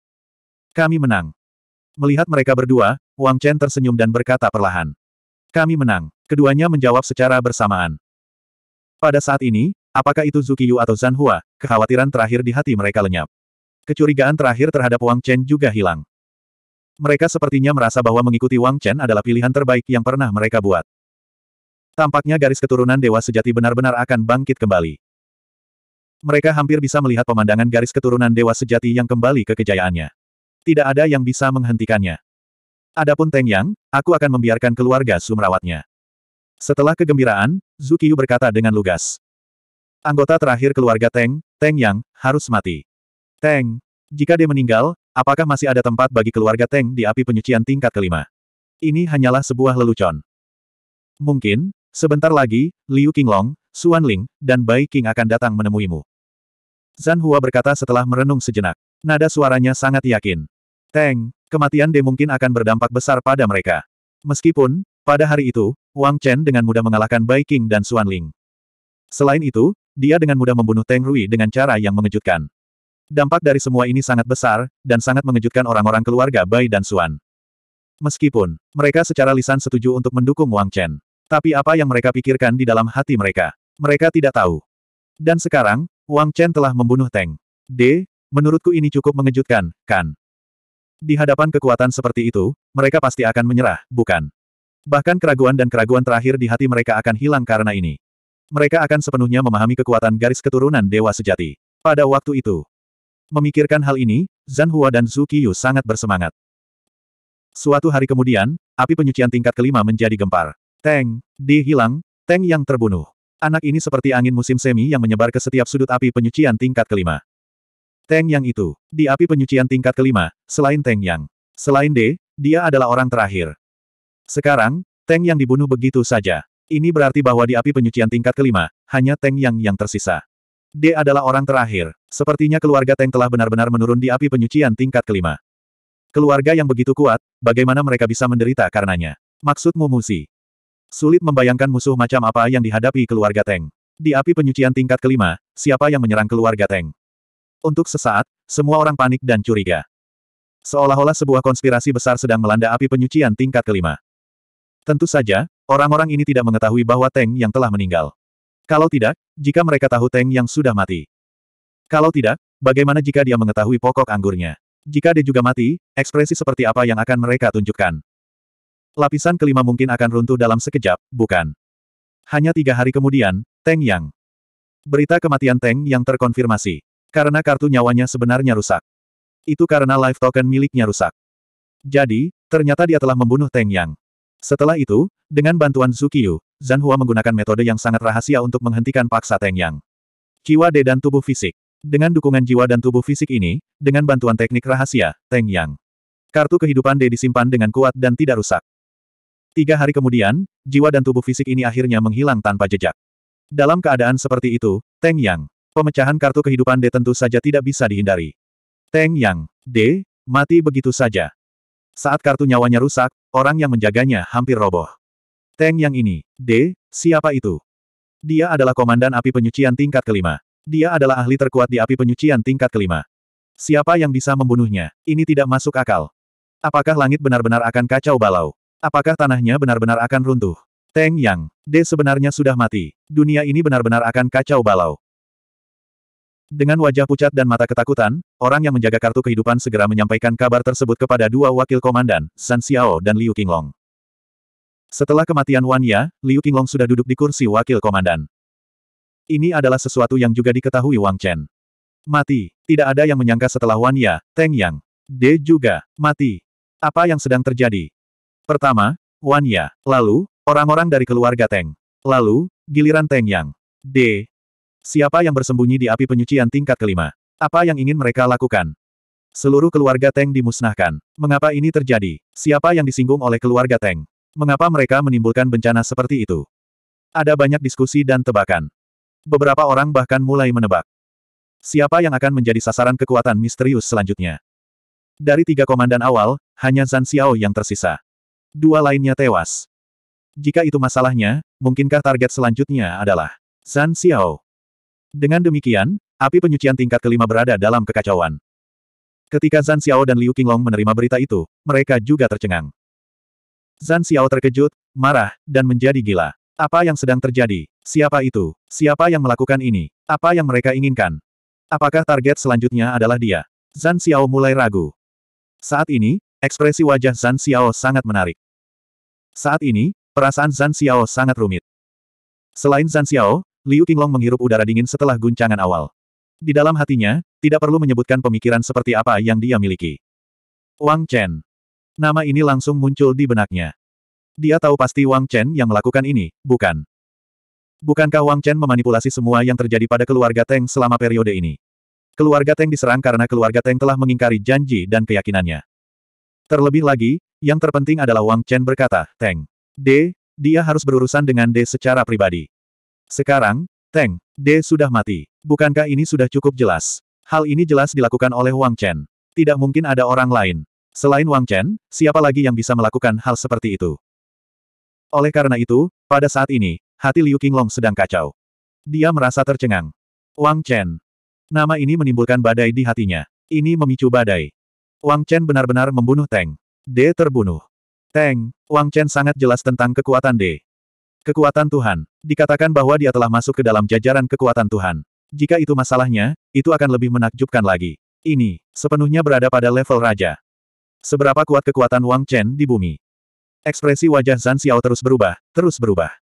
Kami menang. Melihat mereka berdua, Wang Chen tersenyum dan berkata perlahan. Kami menang. Keduanya menjawab secara bersamaan. Pada saat ini, Apakah itu Zukiyu atau Zanhua, kekhawatiran terakhir di hati mereka lenyap. Kecurigaan terakhir terhadap Wang Chen juga hilang. Mereka sepertinya merasa bahwa mengikuti Wang Chen adalah pilihan terbaik yang pernah mereka buat. Tampaknya garis keturunan dewa sejati benar-benar akan bangkit kembali. Mereka hampir bisa melihat pemandangan garis keturunan dewa sejati yang kembali ke kejayaannya. Tidak ada yang bisa menghentikannya. Adapun Teng Yang, aku akan membiarkan keluarga sumrawatnya. Setelah kegembiraan, Zukiyu berkata dengan lugas. Anggota terakhir keluarga Teng, Teng Yang, harus mati. Teng, jika dia meninggal, apakah masih ada tempat bagi keluarga Teng di api penyucian tingkat kelima? Ini hanyalah sebuah lelucon. Mungkin, sebentar lagi, Liu Qinglong, Suan Ling, dan Bai King akan datang menemuimu. Zan Hua berkata setelah merenung sejenak. Nada suaranya sangat yakin. Teng, kematian De mungkin akan berdampak besar pada mereka. Meskipun, pada hari itu, Wang Chen dengan mudah mengalahkan Bai King dan Suan Ling. Selain itu, dia dengan mudah membunuh Teng Rui dengan cara yang mengejutkan. Dampak dari semua ini sangat besar, dan sangat mengejutkan orang-orang keluarga Bai dan Suan. Meskipun, mereka secara lisan setuju untuk mendukung Wang Chen. Tapi apa yang mereka pikirkan di dalam hati mereka? Mereka tidak tahu. Dan sekarang, Wang Chen telah membunuh Teng. D, menurutku ini cukup mengejutkan, kan? Di hadapan kekuatan seperti itu, mereka pasti akan menyerah, bukan? Bahkan keraguan dan keraguan terakhir di hati mereka akan hilang karena ini mereka akan sepenuhnya memahami kekuatan garis keturunan dewa sejati. Pada waktu itu, memikirkan hal ini, Zan Hua dan Zhu Qiyu sangat bersemangat. Suatu hari kemudian, api penyucian tingkat kelima menjadi gempar. Teng, dihilang, Teng yang terbunuh. Anak ini seperti angin musim semi yang menyebar ke setiap sudut api penyucian tingkat kelima. Teng Yang itu, di api penyucian tingkat kelima, selain Teng Yang. Selain D, dia adalah orang terakhir. Sekarang, Teng Yang dibunuh begitu saja. Ini berarti bahwa di api penyucian tingkat kelima, hanya Teng Yang yang tersisa. D adalah orang terakhir. Sepertinya keluarga Teng telah benar-benar menurun di api penyucian tingkat kelima. Keluarga yang begitu kuat, bagaimana mereka bisa menderita karenanya? Maksudmu Musi? Sulit membayangkan musuh macam apa yang dihadapi keluarga Teng. Di api penyucian tingkat kelima, siapa yang menyerang keluarga Teng? Untuk sesaat, semua orang panik dan curiga. Seolah-olah sebuah konspirasi besar sedang melanda api penyucian tingkat kelima. Tentu saja, Orang-orang ini tidak mengetahui bahwa Teng yang telah meninggal. Kalau tidak, jika mereka tahu Teng yang sudah mati. Kalau tidak, bagaimana jika dia mengetahui pokok anggurnya? Jika dia juga mati, ekspresi seperti apa yang akan mereka tunjukkan? Lapisan kelima mungkin akan runtuh dalam sekejap, bukan? Hanya tiga hari kemudian, Teng Yang. Berita kematian Teng Yang terkonfirmasi. Karena kartu nyawanya sebenarnya rusak. Itu karena life token miliknya rusak. Jadi, ternyata dia telah membunuh Teng Yang. Setelah itu, dengan bantuan Zukiyu, Zhang Hua menggunakan metode yang sangat rahasia untuk menghentikan paksa Teng Yang. Jiwa D dan tubuh fisik. Dengan dukungan jiwa dan tubuh fisik ini, dengan bantuan teknik rahasia, Teng Yang. Kartu kehidupan D disimpan dengan kuat dan tidak rusak. Tiga hari kemudian, jiwa dan tubuh fisik ini akhirnya menghilang tanpa jejak. Dalam keadaan seperti itu, Teng Yang. Pemecahan kartu kehidupan D tentu saja tidak bisa dihindari. Teng Yang, D, mati begitu saja. Saat kartu nyawanya rusak, orang yang menjaganya hampir roboh. Tank yang ini, D, siapa itu? Dia adalah komandan api penyucian tingkat kelima. Dia adalah ahli terkuat di api penyucian tingkat kelima. Siapa yang bisa membunuhnya? Ini tidak masuk akal. Apakah langit benar-benar akan kacau balau? Apakah tanahnya benar-benar akan runtuh? Tang Yang, D sebenarnya sudah mati. Dunia ini benar-benar akan kacau balau. Dengan wajah pucat dan mata ketakutan, orang yang menjaga kartu kehidupan segera menyampaikan kabar tersebut kepada dua wakil komandan, San Xiao dan Liu Qinglong. Setelah kematian Wan Ya, Liu Qinglong sudah duduk di kursi wakil komandan. Ini adalah sesuatu yang juga diketahui Wang Chen. Mati. Tidak ada yang menyangka setelah Wan Ya, Teng Yang. D juga. Mati. Apa yang sedang terjadi? Pertama, Wan Ya. Lalu, orang-orang dari keluarga Teng. Lalu, giliran Teng Yang. D. Siapa yang bersembunyi di api penyucian tingkat kelima? Apa yang ingin mereka lakukan? Seluruh keluarga Teng dimusnahkan. Mengapa ini terjadi? Siapa yang disinggung oleh keluarga Teng? Mengapa mereka menimbulkan bencana seperti itu? Ada banyak diskusi dan tebakan. Beberapa orang bahkan mulai menebak. Siapa yang akan menjadi sasaran kekuatan misterius selanjutnya? Dari tiga komandan awal, hanya Zan Xiao yang tersisa. Dua lainnya tewas. Jika itu masalahnya, mungkinkah target selanjutnya adalah Zan Xiao? Dengan demikian, api penyucian tingkat kelima berada dalam kekacauan. Ketika Zan Xiao dan Liu Qinglong menerima berita itu, mereka juga tercengang. Zan Xiao terkejut, marah, dan menjadi gila. Apa yang sedang terjadi? Siapa itu? Siapa yang melakukan ini? Apa yang mereka inginkan? Apakah target selanjutnya adalah dia? Zan Xiao mulai ragu. Saat ini, ekspresi wajah Zan Xiao sangat menarik. Saat ini, perasaan Zan Xiao sangat rumit. Selain Zan Xiao, Liu Qinglong menghirup udara dingin setelah guncangan awal. Di dalam hatinya, tidak perlu menyebutkan pemikiran seperti apa yang dia miliki. Wang Chen. Nama ini langsung muncul di benaknya. Dia tahu pasti Wang Chen yang melakukan ini, bukan? Bukankah Wang Chen memanipulasi semua yang terjadi pada keluarga Teng selama periode ini? Keluarga Teng diserang karena keluarga Teng telah mengingkari janji dan keyakinannya. Terlebih lagi, yang terpenting adalah Wang Chen berkata, Teng. D, dia harus berurusan dengan D secara pribadi. Sekarang, Teng, D sudah mati. Bukankah ini sudah cukup jelas? Hal ini jelas dilakukan oleh Wang Chen. Tidak mungkin ada orang lain. Selain Wang Chen, siapa lagi yang bisa melakukan hal seperti itu? Oleh karena itu, pada saat ini, hati Liu Qinglong sedang kacau. Dia merasa tercengang. Wang Chen. Nama ini menimbulkan badai di hatinya. Ini memicu badai. Wang Chen benar-benar membunuh Teng. D terbunuh. Teng, Wang Chen sangat jelas tentang kekuatan D. Kekuatan Tuhan. Dikatakan bahwa dia telah masuk ke dalam jajaran kekuatan Tuhan. Jika itu masalahnya, itu akan lebih menakjubkan lagi. Ini, sepenuhnya berada pada level raja. Seberapa kuat kekuatan Wang Chen di bumi? Ekspresi wajah Zan Xiao terus berubah, terus berubah.